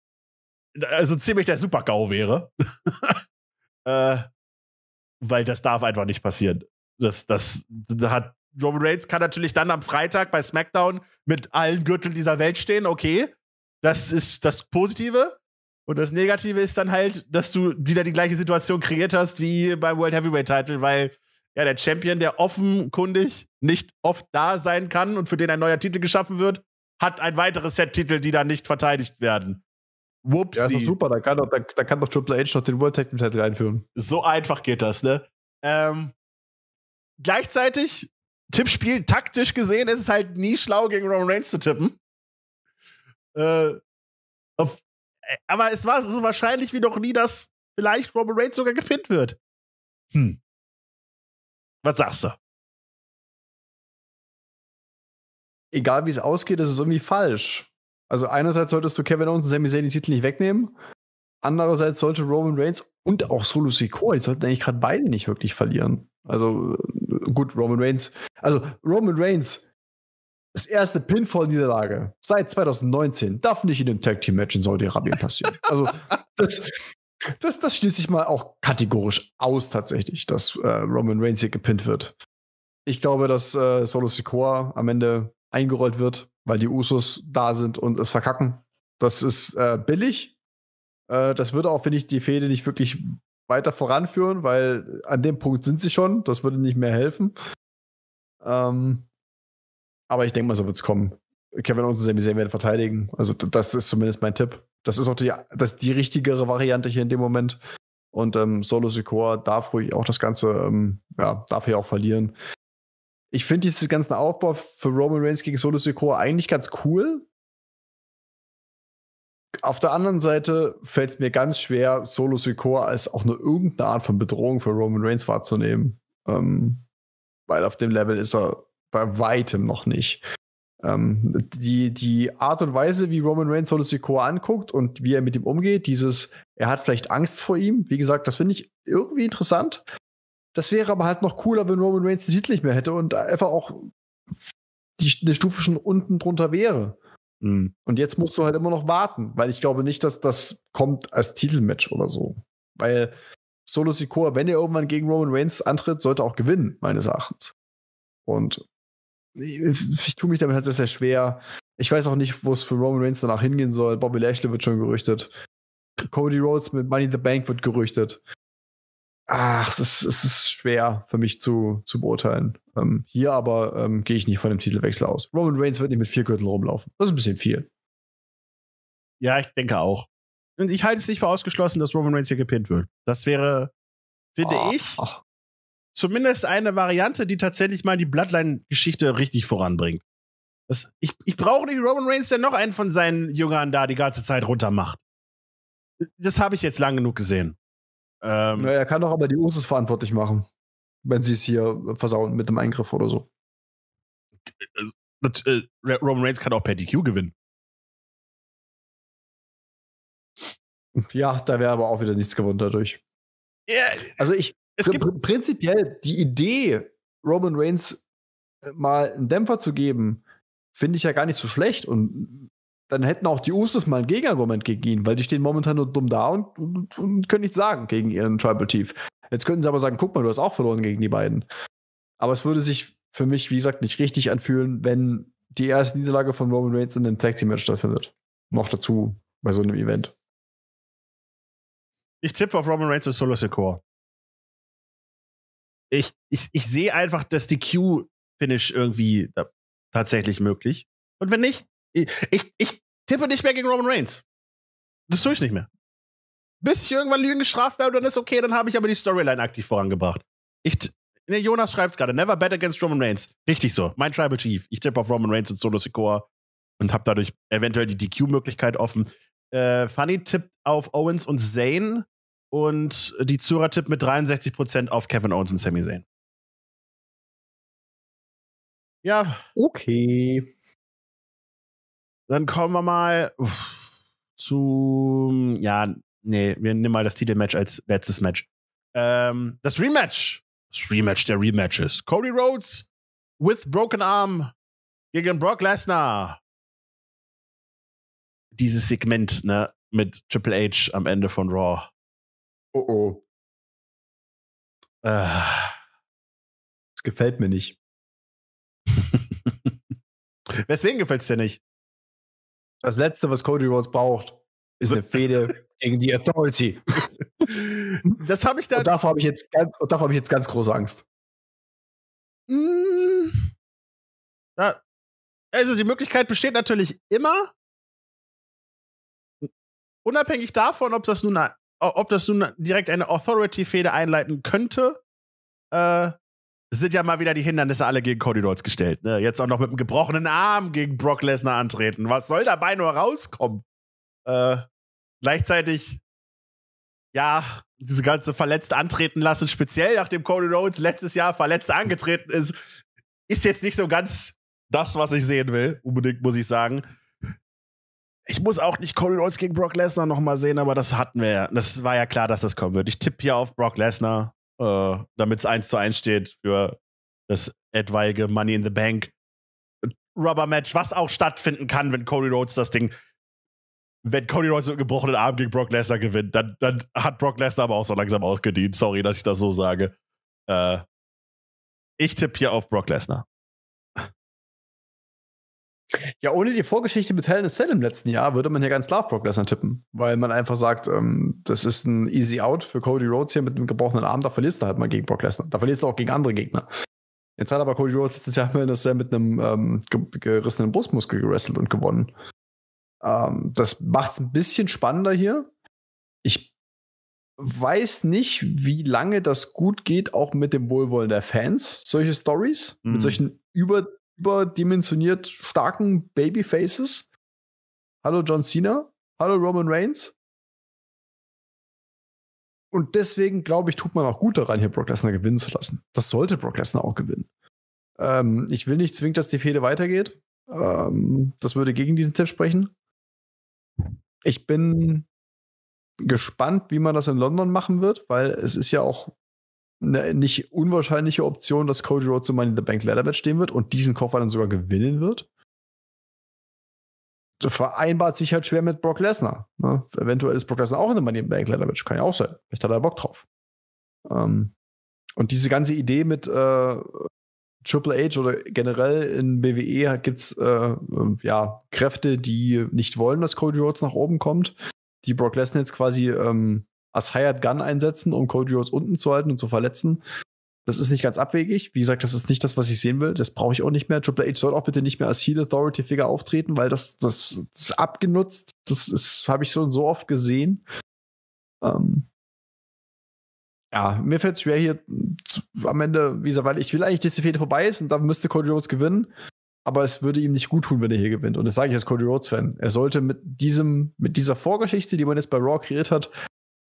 also ziemlich der Super-GAU wäre. Äh, weil das darf einfach nicht passieren. Das, das, das hat Roman Reigns kann natürlich dann am Freitag bei SmackDown mit allen Gürteln dieser Welt stehen. Okay, das ist das Positive. Und das Negative ist dann halt, dass du wieder die gleiche Situation kreiert hast wie beim World Heavyweight Title, weil ja der Champion, der offenkundig nicht oft da sein kann und für den ein neuer Titel geschaffen wird, hat ein weiteres Set Titel, die dann nicht verteidigt werden. Whoopsie. Ja, ist doch super, da kann doch, da, da kann doch Triple H noch den World Tag Team Title einführen. So einfach geht das, ne? Ähm, gleichzeitig, Tippspiel taktisch gesehen, ist es halt nie schlau, gegen Roman Reigns zu tippen. Äh, auf, äh, aber es war so wahrscheinlich wie noch nie, dass vielleicht Roman Reigns sogar gepinnt wird. Hm. Was sagst du? Egal wie es ausgeht, ist es irgendwie falsch. Also einerseits solltest du Kevin Owens und Sami Zayn die Titel nicht wegnehmen. Andererseits sollte Roman Reigns und auch Solo Sikoa, die sollten eigentlich gerade beide nicht wirklich verlieren. Also äh, gut, Roman Reigns. Also Roman Reigns, das erste Pinfall-Niederlage seit 2019 darf nicht in dem Tag Team Match in Saudi-Arabien passieren. also das, das, das schließe ich mal auch kategorisch aus tatsächlich, dass äh, Roman Reigns hier gepinnt wird. Ich glaube, dass äh, Solo Sikoa am Ende eingerollt wird weil die Usos da sind und es verkacken. Das ist äh, billig. Äh, das würde auch, finde ich, die Fehde nicht wirklich weiter voranführen, weil an dem Punkt sind sie schon. Das würde nicht mehr helfen. Ähm, aber ich denke mal, so wird es kommen. Kevin Owens und Sami Zayn werden verteidigen. Also das ist zumindest mein Tipp. Das ist auch die, das die richtigere Variante hier in dem Moment. Und ähm, Solo Secor darf ruhig auch das Ganze, ähm, ja, darf hier auch verlieren. Ich finde diesen ganzen Aufbau für Roman Reigns gegen Solo Sikoa eigentlich ganz cool. Auf der anderen Seite fällt es mir ganz schwer, Solo Sikoa als auch nur irgendeine Art von Bedrohung für Roman Reigns wahrzunehmen. Ähm, weil auf dem Level ist er bei weitem noch nicht. Ähm, die, die Art und Weise, wie Roman Reigns Solo Sikoa anguckt und wie er mit ihm umgeht, dieses, er hat vielleicht Angst vor ihm, wie gesagt, das finde ich irgendwie interessant. Das wäre aber halt noch cooler, wenn Roman Reigns den Titel nicht mehr hätte und einfach auch die, eine Stufe schon unten drunter wäre. Mhm. Und jetzt musst du halt immer noch warten, weil ich glaube nicht, dass das kommt als Titelmatch oder so. Weil Solo Sikoa, wenn er irgendwann gegen Roman Reigns antritt, sollte auch gewinnen, meines Erachtens. Und ich, ich tue mich damit halt sehr, sehr schwer. Ich weiß auch nicht, wo es für Roman Reigns danach hingehen soll. Bobby Lashley wird schon gerüchtet. Cody Rhodes mit Money in the Bank wird gerüchtet ach, es ist, es ist schwer für mich zu, zu beurteilen. Ähm, hier aber ähm, gehe ich nicht von dem Titelwechsel aus. Roman Reigns wird nicht mit vier Gürteln rumlaufen. Das ist ein bisschen viel. Ja, ich denke auch. Und ich halte es nicht für ausgeschlossen, dass Roman Reigns hier gepinnt wird. Das wäre, finde oh, ich, oh. zumindest eine Variante, die tatsächlich mal die Bloodline-Geschichte richtig voranbringt. Das, ich ich brauche nicht Roman Reigns, der noch einen von seinen Jüngern da die ganze Zeit runtermacht. Das habe ich jetzt lang genug gesehen. Ähm, naja, er kann doch aber die Usus verantwortlich machen, wenn sie es hier versauen mit dem Eingriff oder so. Das, also, äh, Roman Reigns kann auch per DQ gewinnen. Ja, da wäre aber auch wieder nichts gewonnen dadurch. Yeah, also ich es gibt prinzipiell die Idee, Roman Reigns äh, mal einen Dämpfer zu geben, finde ich ja gar nicht so schlecht. Und dann hätten auch die Usos mal ein Gegenargument gegen ihn, weil die stehen momentan nur dumm da und, und, und können nichts sagen gegen ihren Tribal Chief. Jetzt könnten sie aber sagen, guck mal, du hast auch verloren gegen die beiden. Aber es würde sich für mich, wie gesagt, nicht richtig anfühlen, wenn die erste Niederlage von Roman Reigns in einem Tag Team Match stattfindet. Noch dazu bei so einem Event. Ich tippe auf Roman Reigns und Solo Secor. Ich, ich, ich sehe einfach, dass die Q-Finish irgendwie tatsächlich möglich. Und wenn nicht, ich, ich tippe nicht mehr gegen Roman Reigns. Das tue ich nicht mehr. Bis ich irgendwann Lügen gestraft werde, dann ist okay, dann habe ich aber die Storyline aktiv vorangebracht. Ich, ne, Jonas schreibt es gerade, never bet against Roman Reigns. Richtig so, mein Tribal Chief. Ich tippe auf Roman Reigns und Solo Sikoa und habe dadurch eventuell die DQ-Möglichkeit offen. Äh, Funny tippt auf Owens und Zayn und die Zura tippt mit 63% auf Kevin Owens und Sami Zayn. Ja. Okay. Dann kommen wir mal zu, ja, nee, wir nehmen mal das Titelmatch als letztes Match. Ähm, das Rematch. Das Rematch der Rematches. Cody Rhodes with Broken Arm gegen Brock Lesnar. Dieses Segment, ne, mit Triple H am Ende von Raw. Oh oh. Ah. Das gefällt mir nicht. Weswegen gefällt es dir nicht? Das Letzte, was Cody Rhodes braucht, ist eine Fehde gegen die Authority. Das habe ich dann. Und davor habe ich, jetzt ganz, hab ich jetzt ganz große Angst. Hm. Also die Möglichkeit besteht natürlich immer, unabhängig davon, ob das nun, ob das nun direkt eine Authority-Fehde einleiten könnte, äh, es sind ja mal wieder die Hindernisse alle gegen Cody Rhodes gestellt. Ne? Jetzt auch noch mit einem gebrochenen Arm gegen Brock Lesnar antreten. Was soll dabei nur rauskommen? Äh, gleichzeitig, ja, diese ganze verletzt antreten lassen, speziell nachdem Cody Rhodes letztes Jahr verletzt angetreten ist, ist jetzt nicht so ganz das, was ich sehen will. Unbedingt, muss ich sagen. Ich muss auch nicht Cody Rhodes gegen Brock Lesnar nochmal sehen, aber das hatten wir ja. Das war ja klar, dass das kommen wird. Ich tippe hier auf Brock Lesnar äh, damit es eins zu eins steht für das etwaige Money in the Bank Rubber Match, was auch stattfinden kann, wenn Cody Rhodes das Ding, wenn Cody Rhodes mit gebrochenen Arm gegen Brock Lesnar gewinnt, dann, dann hat Brock Lesnar aber auch so langsam ausgedient. Sorry, dass ich das so sage. Äh, ich tippe hier auf Brock Lesnar. Ja, ohne die Vorgeschichte mit Hell in a Cell im letzten Jahr würde man hier ganz Love Brock Lesnar tippen, weil man einfach sagt, ähm, das ist ein easy out für Cody Rhodes hier mit einem gebrochenen Arm, da verlierst du halt mal gegen Brock Lesnar. Da verlierst du auch gegen andere Gegner. Jetzt hat aber Cody Rhodes letztes Jahr Hell in a Cell mit einem ähm, gerissenen Brustmuskel gewrestelt und gewonnen. Ähm, das macht es ein bisschen spannender hier. Ich weiß nicht, wie lange das gut geht, auch mit dem Wohlwollen der Fans, solche Stories, mhm. mit solchen über überdimensioniert starken Babyfaces. Hallo John Cena, hallo Roman Reigns. Und deswegen, glaube ich, tut man auch gut daran, hier Brock Lesnar gewinnen zu lassen. Das sollte Brock Lesnar auch gewinnen. Ähm, ich will nicht zwingend, dass die Fehde weitergeht. Ähm, das würde gegen diesen Tipp sprechen. Ich bin gespannt, wie man das in London machen wird, weil es ist ja auch eine nicht unwahrscheinliche Option, dass Cody Rhodes zum Money in the Bank Ladder stehen wird und diesen Koffer dann sogar gewinnen wird. Das vereinbart sich halt schwer mit Brock Lesnar. Ne? Eventuell ist Brock Lesnar auch in der Money in the Bank Ladder kann ja auch sein. Vielleicht hat er Bock drauf. Ähm, und diese ganze Idee mit äh, Triple H oder generell in BWE gibt es äh, ähm, ja, Kräfte, die nicht wollen, dass Cody Rhodes nach oben kommt, die Brock Lesnar jetzt quasi ähm, als Hired Gun einsetzen, um Cody Rhodes unten zu halten und zu verletzen. Das ist nicht ganz abwegig. Wie gesagt, das ist nicht das, was ich sehen will. Das brauche ich auch nicht mehr. Triple H soll auch bitte nicht mehr als Heal Authority Figure auftreten, weil das, das, das ist abgenutzt. Das habe ich so und so oft gesehen. Ähm ja, mir fällt es schwer hier zu, am Ende, wie gesagt, weil ich will eigentlich, dass die Fehde vorbei ist und dann müsste Cody Rhodes gewinnen. Aber es würde ihm nicht gut tun, wenn er hier gewinnt. Und das sage ich als Cody Rhodes-Fan. Er sollte mit diesem, mit dieser Vorgeschichte, die man jetzt bei Raw kreiert hat,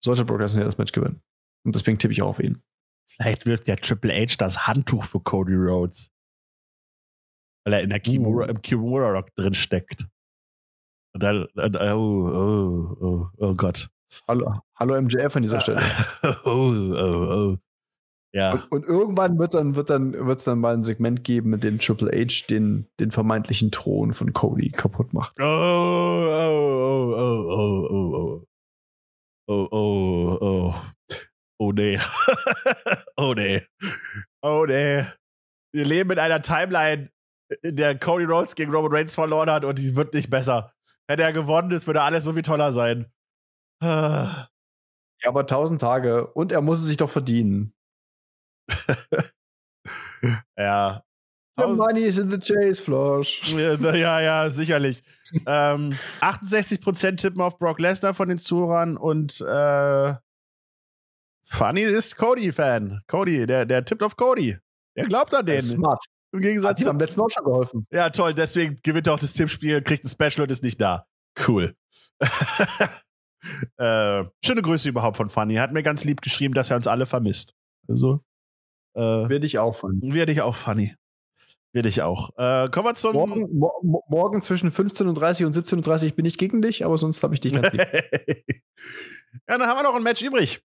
sollte Brock Lesnar das Match gewinnen. Und deswegen tippe ich auch auf ihn. Vielleicht wirft ja Triple H das Handtuch für Cody Rhodes. Weil er in der Kimura, oh. im Kimura Rock drin steckt. Und dann, und, oh, oh, oh, oh Gott. Hallo, hallo MJF an dieser ja. Stelle. oh, oh, oh. Ja. Und, und, irgendwann wird dann wird dann wird es dann mal ein Segment geben, mit dem Triple H den, den vermeintlichen Thron von Cody kaputt macht. Oh, oh, oh, oh, oh, oh, oh oh, oh, oh. Oh nee. oh nee. Oh nee. Wir leben in einer Timeline, in der Cody Rhodes gegen Roman Reigns verloren hat und die wird nicht besser. Hätte er gewonnen, es würde alles so viel toller sein. ja, aber tausend Tage und er muss es sich doch verdienen. ja, The money is in the chase, Flosch. Ja, ja, ja, sicherlich. ähm, 68% tippen auf Brock Lesnar von den Zuhörern und äh, Funny ist Cody-Fan. Cody, der, der tippt auf Cody. Der glaubt an den. Smart. Im Gegensatz Hat ihm am letzten Mal schon geholfen. Ja, toll. Deswegen gewinnt er auch das Tippspiel, kriegt ein Special und ist nicht da. Cool. äh, schöne Grüße überhaupt von Funny. Hat mir ganz lieb geschrieben, dass er uns alle vermisst. Also. Äh, werde ich auch funny. Werde dich auch funny. Will ich auch. Äh, kommen wir zum. Morgen, mo morgen zwischen 15.30 Uhr und 17.30 Uhr bin ich gegen dich, aber sonst habe ich dich nicht. ja, dann haben wir noch ein Match übrig.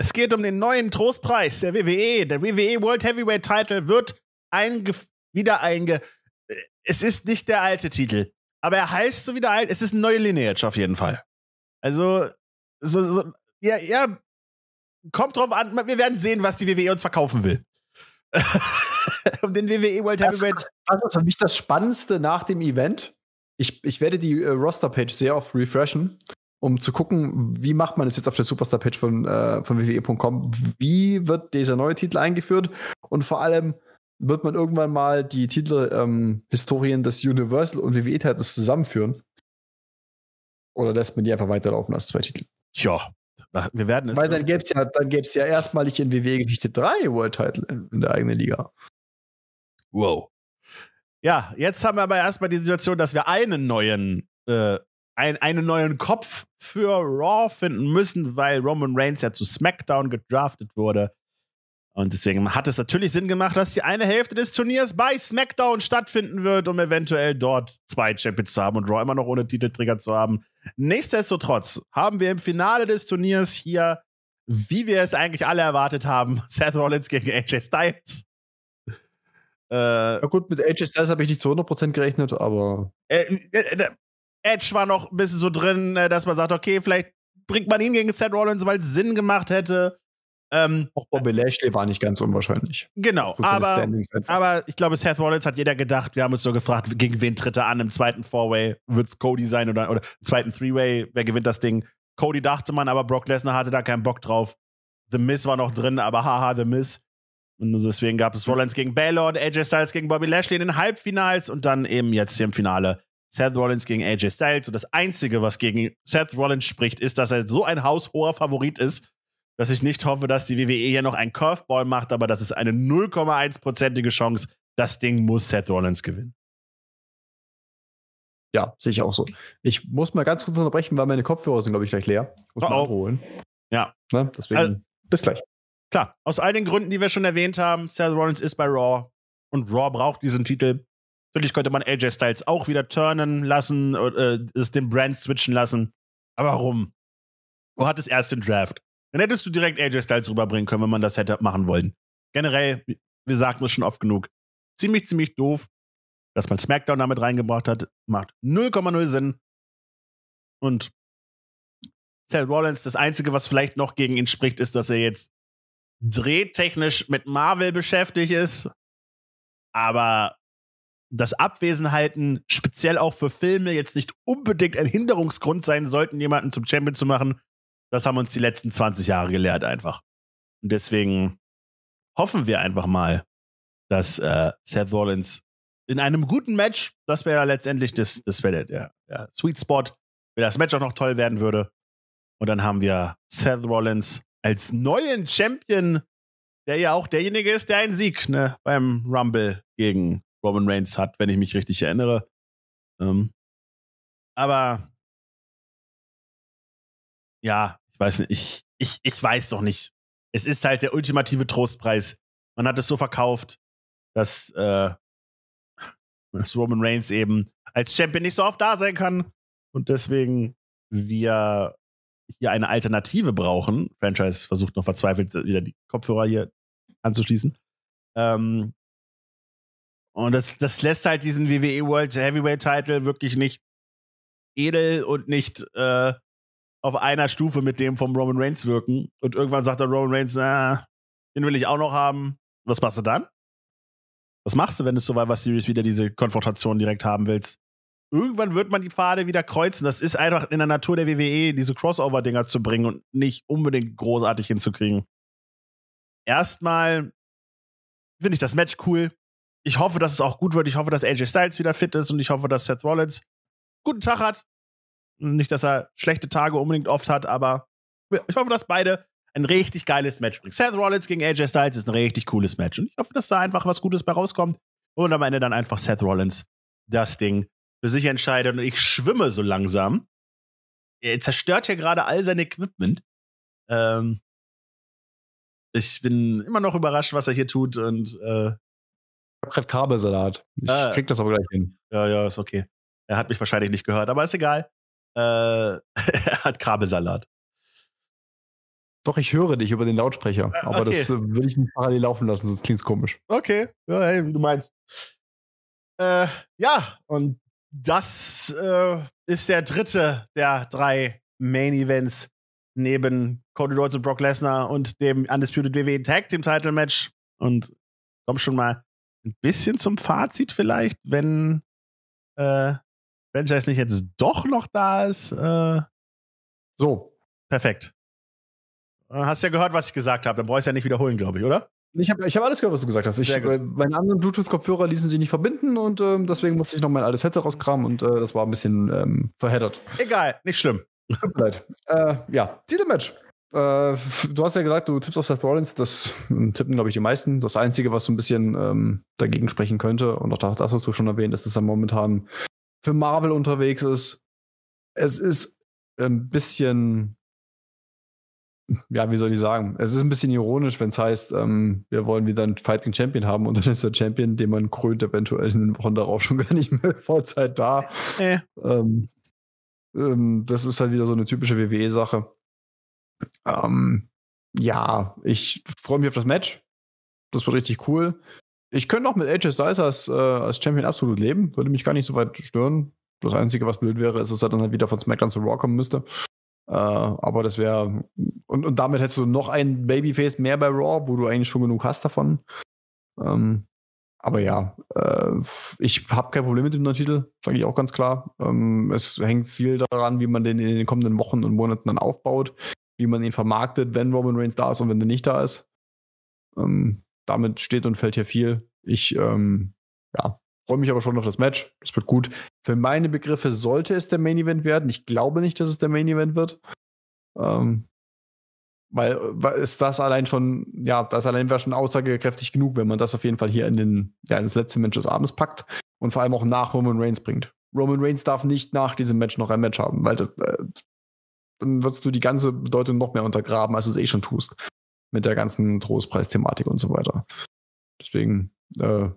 Es geht um den neuen Trostpreis der WWE. Der WWE World Heavyweight Title wird einge wieder einge. Äh, es ist nicht der alte Titel, aber er heißt so wieder alt. Es ist eine neue Lineage auf jeden Fall. Also, so, so, ja, ja, kommt drauf an. Wir werden sehen, was die WWE uns verkaufen will. um den WWE World Heavyweight. Das ist für mich das Spannendste nach dem Event. Ich, ich werde die äh, Roster-Page sehr oft refreshen, um zu gucken, wie macht man es jetzt auf der Superstar-Page von, äh, von WWE.com? Wie wird dieser neue Titel eingeführt? Und vor allem, wird man irgendwann mal die Titelhistorien ähm, des Universal und WWE-Titels zusammenführen? Oder lässt man die einfach weiterlaufen als zwei Titel? Tja, wir werden es. Weil dann gäbe es ja, dann gäb's ja erstmalig in WW-Geschichte e 3 World Title in der eigenen Liga. Wow. Ja, jetzt haben wir aber erstmal die Situation, dass wir einen neuen, äh, ein, einen neuen Kopf für Raw finden müssen, weil Roman Reigns ja zu SmackDown gedraftet wurde. Und deswegen hat es natürlich Sinn gemacht, dass die eine Hälfte des Turniers bei SmackDown stattfinden wird, um eventuell dort zwei Champions zu haben und Raw immer noch ohne Titelträger zu haben. Nichtsdestotrotz haben wir im Finale des Turniers hier, wie wir es eigentlich alle erwartet haben, Seth Rollins gegen AJ Styles. Äh, ja gut, mit AJ Styles habe ich nicht zu 100% gerechnet, aber... Äh, äh, äh ne, Edge war noch ein bisschen so drin, äh, dass man sagt, okay, vielleicht bringt man ihn gegen Seth Rollins, weil es Sinn gemacht hätte. Ähm, Auch Bobby äh, Lashley war nicht ganz unwahrscheinlich. Genau, aber, halt. aber ich glaube, Seth Rollins hat jeder gedacht, wir haben uns so gefragt, gegen wen tritt er an im zweiten Four-Way? Wird es Cody sein oder, oder im zweiten Three-Way? Wer gewinnt das Ding? Cody dachte man, aber Brock Lesnar hatte da keinen Bock drauf. The Miss war noch drin, aber haha, The Miss. Und deswegen gab es Rollins gegen Baylor und AJ Styles gegen Bobby Lashley in den Halbfinals und dann eben jetzt hier im Finale Seth Rollins gegen AJ Styles. Und das Einzige, was gegen Seth Rollins spricht, ist, dass er so ein haushoher Favorit ist dass ich nicht hoffe, dass die WWE hier noch einen Curveball macht, aber das ist eine 0,1-prozentige Chance. Das Ding muss Seth Rollins gewinnen. Ja, sehe ich auch so. Ich muss mal ganz kurz unterbrechen, weil meine Kopfhörer sind, glaube ich, gleich leer. Ich muss oh, mal oh. holen. Ja. Ne? Deswegen, also, bis gleich. Klar, aus all den Gründen, die wir schon erwähnt haben, Seth Rollins ist bei Raw und Raw braucht diesen Titel. Natürlich könnte man AJ Styles auch wieder turnen lassen, äh, äh, es den Brand switchen lassen. Aber warum? Wo hat es erst den Draft? Dann hättest du direkt AJ Styles rüberbringen können, wenn man das hätte machen wollen. Generell, wir sagten es schon oft genug, ziemlich, ziemlich doof, dass man SmackDown damit reingebracht hat. Macht 0,0 Sinn. Und Seth Rollins, das Einzige, was vielleicht noch gegen ihn spricht, ist, dass er jetzt drehtechnisch mit Marvel beschäftigt ist. Aber das Abwesenheiten, speziell auch für Filme, jetzt nicht unbedingt ein Hinderungsgrund sein sollten, jemanden zum Champion zu machen, das haben uns die letzten 20 Jahre gelehrt einfach. Und deswegen hoffen wir einfach mal, dass äh, Seth Rollins in einem guten Match, das wäre ja letztendlich das, das wäre der, der Sweet Spot, wenn das Match auch noch toll werden würde. Und dann haben wir Seth Rollins als neuen Champion, der ja auch derjenige ist, der einen Sieg ne, beim Rumble gegen Roman Reigns hat, wenn ich mich richtig erinnere. Ähm, aber ja, ich weiß nicht, ich, ich, ich weiß doch nicht. Es ist halt der ultimative Trostpreis. Man hat es so verkauft, dass, äh, dass Roman Reigns eben als Champion nicht so oft da sein kann und deswegen wir hier eine Alternative brauchen. Franchise versucht noch verzweifelt wieder die Kopfhörer hier anzuschließen. Ähm, und das, das lässt halt diesen WWE World Heavyweight Title wirklich nicht edel und nicht äh, auf einer Stufe mit dem vom Roman Reigns wirken. Und irgendwann sagt der Roman Reigns, na, den will ich auch noch haben. Was machst du dann? Was machst du, wenn du Survivor Series wieder diese Konfrontation direkt haben willst? Irgendwann wird man die Pfade wieder kreuzen. Das ist einfach in der Natur der WWE, diese Crossover-Dinger zu bringen und nicht unbedingt großartig hinzukriegen. Erstmal finde ich das Match cool. Ich hoffe, dass es auch gut wird. Ich hoffe, dass AJ Styles wieder fit ist und ich hoffe, dass Seth Rollins guten Tag hat nicht, dass er schlechte Tage unbedingt oft hat, aber ich hoffe, dass beide ein richtig geiles Match bringen. Seth Rollins gegen AJ Styles ist ein richtig cooles Match. Und ich hoffe, dass da einfach was Gutes bei rauskommt. Und am Ende dann einfach Seth Rollins das Ding für sich entscheidet. Und ich schwimme so langsam. Er zerstört ja gerade all sein Equipment. Ähm, ich bin immer noch überrascht, was er hier tut. Und äh, ich habe gerade Kabelsalat. Ich äh, krieg das aber gleich hin. Ja, ja, ist okay. Er hat mich wahrscheinlich nicht gehört, aber ist egal äh, er hat Kabelsalat. Doch, ich höre dich über den Lautsprecher. Ah, aber okay. das äh, würde ich nicht parallel laufen lassen, sonst klingt es komisch. Okay, ja, hey, wie du meinst. Äh, ja, und das äh, ist der dritte der drei Main Events neben Cody Rhodes und Brock Lesnar und dem Undisputed WWE Tag Team Title Match. Und komm schon mal ein bisschen zum Fazit vielleicht, wenn äh, Franchise nicht jetzt doch noch da ist. Äh, so. Perfekt. Äh, hast ja gehört, was ich gesagt habe. Dann brauchst du ja nicht wiederholen, glaube ich, oder? Ich habe ich hab alles gehört, was du gesagt hast. Ich, äh, meine anderen Bluetooth-Kopfhörer ließen sich nicht verbinden und ähm, deswegen musste ich noch mein altes Headset rauskramen und äh, das war ein bisschen ähm, verheddert. Egal, nicht schlimm. Tut mir leid. Äh, ja, Titelmatch. Äh, du hast ja gesagt, du tippst auf Seth Rollins. Das hm, tippen, glaube ich, die meisten. Das Einzige, was so ein bisschen ähm, dagegen sprechen könnte, und auch das hast du schon erwähnt, ist, dass er momentan für Marvel unterwegs ist. Es ist ein bisschen, ja, wie soll ich sagen? Es ist ein bisschen ironisch, wenn es heißt, ähm, wir wollen wieder einen Fighting Champion haben und dann ist der Champion, den man krönt, eventuell in den Wochen darauf schon gar nicht mehr Vollzeit da. Äh. Ähm, ähm, das ist halt wieder so eine typische WWE-Sache. Ähm, ja, ich freue mich auf das Match. Das wird richtig cool. Ich könnte auch mit AJ Styles als, äh, als Champion absolut leben. Würde mich gar nicht so weit stören. Das Einzige, was blöd wäre, ist, dass er dann halt wieder von SmackDown zu Raw kommen müsste. Äh, aber das wäre. Und, und damit hättest du noch ein Babyface mehr bei Raw, wo du eigentlich schon genug hast davon. Ähm, aber ja, äh, ich habe kein Problem mit dem neuen Titel, sage ich auch ganz klar. Ähm, es hängt viel daran, wie man den in den kommenden Wochen und Monaten dann aufbaut, wie man ihn vermarktet, wenn Roman Reigns da ist und wenn er nicht da ist. Ähm, damit steht und fällt hier viel. Ich ähm, ja, freue mich aber schon auf das Match. Das wird gut. Für meine Begriffe sollte es der Main Event werden. Ich glaube nicht, dass es der Main Event wird. Ähm, weil, weil ist das allein schon, ja, das allein wäre schon aussagekräftig genug, wenn man das auf jeden Fall hier in den, ja, in das letzte Match des Abends packt und vor allem auch nach Roman Reigns bringt. Roman Reigns darf nicht nach diesem Match noch ein Match haben, weil das, äh, dann würdest du die ganze Bedeutung noch mehr untergraben, als du es eh schon tust mit der ganzen Trostpreis-Thematik und so weiter. Deswegen, äh,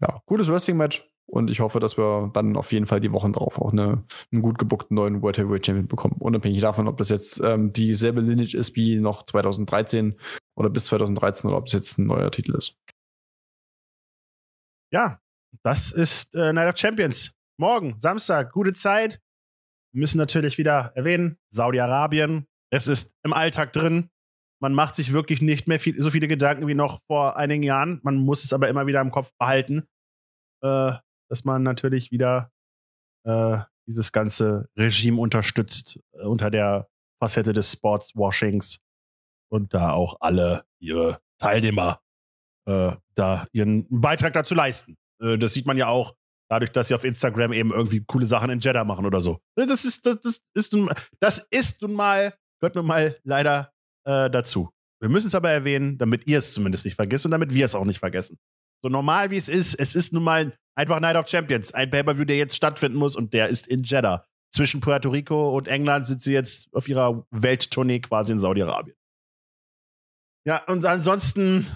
ja, gutes Wrestling-Match und ich hoffe, dass wir dann auf jeden Fall die Wochen drauf auch eine, einen gut gebuckten neuen World Heavyweight Champion bekommen. Unabhängig davon, ob das jetzt ähm, dieselbe Lineage ist wie noch 2013 oder bis 2013 oder ob es jetzt ein neuer Titel ist. Ja, das ist äh, Night of Champions. Morgen, Samstag, gute Zeit. Wir müssen natürlich wieder erwähnen, Saudi-Arabien. Es ist im Alltag drin. Man macht sich wirklich nicht mehr viel, so viele Gedanken wie noch vor einigen Jahren. Man muss es aber immer wieder im Kopf behalten, äh, dass man natürlich wieder äh, dieses ganze Regime unterstützt äh, unter der Facette des Sportswashings und da auch alle ihre Teilnehmer äh, da ihren Beitrag dazu leisten. Äh, das sieht man ja auch dadurch, dass sie auf Instagram eben irgendwie coole Sachen in Jeddah machen oder so. Das ist, das, das ist nun, das ist nun mal, gehört nun mal leider äh, dazu. Wir müssen es aber erwähnen, damit ihr es zumindest nicht vergisst und damit wir es auch nicht vergessen. So normal wie es ist, es ist nun mal einfach Night of Champions, ein Pay-per-view, der jetzt stattfinden muss und der ist in Jeddah. Zwischen Puerto Rico und England sind sie jetzt auf ihrer Welttournee quasi in Saudi-Arabien. Ja, und ansonsten,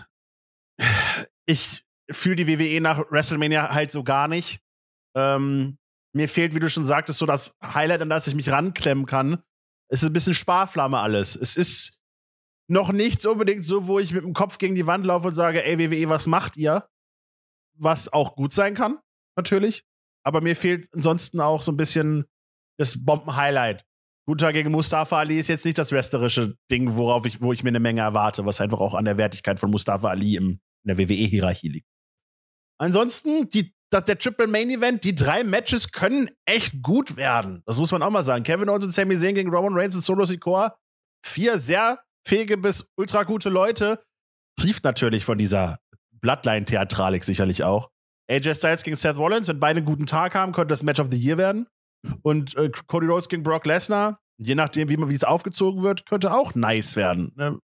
ich fühle die WWE nach WrestleMania halt so gar nicht. Ähm, mir fehlt, wie du schon sagtest, so das Highlight, an das ich mich ranklemmen kann. Es ist ein bisschen Sparflamme alles. Es ist noch nichts unbedingt so, wo ich mit dem Kopf gegen die Wand laufe und sage, ey WWE, was macht ihr? Was auch gut sein kann, natürlich. Aber mir fehlt ansonsten auch so ein bisschen das Bomben-Highlight. Guter gegen Mustafa Ali ist jetzt nicht das wrestlerische Ding, worauf ich, wo ich mir eine Menge erwarte, was einfach auch an der Wertigkeit von Mustafa Ali im, in der WWE-Hierarchie liegt. Ansonsten, die, das, der Triple Main Event, die drei Matches können echt gut werden. Das muss man auch mal sagen. Kevin Owens und Sami Zayn gegen Roman Reigns und Solo Sikoa. Vier sehr fähige bis ultra gute Leute. Trieft natürlich von dieser Bloodline-Theatralik sicherlich auch. AJ Styles gegen Seth Rollins, wenn beide einen guten Tag haben, könnte das Match of the Year werden. Und äh, Cody Rhodes gegen Brock Lesnar, je nachdem, wie es aufgezogen wird, könnte auch nice werden. Ne?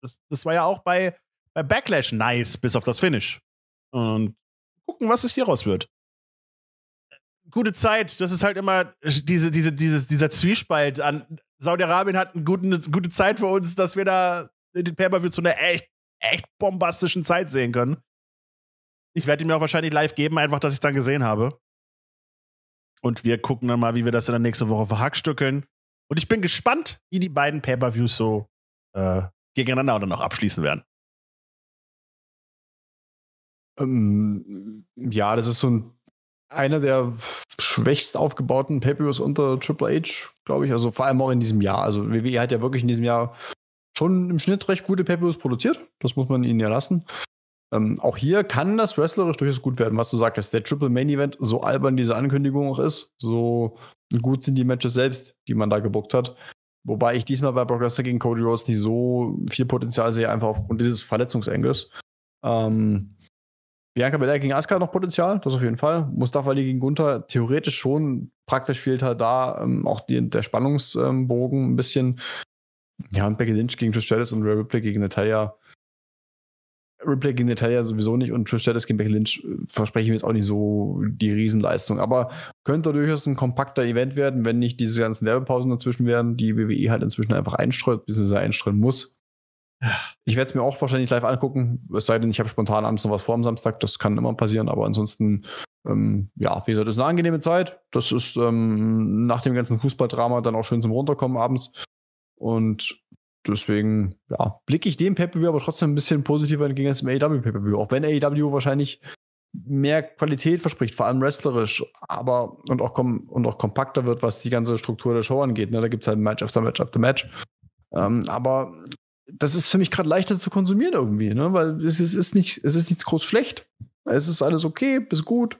Das, das, war ja auch bei, bei Backlash nice, bis auf das Finish. Und gucken, was es hier raus wird. Gute Zeit, das ist halt immer diese, diese, dieses, dieser Zwiespalt an Saudi-Arabien hat eine gute, eine gute Zeit für uns, dass wir da den Pay-Per-View zu einer echt, echt bombastischen Zeit sehen können. Ich werde ihn mir auch wahrscheinlich live geben, einfach, dass ich es dann gesehen habe. Und wir gucken dann mal, wie wir das in der nächsten Woche verhackstückeln. Und ich bin gespannt, wie die beiden Pay-Per-Views so äh, gegeneinander oder noch abschließen werden. Ähm, ja, das ist so ein einer der schwächst aufgebauten pay unter Triple H, glaube ich. Also vor allem auch in diesem Jahr. Also WWE hat ja wirklich in diesem Jahr schon im Schnitt recht gute pay produziert. Das muss man ihnen ja lassen. Ähm, auch hier kann das wrestlerisch durchaus gut werden, was du sagtest. Der Triple Main Event, so albern diese Ankündigung auch ist, so gut sind die Matches selbst, die man da gebuckt hat. Wobei ich diesmal bei Brock Lesnar gegen Cody Rhodes nicht so viel Potenzial sehe, einfach aufgrund dieses Verletzungsengels. Ähm, Bianca Belair gegen Asuka noch Potenzial, das auf jeden Fall. Mustafa Ali gegen Gunther theoretisch schon. Praktisch fehlt halt da ähm, auch die, der Spannungsbogen ähm, ein bisschen. Ja, und Becky Lynch gegen Trish Stratus und Ray Ripley gegen Natalia. Ripley gegen Natalia sowieso nicht und Trish Stratus gegen Becky Lynch äh, verspreche ich mir jetzt auch nicht so die Riesenleistung. Aber könnte durchaus ein kompakter Event werden, wenn nicht diese ganzen Werbepausen dazwischen werden, die WWE halt inzwischen einfach einstreut, bzw. einstreuen muss, ich werde es mir auch wahrscheinlich live angucken, es sei denn, ich habe spontan abends noch was vor am Samstag, das kann immer passieren, aber ansonsten, ähm, ja, wie gesagt, es ist eine angenehme Zeit. Das ist ähm, nach dem ganzen Fußballdrama dann auch schön zum Runterkommen abends. Und deswegen, ja, blicke ich dem pay aber trotzdem ein bisschen positiver entgegen als dem AEW pay view auch wenn AEW wahrscheinlich mehr Qualität verspricht, vor allem wrestlerisch, aber und auch, kom und auch kompakter wird, was die ganze Struktur der Show angeht. Ne? Da gibt es halt Match after Match after Match. Ähm, aber das ist für mich gerade leichter zu konsumieren irgendwie, ne? Weil es ist, ist, nicht, es ist nichts groß schlecht. Es ist alles okay, bis gut.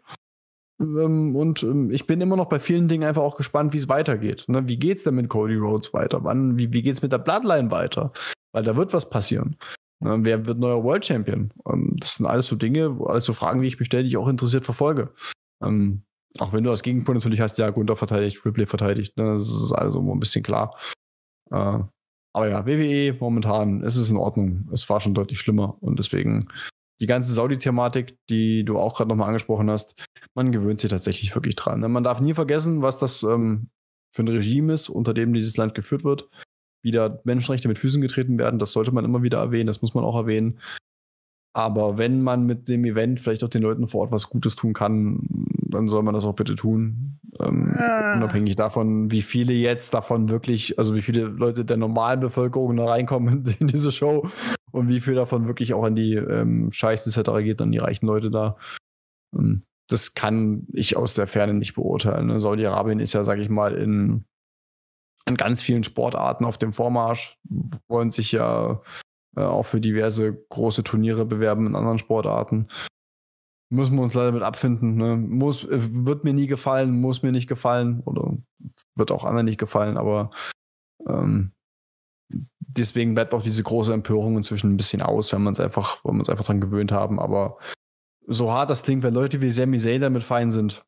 Ähm, und ähm, ich bin immer noch bei vielen Dingen einfach auch gespannt, ne? wie es weitergeht. Wie geht es denn mit Cody Rhodes weiter? Wann, wie, wie es mit der Bloodline weiter? Weil da wird was passieren. Ne? Wer wird neuer World Champion? Ähm, das sind alles so Dinge, alles so Fragen, die ich mir auch interessiert verfolge. auch wenn du als Gegenpunkt natürlich hast, ja, Gunther verteidigt, Ripley verteidigt, ne? das ist also ein bisschen klar. Äh, aber ja, WWE momentan, es ist in Ordnung. Es war schon deutlich schlimmer und deswegen die ganze Saudi-Thematik, die du auch gerade nochmal angesprochen hast, man gewöhnt sich tatsächlich wirklich dran. Man darf nie vergessen, was das ähm, für ein Regime ist, unter dem dieses Land geführt wird. Wie da Menschenrechte mit Füßen getreten werden, das sollte man immer wieder erwähnen, das muss man auch erwähnen. Aber wenn man mit dem Event vielleicht auch den Leuten vor Ort was Gutes tun kann, dann soll man das auch bitte tun. Ähm, ah. Unabhängig davon, wie viele jetzt davon wirklich, also wie viele Leute der normalen Bevölkerung da reinkommen in, in diese Show und wie viel davon wirklich auch an die ähm, Scheiß etc. geht, an die reichen Leute da. Ähm, das kann ich aus der Ferne nicht beurteilen. Ne? Saudi-Arabien ist ja, sag ich mal, in, in ganz vielen Sportarten auf dem Vormarsch, wollen sich ja äh, auch für diverse große Turniere bewerben in anderen Sportarten müssen wir uns leider mit abfinden. Ne? Muss, äh, wird mir nie gefallen, muss mir nicht gefallen oder wird auch anderen nicht gefallen, aber ähm, deswegen bleibt auch diese große Empörung inzwischen ein bisschen aus, wenn man es einfach, wenn wir uns einfach dran gewöhnt haben. Aber so hart das klingt, wenn Leute wie Sammy Zayn damit fein sind,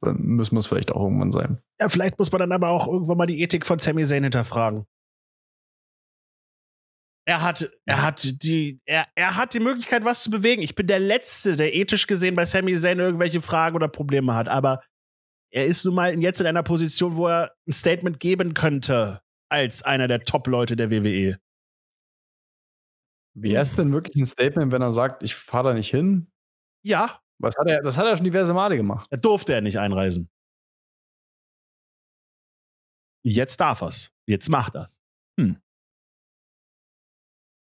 dann müssen wir es vielleicht auch irgendwann sein. Ja, vielleicht muss man dann aber auch irgendwann mal die Ethik von Sammy Zayn hinterfragen. Er hat, er hat die, er, er hat die Möglichkeit, was zu bewegen. Ich bin der Letzte, der ethisch gesehen bei Sammy Zayn irgendwelche Fragen oder Probleme hat. Aber er ist nun mal jetzt in einer Position, wo er ein Statement geben könnte als einer der Top-Leute der WWE. Wie ist denn wirklich ein Statement, wenn er sagt, ich fahre da nicht hin? Ja. Was hat er, das hat er schon diverse Male gemacht. Da durfte er nicht einreisen. Jetzt darf er's. Jetzt macht er's. Hm.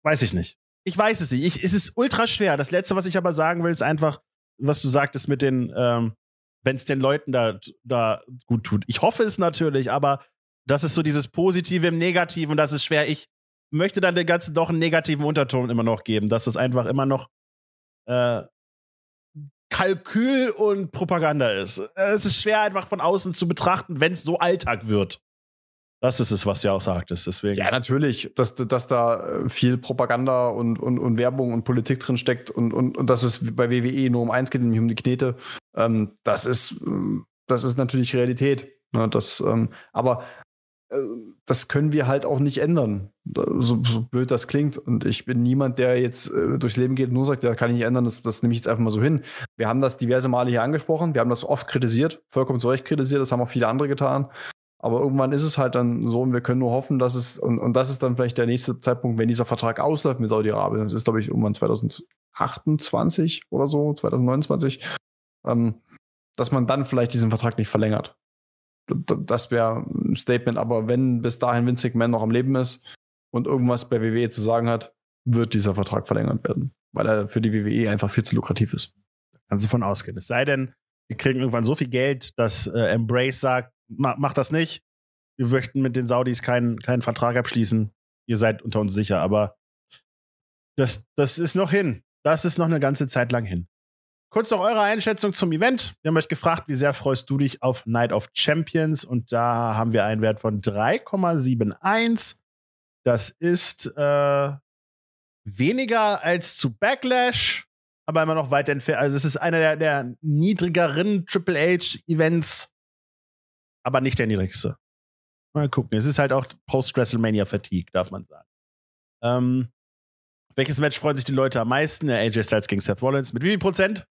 Weiß ich nicht. Ich weiß es nicht. Ich, es ist ultra schwer. Das Letzte, was ich aber sagen will, ist einfach, was du sagtest mit den, ähm, wenn es den Leuten da, da gut tut. Ich hoffe es natürlich, aber das ist so dieses Positive im Negativen, das ist schwer. Ich möchte dann den ganzen doch einen negativen Unterton immer noch geben, dass es einfach immer noch äh, Kalkül und Propaganda ist. Äh, es ist schwer einfach von außen zu betrachten, wenn es so Alltag wird. Das ist es, was du ja auch sagtest. Deswegen. Ja, natürlich, dass, dass da äh, viel Propaganda und, und, und Werbung und Politik drin steckt und, und, und dass es bei WWE nur um eins geht, nämlich um die Knete. Ähm, das, ist, ähm, das ist natürlich Realität. Ne? Das, ähm, aber äh, das können wir halt auch nicht ändern. So, so, blöd das klingt. Und ich bin niemand, der jetzt äh, durchs Leben geht und nur sagt, ja, kann ich nicht ändern, das, das nehme ich jetzt einfach mal so hin. Wir haben das diverse Male hier angesprochen, wir haben das oft kritisiert, vollkommen zu Recht kritisiert, das haben auch viele andere getan. Aber irgendwann ist es halt dann so und wir können nur hoffen, dass es, und, und das ist dann vielleicht der nächste Zeitpunkt, wenn dieser Vertrag ausläuft mit Saudi-Arabien. Das ist, glaube ich, irgendwann 2028 oder so, 2029, ähm, dass man dann vielleicht diesen Vertrag nicht verlängert. Das wäre ein Statement, aber wenn bis dahin Vince McMahon noch am Leben ist und irgendwas bei WWE zu sagen hat, wird dieser Vertrag verlängert werden, weil er für die WWE einfach viel zu lukrativ ist. Kannst du davon ausgehen. Es sei denn, die kriegen irgendwann so viel Geld, dass äh, Embrace sagt, ma macht das nicht. Wir möchten mit den Saudis keinen, keinen Vertrag abschließen. Ihr seid unter uns sicher, aber das, das ist noch hin. Das ist noch eine ganze Zeit lang hin. Kurz noch eure Einschätzung zum Event. Wir haben euch gefragt, wie sehr freust du dich auf Night of Champions? Und da haben wir einen Wert von 3,71. Das ist äh, weniger als zu Backlash, aber immer noch weit entfernt. Also es ist einer der, der niedrigeren Triple H-Events aber nicht der niedrigste. Mal gucken. Es ist halt auch Post-WrestleMania-Fatigue, darf man sagen. Ähm, welches Match freuen sich die Leute am meisten? Der AJ Styles gegen Seth Rollins. Mit wie viel Prozent?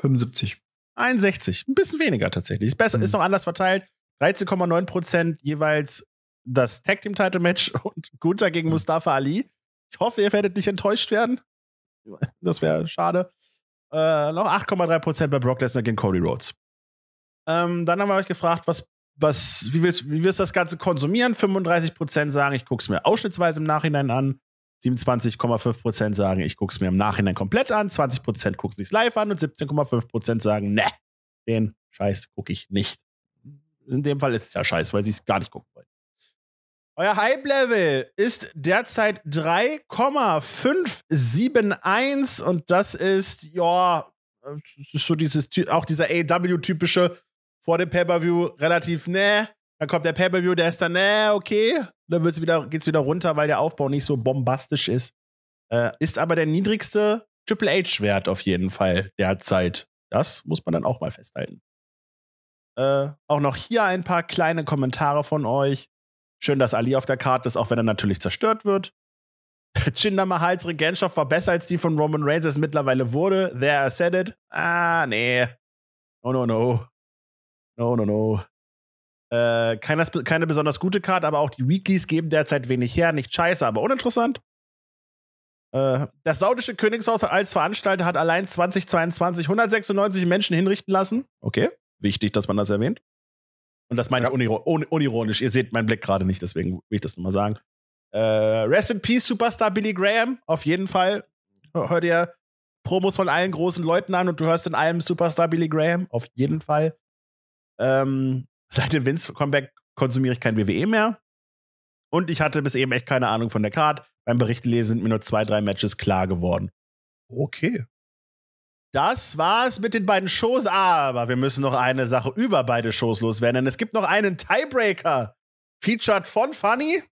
75. 61. Ein bisschen weniger tatsächlich. Ist besser, mhm. ist noch anders verteilt. 13,9 Prozent jeweils das Tag Team Title Match und Gunther gegen mhm. Mustafa Ali. Ich hoffe, ihr werdet nicht enttäuscht werden. Das wäre schade. Äh, noch 8,3 Prozent bei Brock Lesnar gegen Cody Rhodes. Ähm, dann haben wir euch gefragt, was, was, wie, willst, wie wirst du das Ganze konsumieren? 35% sagen, ich gucke es mir ausschnittsweise im Nachhinein an. 27,5% sagen, ich gucke es mir im Nachhinein komplett an. 20% gucken sich live an und 17,5% sagen, ne, den Scheiß gucke ich nicht. In dem Fall ist es ja Scheiß, weil sie es gar nicht gucken wollen. Euer Hype-Level ist derzeit 3,571 und das ist, ja, das ist so dieses, auch dieser AW-typische, vor dem Pay-Per-View relativ, ne, dann kommt der Pay-Per-View, der ist dann, ne, okay, dann wird's wieder, geht's wieder runter, weil der Aufbau nicht so bombastisch ist. Äh, ist aber der niedrigste Triple H-Wert auf jeden Fall derzeit. Das muss man dann auch mal festhalten. Äh, auch noch hier ein paar kleine Kommentare von euch. Schön, dass Ali auf der Karte ist, auch wenn er natürlich zerstört wird. Jinder Mahals Regentschaft war besser als die von Roman Reigns es mittlerweile wurde. There, I said it. Ah, nee. Oh, no, no. No, no, no. Äh, keine, keine besonders gute Karte, aber auch die Weeklies geben derzeit wenig her. Nicht scheiße, aber uninteressant. Äh, das saudische Königshaus als Veranstalter hat allein 2022 196 Menschen hinrichten lassen. Okay, wichtig, dass man das erwähnt. Und das meine ich uniro un unironisch. Ihr seht meinen Blick gerade nicht, deswegen will ich das nochmal sagen. Äh, Rest in Peace, Superstar Billy Graham. Auf jeden Fall. Hört ihr Promos von allen großen Leuten an und du hörst in allem Superstar Billy Graham. Auf jeden Fall. Ähm, seit dem Vince-Comeback konsumiere ich kein WWE mehr. Und ich hatte bis eben echt keine Ahnung von der Card. Beim Bericht lesen sind mir nur zwei, drei Matches klar geworden. Okay. Das war's mit den beiden Shows, aber wir müssen noch eine Sache über beide Shows loswerden, denn es gibt noch einen Tiebreaker, featured von Funny.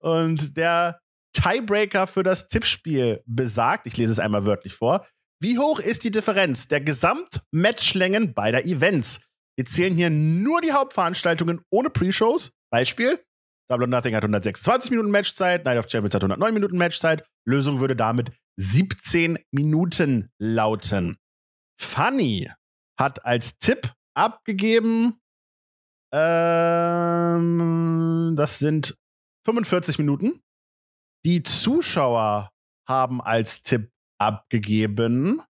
Und der Tiebreaker für das Tippspiel besagt, ich lese es einmal wörtlich vor, wie hoch ist die Differenz der Gesamtmatchlängen beider Events? Wir zählen hier nur die Hauptveranstaltungen ohne Pre-Shows. Beispiel, Double or Nothing hat 126 Minuten Matchzeit, Night of Champions hat 109 Minuten Matchzeit. Lösung würde damit 17 Minuten lauten. Funny hat als Tipp abgegeben, ähm, das sind 45 Minuten. Die Zuschauer haben als Tipp abgegeben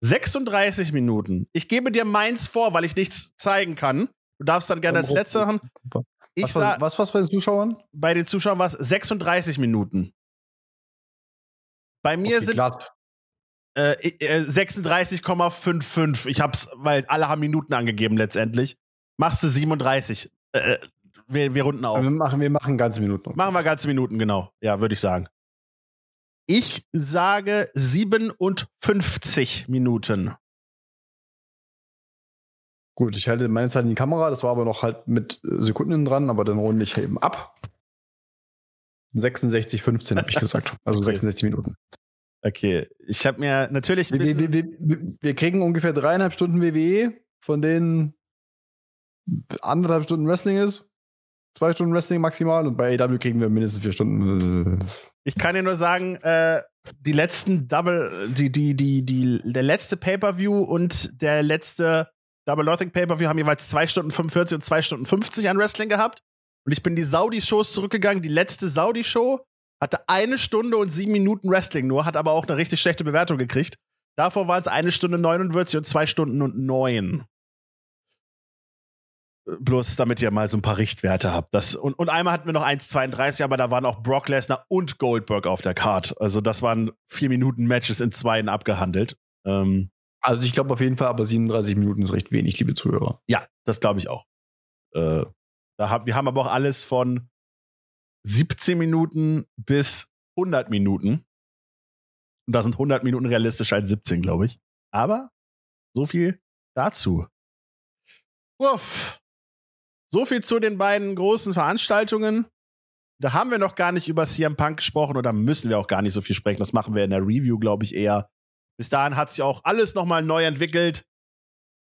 36 Minuten. Ich gebe dir meins vor, weil ich nichts zeigen kann. Du darfst dann gerne das letzte machen. Ich was war was war's bei den Zuschauern? Bei den Zuschauern war es 36 Minuten. Bei mir okay, sind äh, äh, 36,55. Ich hab's, weil alle haben Minuten angegeben letztendlich. Machst du 37. Äh, äh, wir, wir, runden auf. Wir machen, wir machen ganze Minuten. Machen wir ganze Minuten, genau. Ja, würde ich sagen. Ich sage 57 Minuten. Gut, ich halte meine Zeit in die Kamera, das war aber noch halt mit äh, Sekunden dran, aber dann runde ich eben ab. 66, 15 habe ich gesagt. Also okay. 66 Minuten. Okay, ich habe mir natürlich. Wir, wir, wir, wir, kriegen ungefähr dreieinhalb Stunden WWE, von denen anderthalb Stunden Wrestling ist zwei Stunden Wrestling maximal und bei AW kriegen wir mindestens vier Stunden. Äh. Ich kann dir nur sagen, äh, die letzten Double, die, die, die, die, der letzte Pay-Per-View und der letzte Double Nothing Pay-Per-View haben jeweils 2 Stunden 45 und 2 Stunden 50 an Wrestling gehabt. Und ich bin die Saudi-Shows zurückgegangen. Die letzte Saudi-Show hatte eine Stunde und sieben Minuten Wrestling nur, hat aber auch eine richtig schlechte Bewertung gekriegt. Davor waren es eine Stunde 49 und zwei Stunden und neun. Bloß damit ihr mal so ein paar Richtwerte habt. Das, und, und einmal hatten wir noch 1,32, aber da waren auch Brock Lesnar und Goldberg auf der Card. Also das waren vier Minuten Matches in Zweien abgehandelt. Ähm, also ich glaube auf jeden Fall, aber 37 Minuten ist recht wenig, liebe Zuhörer. Ja, das glaube ich auch. Äh, da hab, wir haben aber auch alles von 17 Minuten bis 100 Minuten. Und da sind 100 Minuten realistischer als 17, glaube ich. Aber so viel dazu. Uff. So viel zu den beiden großen Veranstaltungen. Da haben wir noch gar nicht über CM Punk gesprochen oder müssen wir auch gar nicht so viel sprechen. Das machen wir in der Review, glaube ich, eher. Bis dahin hat sich auch alles nochmal neu entwickelt.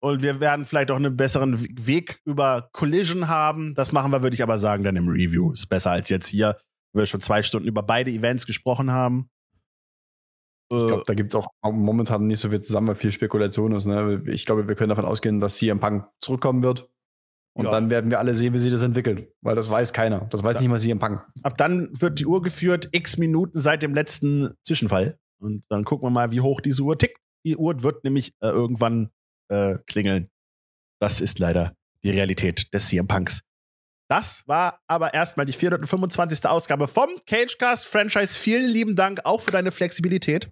Und wir werden vielleicht auch einen besseren Weg über Collision haben. Das machen wir, würde ich aber sagen, dann im Review. Ist besser als jetzt hier, wo wir schon zwei Stunden über beide Events gesprochen haben. Ich glaube, äh, da gibt es auch momentan nicht so viel zusammen, weil viel Spekulation ist. Ne? Ich glaube, wir können davon ausgehen, dass CM Punk zurückkommen wird. Und ja. dann werden wir alle sehen, wie sich das entwickelt, weil das weiß keiner. Das weiß ja. nicht mal sie im Punk. Ab dann wird die Uhr geführt, x Minuten seit dem letzten Zwischenfall. Und dann gucken wir mal, wie hoch diese Uhr tickt. Die Uhr wird nämlich äh, irgendwann äh, klingeln. Das ist leider die Realität des CM Punks. Das war aber erstmal die 425. Ausgabe vom Cagecast Franchise. Vielen lieben Dank auch für deine Flexibilität.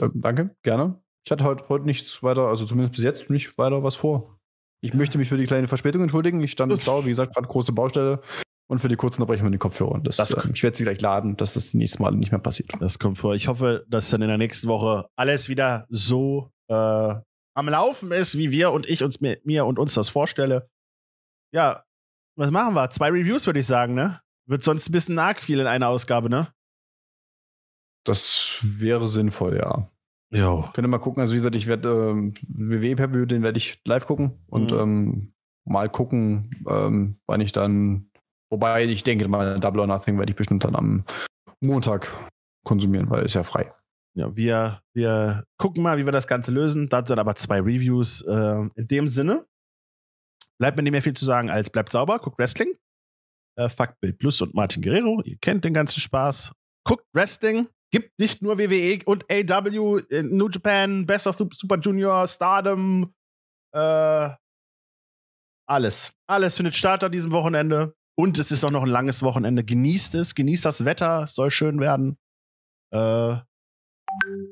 Ähm, danke, gerne. Ich hatte heute, heute nichts weiter, also zumindest bis jetzt nicht weiter was vor. Ich möchte mich für die kleine Verspätung entschuldigen. Ich stand im Stau, wie gesagt, gerade große Baustelle. Und für die kurzen Unterbrechung mit den Kopfhörern. Das, das äh, ich werde sie gleich laden, dass das die nächsten Mal nicht mehr passiert. Das kommt vor. Ich hoffe, dass dann in der nächsten Woche alles wieder so äh, am Laufen ist, wie wir und ich uns mir, mir und uns das vorstelle. Ja, was machen wir? Zwei Reviews, würde ich sagen, ne? Wird sonst ein bisschen arg viel in einer Ausgabe, ne? Das wäre sinnvoll, ja. Ja. Könnt ihr mal gucken. Also, wie gesagt, ich werde ähm, wwe per view den werde ich live gucken und mhm. ähm, mal gucken, ähm, wann ich dann. Wobei ich denke, mal Double or Nothing werde ich bestimmt dann am Montag konsumieren, weil ist ja frei. Ja, wir, wir gucken mal, wie wir das Ganze lösen. Da sind aber zwei Reviews. Äh, in dem Sinne bleibt mir nicht mehr viel zu sagen als bleibt sauber, guckt Wrestling. Äh, Fuck Bild Plus und Martin Guerrero. Ihr kennt den ganzen Spaß. Guckt Wrestling gibt nicht nur WWE und AW, äh, New Japan, Best of Super Junior, Stardom, äh, alles. Alles findet statt an diesem Wochenende. Und es ist auch noch ein langes Wochenende. Genießt es, genießt das Wetter, es soll schön werden. Äh,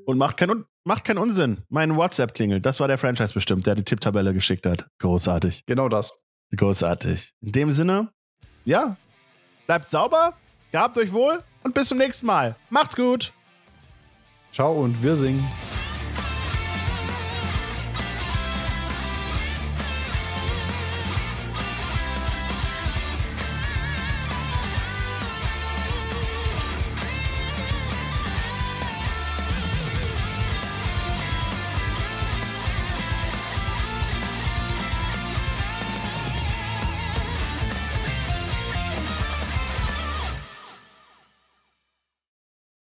und macht, kein, macht keinen Unsinn. Mein WhatsApp klingelt. Das war der Franchise bestimmt, der die Tipptabelle geschickt hat. Großartig. Genau das. Großartig. In dem Sinne, ja, bleibt sauber, Gehabt euch wohl und bis zum nächsten Mal. Macht's gut. Ciao und wir singen.